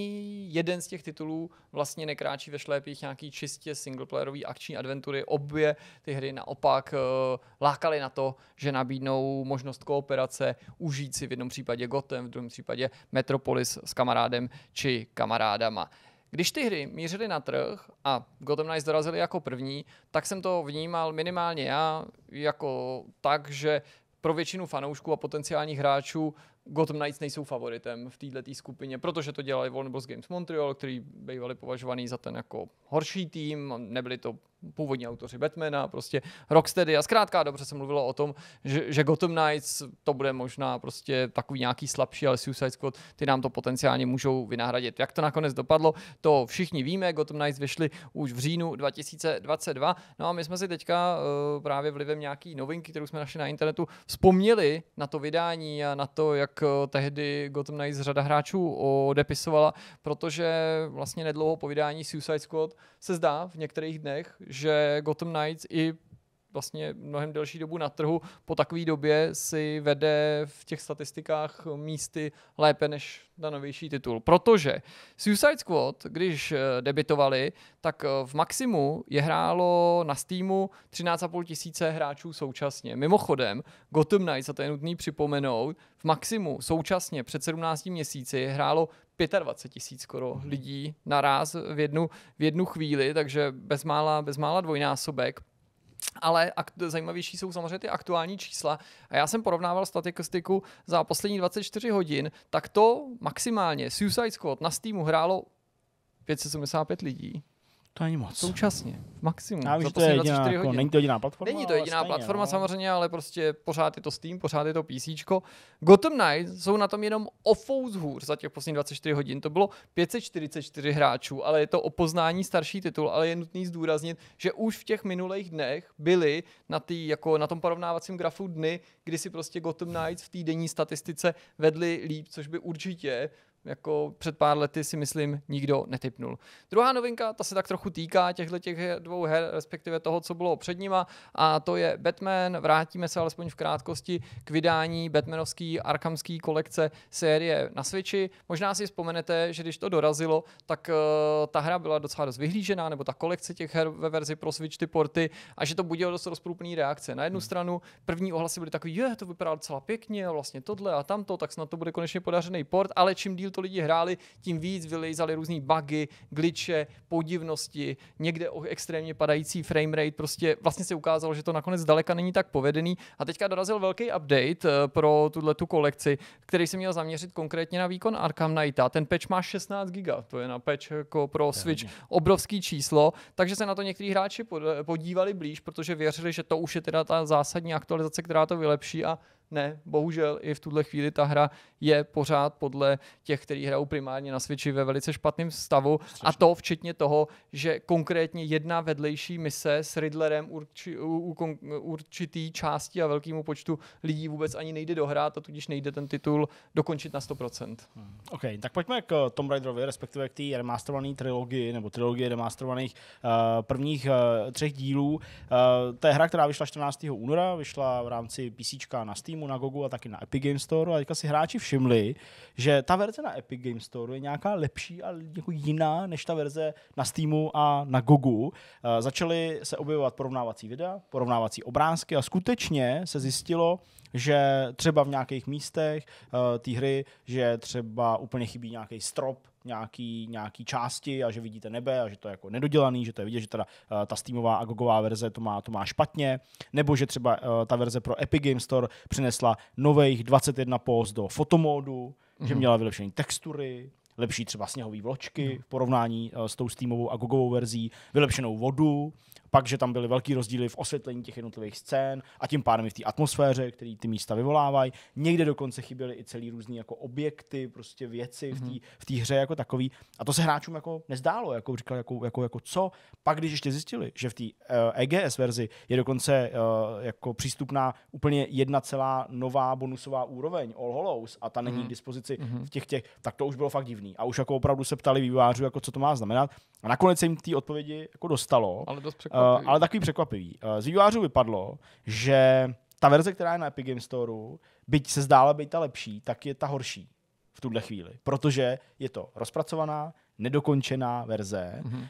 [SPEAKER 2] jeden z těch titulů vlastně nekráčí ve šlépích nějaký čistě singleplayerový akční adventury. Obě ty hry naopak uh, lákaly na to, že nabídnou možnost kooperace, užít si v jednom případě Gotham, v druhém případě Metropolis s kamarádem či kamarádama. Když ty hry mířily na trh a Gotham Knights dorazily jako první, tak jsem to vnímal minimálně já jako tak, že pro většinu fanoušků a potenciálních hráčů Gotham Knights nejsou favoritem v této skupině, protože to dělali Warner Bros. Games Montreal, který bývali považovaný za ten jako horší tým, nebyli to původní autoři Batmana, prostě Rocksteady a zkrátka dobře se mluvilo o tom, že, že Gotham Knights to bude možná prostě takový nějaký slabší, ale Suicide Squad, ty nám to potenciálně můžou vynahradit. Jak to nakonec dopadlo, to všichni víme, Gotham Knights vyšli už v říjnu 2022, no a my jsme si teďka uh, právě vlivem nějaký novinky, kterou jsme našli na internetu, vzpomněli na to vydání a na to, jak eh, tehdy Gotham Knights řada hráčů odepisovala, protože vlastně nedlouho po vydání Suicide Squad se zdá v některých dnech, že Gotham Knights i vlastně mnohem delší dobu na trhu, po takové době si vede v těch statistikách místy lépe než na novější titul. Protože Suicide Squad, když eh, debitovali, tak eh, v Maximu je hrálo na Steamu 13,5 tisíce hráčů současně. Mimochodem, Gotham Knights, a to je nutný připomenout, v Maximu současně před 17 měsíci hrálo 25 tisíc skoro lidí naraz v jednu, v jednu chvíli, takže bezmála, bezmála dvojnásobek. Ale zajímavější jsou samozřejmě ty aktuální čísla. A já jsem porovnával statistiku za poslední 24 hodin, tak to maximálně Suicide Squad na Steamu hrálo 575 lidí. To není moc. Současně, v maximum. Já vím, to je jediná, jako, není to jediná platforma. Není to jediná stejně, platforma no. samozřejmě, ale prostě pořád je to Steam, pořád je to PC. Gotham Knights jsou na tom jenom o fous hůř za těch posledních 24 hodin. To bylo 544 hráčů, ale je to o poznání starší titul, ale je nutný zdůraznit, že už v těch minulých dnech byly na, tý, jako na tom porovnávacím grafu dny, kdy si prostě Gotham Knights v týdenní statistice vedli líp, což by určitě jako před pár lety si myslím nikdo netypnul. Druhá novinka, ta se tak trochu týká těchto těch dvou her, respektive toho, co bylo před nima, a to je Batman. Vrátíme se alespoň v krátkosti k vydání Batmanovský arkamský kolekce série na Switchi. Možná si vzpomenete, že když to dorazilo, tak uh, ta hra byla docela dost vyhlížená, nebo ta kolekce těch her ve verzi pro Switch, ty porty, a že to budilo dost rozprůplný reakce. Na jednu hmm. stranu první ohlasy byly takový, je, to vypadá docela pěkně, a vlastně tohle a tamto, tak snad to bude konečně podařený port, ale čím díl to lidi hráli, tím víc vylejzali různé bugy, glitche, podivnosti, někde o extrémně padající frame rate. Prostě vlastně se ukázalo, že to nakonec daleka není tak povedený. A teďka dorazil velký update eh, pro tuhle tu kolekci, který se měl zaměřit konkrétně na výkon Arkham Knighta. Ten patch má 16 Giga. to je na patch jako pro Switch obrovský číslo, takže se na to někteří hráči podívali blíž, protože věřili, že to už je teda ta zásadní aktualizace, která to vylepší a ne, bohužel i v tuhle chvíli ta hra je pořád podle těch, kteří hrajou primárně na Switchi ve velice špatném stavu. Strašný. A to včetně toho, že konkrétně jedna vedlejší mise s Riddlerem urči, u, u, u, určitý části a velkému počtu lidí vůbec ani nejde dohrát a tudíž nejde ten titul dokončit na 100%.
[SPEAKER 1] Hmm. OK, tak pojďme k eh, Tomb Raiderovi, respektive k té remasterované trilogii nebo trilogii remasterovaných uh, prvních uh, třech dílů. Uh, to je hra, která vyšla 14. února, vyšla v rámci PC na Steam Steamu, na Gogu a taky na Epic Game Store a teďka si hráči všimli, že ta verze na Epic Game Store je nějaká lepší a jako jiná než ta verze na Steamu a na Gogu. Uh, začaly se objevovat porovnávací videa, porovnávací obrázky a skutečně se zjistilo, že třeba v nějakých místech uh, té hry, že třeba úplně chybí nějaký strop nějaký, nějaký části a že vidíte nebe a že to je jako nedodělaný, že to je vidět, že teda eh, ta Steamová a gogová verze to má, to má špatně, nebo že třeba eh, ta verze pro Epic Game Store přinesla nových 21 post do fotomódu, mm-hmm. že mhm. měla vylepšení textury, lepší třeba sněhové vločky mhm. v porovnání eh, s tou Steamovou a Gogovou verzí, vylepšenou vodu, pak, že tam byly velký rozdíly v osvětlení těch jednotlivých scén a tím pádem i v té atmosféře, který ty místa vyvolávají. Někde dokonce chyběly i celý různý jako objekty, prostě věci v té mhm. v hře jako takový. A to se hráčům jako nezdálo, jako říkal, jako, jako, jako co. Pak, když ještě zjistili, že v té uh, eh, EGS verzi je dokonce uh, jako přístupná úplně jedna celá nová bonusová úroveň All Hollows a ta není mm. k dispozici mm-hmm. v těch těch, tak to už bylo fakt divný. A už jako opravdu se ptali vývářů, jako co to má znamenat. A nakonec se jim ty odpovědi jako dostalo, ale, dost eh, překvapivý. Uh, ale takový překvapivý. Uh, z vývojářů vypadlo, že ta verze, která je na Epic Game Store, byť se zdála být ta lepší, tak je ta horší v tuhle chvíli, protože je to rozpracovaná, nedokončená verze. Mm-hmm. Uh,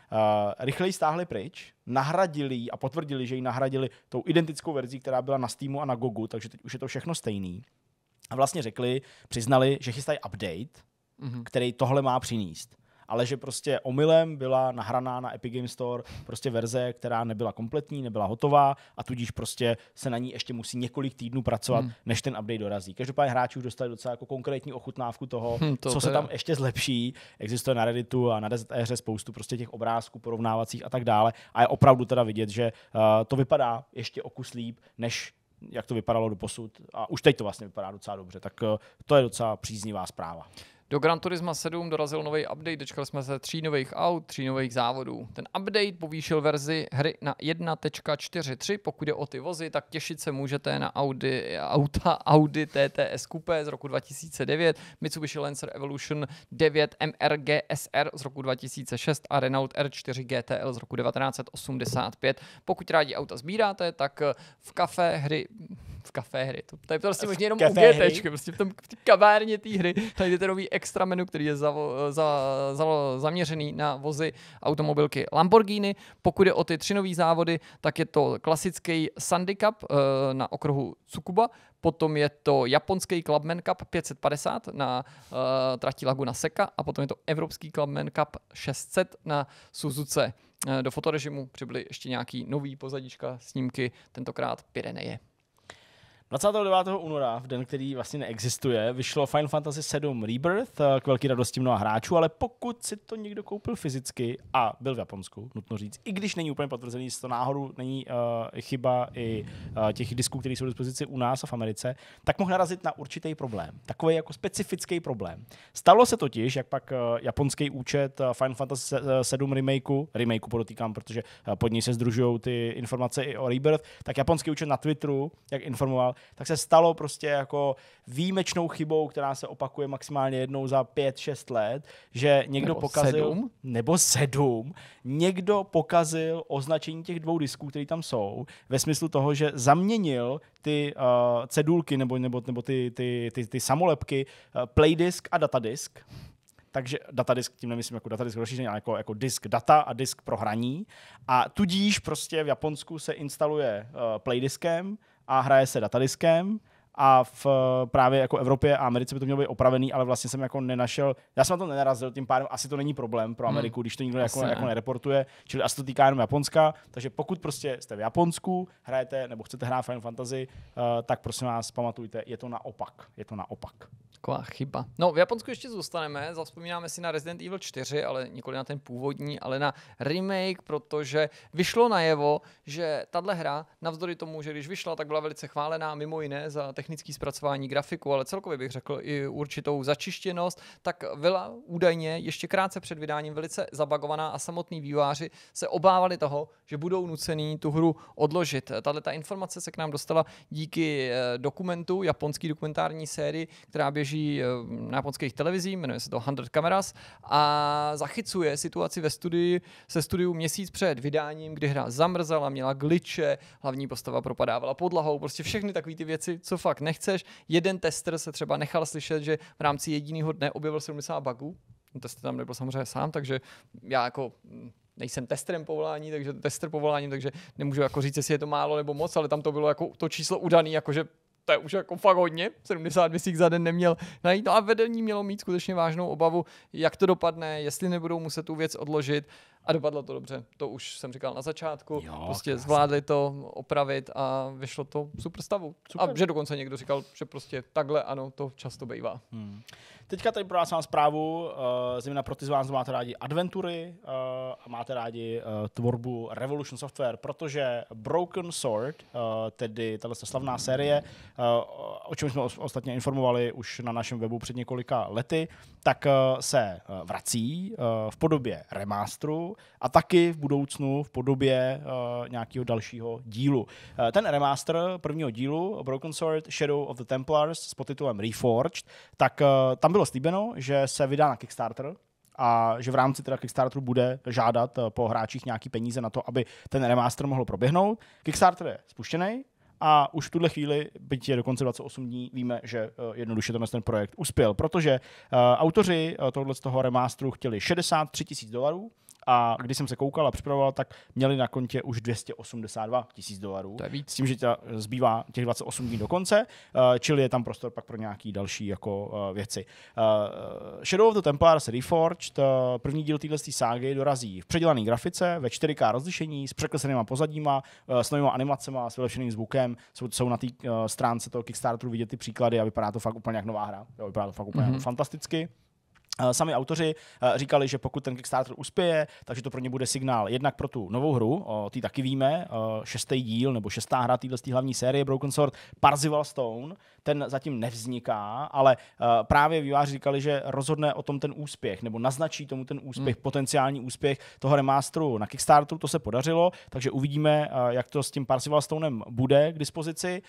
[SPEAKER 1] rychleji stáhli pryč, nahradili a potvrdili, že ji nahradili tou identickou verzí, která byla na Steamu a na Gogu, takže teď už je to všechno stejný. A vlastně řekli, přiznali, že chystají update, mm-hmm. který tohle má přinést ale že prostě omylem byla nahraná na Epic Game Store prostě verze, která nebyla kompletní, nebyla hotová a tudíž prostě se na ní ještě musí několik týdnů pracovat, hmm. než ten update dorazí. Každopádně hráči už dostali docela jako konkrétní ochutnávku toho, hmm, to co teda. se tam ještě zlepší. Existuje na Redditu a na DZR spoustu prostě těch obrázků porovnávacích a tak dále a je opravdu teda vidět, že uh, to vypadá ještě o kus líp, než jak to vypadalo do posud. A už teď to vlastně vypadá docela dobře, tak eh, to je docela příznivá zpráva. Do Gran
[SPEAKER 2] Turismo 7 dorazil nový update, dočkali jsme se tří nových aut, tří nových závodů. Ten update povýšil verzi hry na 1.43, pokud je o ty vozy, tak těšit se můžete na Audi, auta Audi TTS Coupe z roku 2009, Mitsubishi Lancer Evolution 9 MRG SR z roku 2006 a Renault R4 GTL z roku 1985. Pokud rádi auta sbíráte, tak v kafe hry v kafé hry. To, to to prostě možná jenom u GT, jako, prostě v tom v kavárně té hry, tady je ten nový extra menu, který je za, za, za, zaměřený na vozy automobilky Lamborghini. Pokud je o ty tři nové závody, tak je to klasický Sunday Cup uh, na okruhu Tsukuba, potom je to japonský Clubman Cup 550 na uh, trati Laguna Seca a potom je to evropský Clubman Cup 600 na Suzuce. Eh, do fotorežimu
[SPEAKER 1] přibyly ještě nějaký nový pozadíčka snímky, tentokrát Pireneje. 29. února, v den, který vlastně neexistuje, vyšlo Final Fantasy VII Rebirth eh, k velký radosti mnoha hráčů, ale pokud si to někdo koupil fyzicky a byl v Japonsku, nutno říct, i když není úplně potvrzený, z to náhodou není uh, chyba i uh, těch disků, které jsou v dispozici u nás a v Americe, tak mohl narazit na určitý problém. Takový jako specifický problém. Stalo se totiž, jak pak uh, japonský účet Final Fantasy VII remakeu, remakeu podotýkám, protože pod ní se združují ty informace i o Rebirth, tak japonský účet na Twitteru, jak informoval, tak se stalo prostě jako výjimečnou chybou, která se opakuje maximálně jednou za 5-6 let, že někdo nebo pokazil... Sedm? Nebo sedm. Někdo pokazil označení těch dvou disků, které tam jsou, ve smyslu toho, že zaměnil ty uh, cedulky nebo, nebo, nebo ty, ty, ty, ty samolepky uh, playdisk a datadisk. Takže datadisk, tím nemyslím jako datadisk rozšíření, ale jako, jako disk data a disk pro hraní. A tudíž prostě v Japonsku se instaluje uh, playdiskem, a hraje se datadiskem a v právě jako Evropě a Americe by to mělo být opravený, ale vlastně jsem jako nenašel, já jsem na to nenarazil, tím pádem asi to není problém pro hmm. Ameriku, hmm. když to nikdo jako, jako ne. jako nereportuje, čili asi to týká jenom Japonska, takže pokud prostě jste v Japonsku, hrajete nebo chcete hrát Final Fantasy, uh, tak prosím vás, pamatujte, je to naopak, je to naopak. Taková chyba.
[SPEAKER 2] No, v Japonsku ještě zůstaneme, zavzpomínáme si na Resident Evil 4, ale nikoli na ten původní, ale na remake, protože vyšlo najevo, že tahle hra, navzdory tomu, že když vyšla, tak byla velice chválená mimo jiné za technické technické zpracování grafiku, ale celkově bych řekl i určitou začištěnost, tak byla údajně ještě krátce před vydáním velice zabagovaná a samotní výváři se obávali toho, že budou nucený tu hru odložit. Tahle ta informace se k nám dostala díky eh, dokumentu, japonský dokumentární sérii, která běží eh, na japonských televizích, jmenuje se to 100 Cameras a zachycuje situaci ve studii, se studiu měsíc před vydáním, kdy hra zamrzala, měla gliče, hlavní postava propadávala podlahou, prostě všechny takové ty věci, co fakt fakt nechceš. Jeden tester se třeba nechal slyšet, že v rámci jediného dne objevil 70 bugů. Ten no, tester tam nebyl samozřejmě sám, takže já jako hm, nejsem testerem povolání, takže tester povolání, takže nemůžu jako říct, jestli je to málo nebo moc, ale tam to bylo jako to číslo udané, jakože to je už jako fakt hodně, 70 měsíc za den neměl najít. No a vedení mělo mít skutečně vážnou obavu, jak to dopadne, jestli nebudou muset tu věc odložit a dopadlo to dobře, to už jsem říkal na začátku. Jo, prostě krásný. zvládli to opravit a vyšlo to v super stavu. Super. A že
[SPEAKER 1] dokonce někdo říkal, že prostě takhle ano, to často bývá. Hmm. Teďka tady pro vás mám zprávu, uh, zejména pro ty z vás, kdo máte rádi adventury uh, a máte rádi uh, tvorbu Revolution Software, protože Broken Sword, uh, tedy tato slavná série, uh, o čem jsme ostatně informovali už na našem webu před několika lety, tak eh, se eh, vrací eh, v podobě remástru a taky v budoucnu v podobě nějakého dalšího dílu. Ten remaster prvního dílu Broken Sword Shadow of the Templars s podtitulem Reforged, tak tam bylo slíbeno, že se vydá na Kickstarter, a že v rámci teda Kickstarteru bude žádat po hráčích nějaký peníze na to, aby ten remaster mohl proběhnout. Kickstarter je spuštěný, a už v tuhle chvíli, byť je dokonce 28 dní, víme, že eh, jednoduše tenhle ten projekt uspěl, protože eh, autoři eh, tohoto toho remasteru chtěli 63 tisíc dolarů, a když jsem se koukal a připravoval, tak měli na kontě už 282 tisíc dolarů. To je víc. S tím, že ta zbývá těch 28 dní do konce, eh, čili je tam prostor pak pro nějaký další jako eh, věci. Eh, Shadow of the Templars Reforged, první díl téhle ságy dorazí v předělané grafice, ve 4K rozlišení, s překreslenýma pozadíma, s novými animacemi, s vylepšeným zvukem. Jsou, jsou na té stránce toho Kickstarteru vidět ty příklady a vypadá to fakt úplně jak nová hra. Jo, vypadá to fakt úplně mm-hmm. fantasticky. Eh, sami autoři eh, říkali, že pokud ten Kickstarter uspěje, takže to pro ně bude signál jednak pro tu novou hru, ty taky víme, eh, šestý díl nebo šestá hra téhle hlavní série Broken Sword, Parzival Stone, ten zatím nevzniká, ale právě výváři říkali, že rozhodne o tom ten úspěch, nebo naznačí tomu ten úspěch, hmm. potenciální úspěch toho remástru na Kickstarteru, to se podařilo, takže uvidíme, jak to s tím Parzival Stonem bude k dispozici.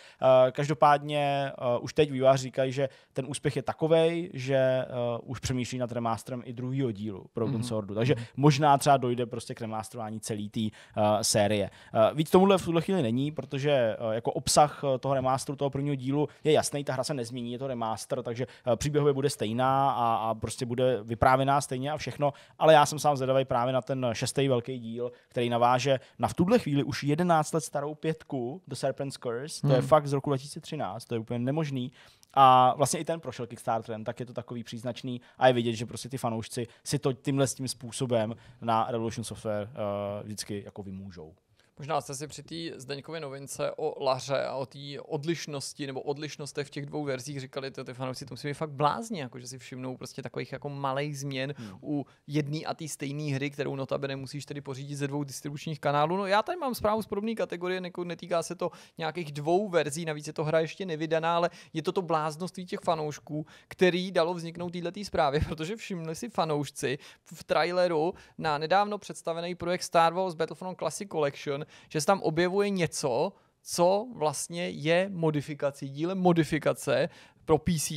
[SPEAKER 1] Každopádně už teď výváři říkají, že ten úspěch je takový, že už přemýšlí přemýšlí nad remasterem i druhého dílu pro mm-hmm. Swordu. Takže mm-hmm. možná třeba dojde prostě k remasterování celé té uh, eh, série. Uh, víc tomuhle v tuhle chvíli není, protože uh, jako obsah toho remasteru toho prvního dílu je jasný, ta hra se nezmění, je to remaster, takže uh, příběhově bude stejná a, a prostě bude vyprávěná stejně a všechno, ale já jsem sám zvedavý právě na ten šestý velký díl, který naváže na v tuhle chvíli už 11 let starou pětku The Serpent's Curse, mm. to je mhm. fakt z roku 2013, to je úplně nemožný, a vlastně i ten prošel Kickstarterem, tak je to takový příznačný a je vidět, že prostě ty fanoušci si to tímhle tím způsobem na Revolution Software uh, vždycky jako vymůžou.
[SPEAKER 2] Možná jste si při té Zdeňkově novince o Laře a o té odlišnosti nebo odlišnostech v těch dvou verzích říkali, ty, ty fanoušci to musí být fakt blázni, jako že si všimnou prostě takových jako malých změn hmm. u jedné a té stejné hry, kterou notabene musíš tedy pořídit ze dvou distribučních kanálů. No já tady mám zprávu z podobné kategorie, neko, netýká se to nějakých dvou verzí, navíc je to hra ještě nevydaná, ale je to to bláznoství těch fanoušků, který dalo vzniknout této zprávě, protože všimli si fanoušci v traileru na nedávno představený projekt Star Wars Battlefront Classic Collection, že se tam objevuje něco, co vlastně je modifikací, dílem modifikace pro PC.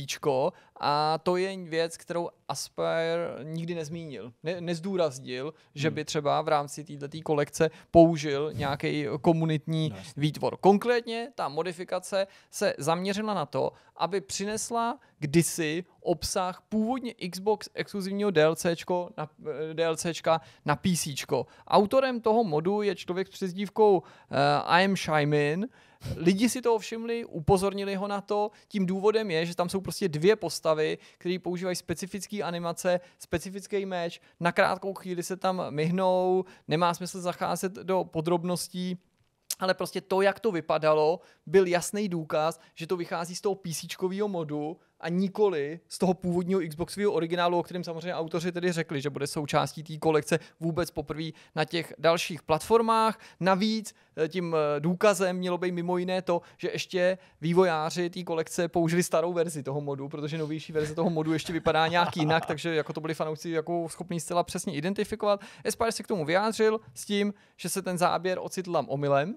[SPEAKER 2] A to je věc, kterou Aspire nikdy nezmínil, ne, nezdůraznil, že hmm. by třeba v rámci této kolekce použil nějaký komunitní no výtvor. Konkrétně ta modifikace se zaměřila na to, aby přinesla kdysi obsah původně Xbox exkluzivního DLCčko na, eh, DLCčka na PC. Autorem toho modu je člověk s přezdívkou uh, I am Shymin, Lidi si toho všimli, upozornili ho na to. Tím důvodem je, že tam jsou prostě dvě postavy, které používají specifické animace, specifický meč, na krátkou chvíli se tam myhnou, nemá smysl zacházet do podrobností ale prostě to, jak to vypadalo, byl jasný důkaz, že to vychází z toho PC modu a nikoli z toho původního Xboxového originálu, o kterém samozřejmě autoři tedy řekli, že bude součástí té kolekce vůbec poprvé na těch dalších platformách. Navíc eh, tím eh, důkazem mělo být mimo jiné to, že ještě vývojáři té kolekce použili starou verzi toho modu, protože novější verze toho modu ještě vypadá nějak jinak, takže jako to byli fanoušci jako schopní zcela přesně identifikovat. Espar se k tomu vyjádřil s tím, že se ten záběr ocitl omylem,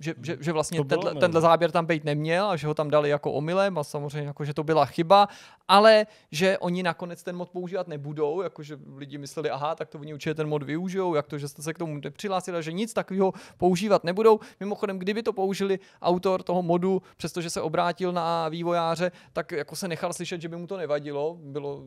[SPEAKER 2] že, hmm. že, že vlastně tenhle, tenhle záběr tam být neměl a že ho tam dali jako omylem a samozřejmě jako, že to byla chyba, ale že oni nakonec ten mod používat nebudou, jakože lidi mysleli, aha, tak to oni určitě ten mod využijou, jak to, že jste se k tomu nepřihlásili a že nic takového používat nebudou. Mimochodem, kdyby to použili autor toho modu, přestože se obrátil na vývojáře, tak jako se nechal slyšet, že by mu to nevadilo. Bylo,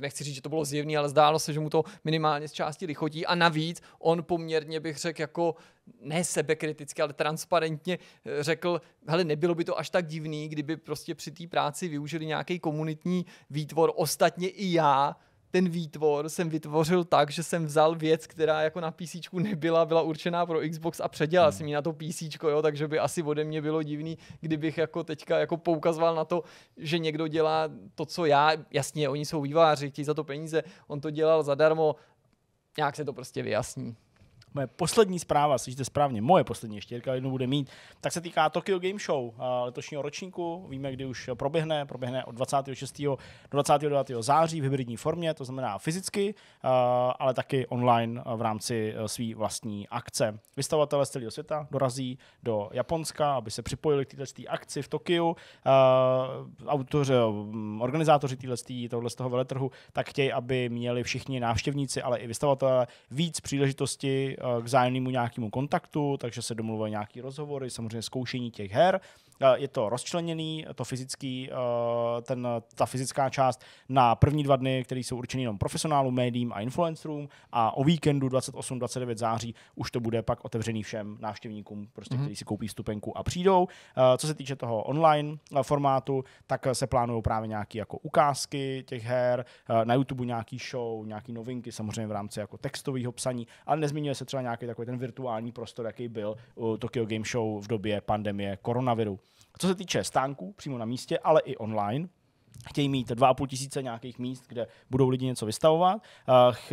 [SPEAKER 2] nechci říct, že to bylo zjevné, ale zdálo se, že mu to minimálně z části lichotí a navíc on poměrně bych řekl jako ne sebekriticky, ale transparentně eh, řekl, hele, nebylo by to až tak divný, kdyby prostě při té práci využili nějaký komunitní výtvor. Ostatně i já ten výtvor jsem vytvořil tak, že jsem vzal věc, která jako na PC nebyla, byla určená pro Xbox a předělal hmm. jsem ji na to PC, jo, takže by asi ode mě bylo divný, kdybych jako teďka jako poukazoval na to, že někdo dělá to, co já, jasně, oni jsou výváři, chtějí za to peníze, on to dělal zadarmo, nějak se to prostě vyjasní.
[SPEAKER 1] Moje poslední zpráva, slyšíte správně, moje poslední ještě štěrka jednu bude mít, tak se týká Tokyo Game Show letošního ročníku. Víme, kdy už proběhne, proběhne od 26. do 29. září v hybridní formě, to znamená fyzicky, ale taky online v rámci e, své vlastní akce. Vystavatelé z celého světa dorazí do Japonska, aby se připojili k této akci v Tokiu. Autoři, mm, organizátoři této z toho veletrhu tak chtějí, aby měli všichni návštěvníci, ale i vystavatelé víc příležitosti e, k zájemnému nějakému kontaktu, takže se domluvají nějaký rozhovory, samozřejmě zkoušení těch her Eh, je to rozčleněný, to fyzický, eh, ten, ta fyzická část na první dva dny, které jsou určeny jenom profesionálům, médiím a influencerům a o víkendu 28-29 září už to bude pak otevřený všem návštěvníkům, prostě, mm-hmm. kteří si koupí vstupenku a přijdou. Eh, co se týče toho online formátu, tak se plánují právě nějaké jako ukázky těch her, na YouTube nějaký show, nějaké novinky, samozřejmě v rámci jako textového psaní, ale nezmiňuje se třeba nějaký takový ten virtuální prostor, jaký byl Tokyo Game Show v době pandemie koronaviru. Co se týče stánků přímo na místě, ale i online, chtějí mít 2,5 tisíce nějakých míst, kde budou lidi něco vystavovat.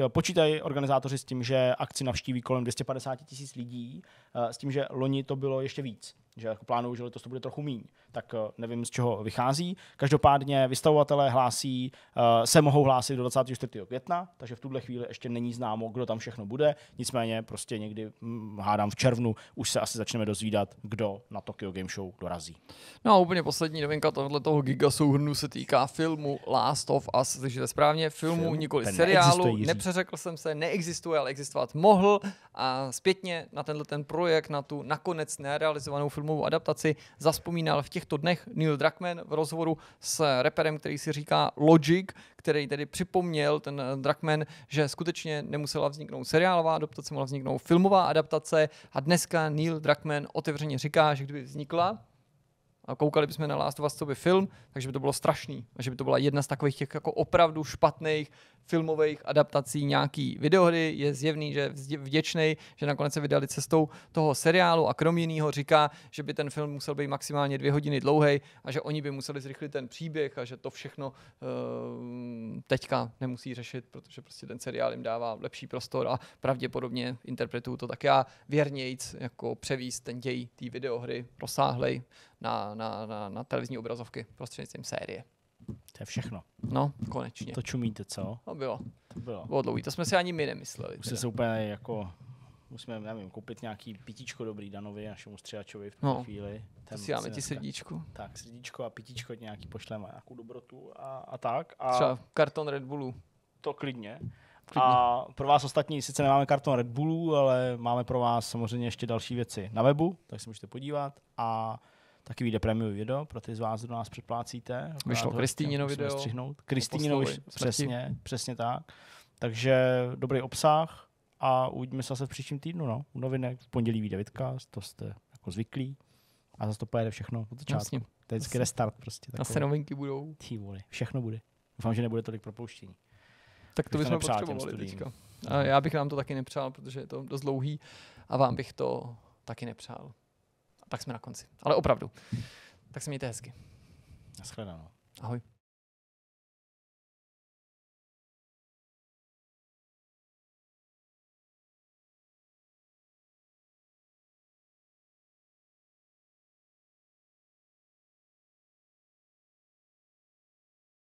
[SPEAKER 1] Eh, počítají organizátoři s tím, že akci navštíví kolem 250 tisíc lidí, eh, s tím, že loni to bylo ještě víc že jako plánují, že letos to bude trochu míň, tak eh, nevím, z čeho vychází. Každopádně vystavovatelé hlásí, eh, se mohou hlásit do 24. května, takže v tuhle chvíli ještě není známo, kdo tam všechno bude, nicméně prostě někdy, hm, hádám v červnu, už se asi začneme dozvídat, kdo na Tokyo Game Show dorazí. No a úplně
[SPEAKER 2] poslední novinka toho giga souhrnu se týká filmu Last of Us, slyšíte správně, filmu, Film? nikoli ten seriálu, nepřeřekl jsem se, neexistuje, ale existovat mohl a zpětně na tenhle ten projekt, na tu nakonec nerealizovanou filmu, filmovou adaptaci zaspomínal v těchto dnech Neil Druckmann v rozhovoru s reperem, který si říká Logic, který tedy připomněl ten eh, Druckmann, že skutečně nemusela vzniknout seriálová adaptace, mohla vzniknout filmová adaptace a dneska Neil Druckmann otevřeně říká, že kdyby vznikla, a koukali bychom na Last of Us, co by film, takže by to bylo strašný. A že by to byla jedna z takových těch jako opravdu špatných filmových adaptací nějaký videohry. Je zjevný, že vděčný, že nakonec se vydali cestou toho seriálu a krom jiného říká, že by ten film musel být maximálně dvě hodiny dlouhý a že oni by museli zrychlit ten příběh a že to všechno uh, teďka nemusí řešit, protože prostě ten seriál jim dává lepší prostor a pravděpodobně interpretuju to tak já věrnějc jako převíz ten děj té videohry rozsáhlej na, na, na, na televizní obrazovky prostřednictvím série.
[SPEAKER 1] To je všechno. No, konečně. To čumíte, co? No bylo. To bylo. Bylo
[SPEAKER 2] dlouhý, to jsme si ani my nemysleli. Musíme se úplně
[SPEAKER 1] jako musíme, nevím, koupit nějaký pitíčko dobrý Danovi, našemu střelačovi v no. chvíli. Ten si dáme ti srdíčku. Tak, srdíčko a pitíčko nějaký pošleme, nějakou dobrotu a, a tak. A Třeba karton Red Bullu. To klidně. klidně. A pro vás ostatní sice nemáme karton Red Bullu, ale máme pro vás samozřejmě ještě další věci na webu, tak se můžete podívat. A taky vyjde premium video pro ty z vás, kdo nás předplácíte. Vyšlo Kristýnino video. Střihnout. Kristýnino, přesně, přesně tak. Takže dobrý obsah a uvidíme se zase v příštím týdnu, no, u novinek. V pondělí vyjde Vidcast, to jste jako zvyklí. A zase to pojede všechno od začátku. To je restart prostě. Takový. Zase novinky budou. Ty vole, všechno bude. Doufám, že nebude tolik propouštění. Tak to bychom potřebovali teďka. A já
[SPEAKER 2] bych vám to taky nepřál, protože je to dost dlouhý a vám bych to taky nepřál. Tak jsme na konci. Ale opravdu. Tak se mějte hezky.
[SPEAKER 1] Naschledanou. Ahoj.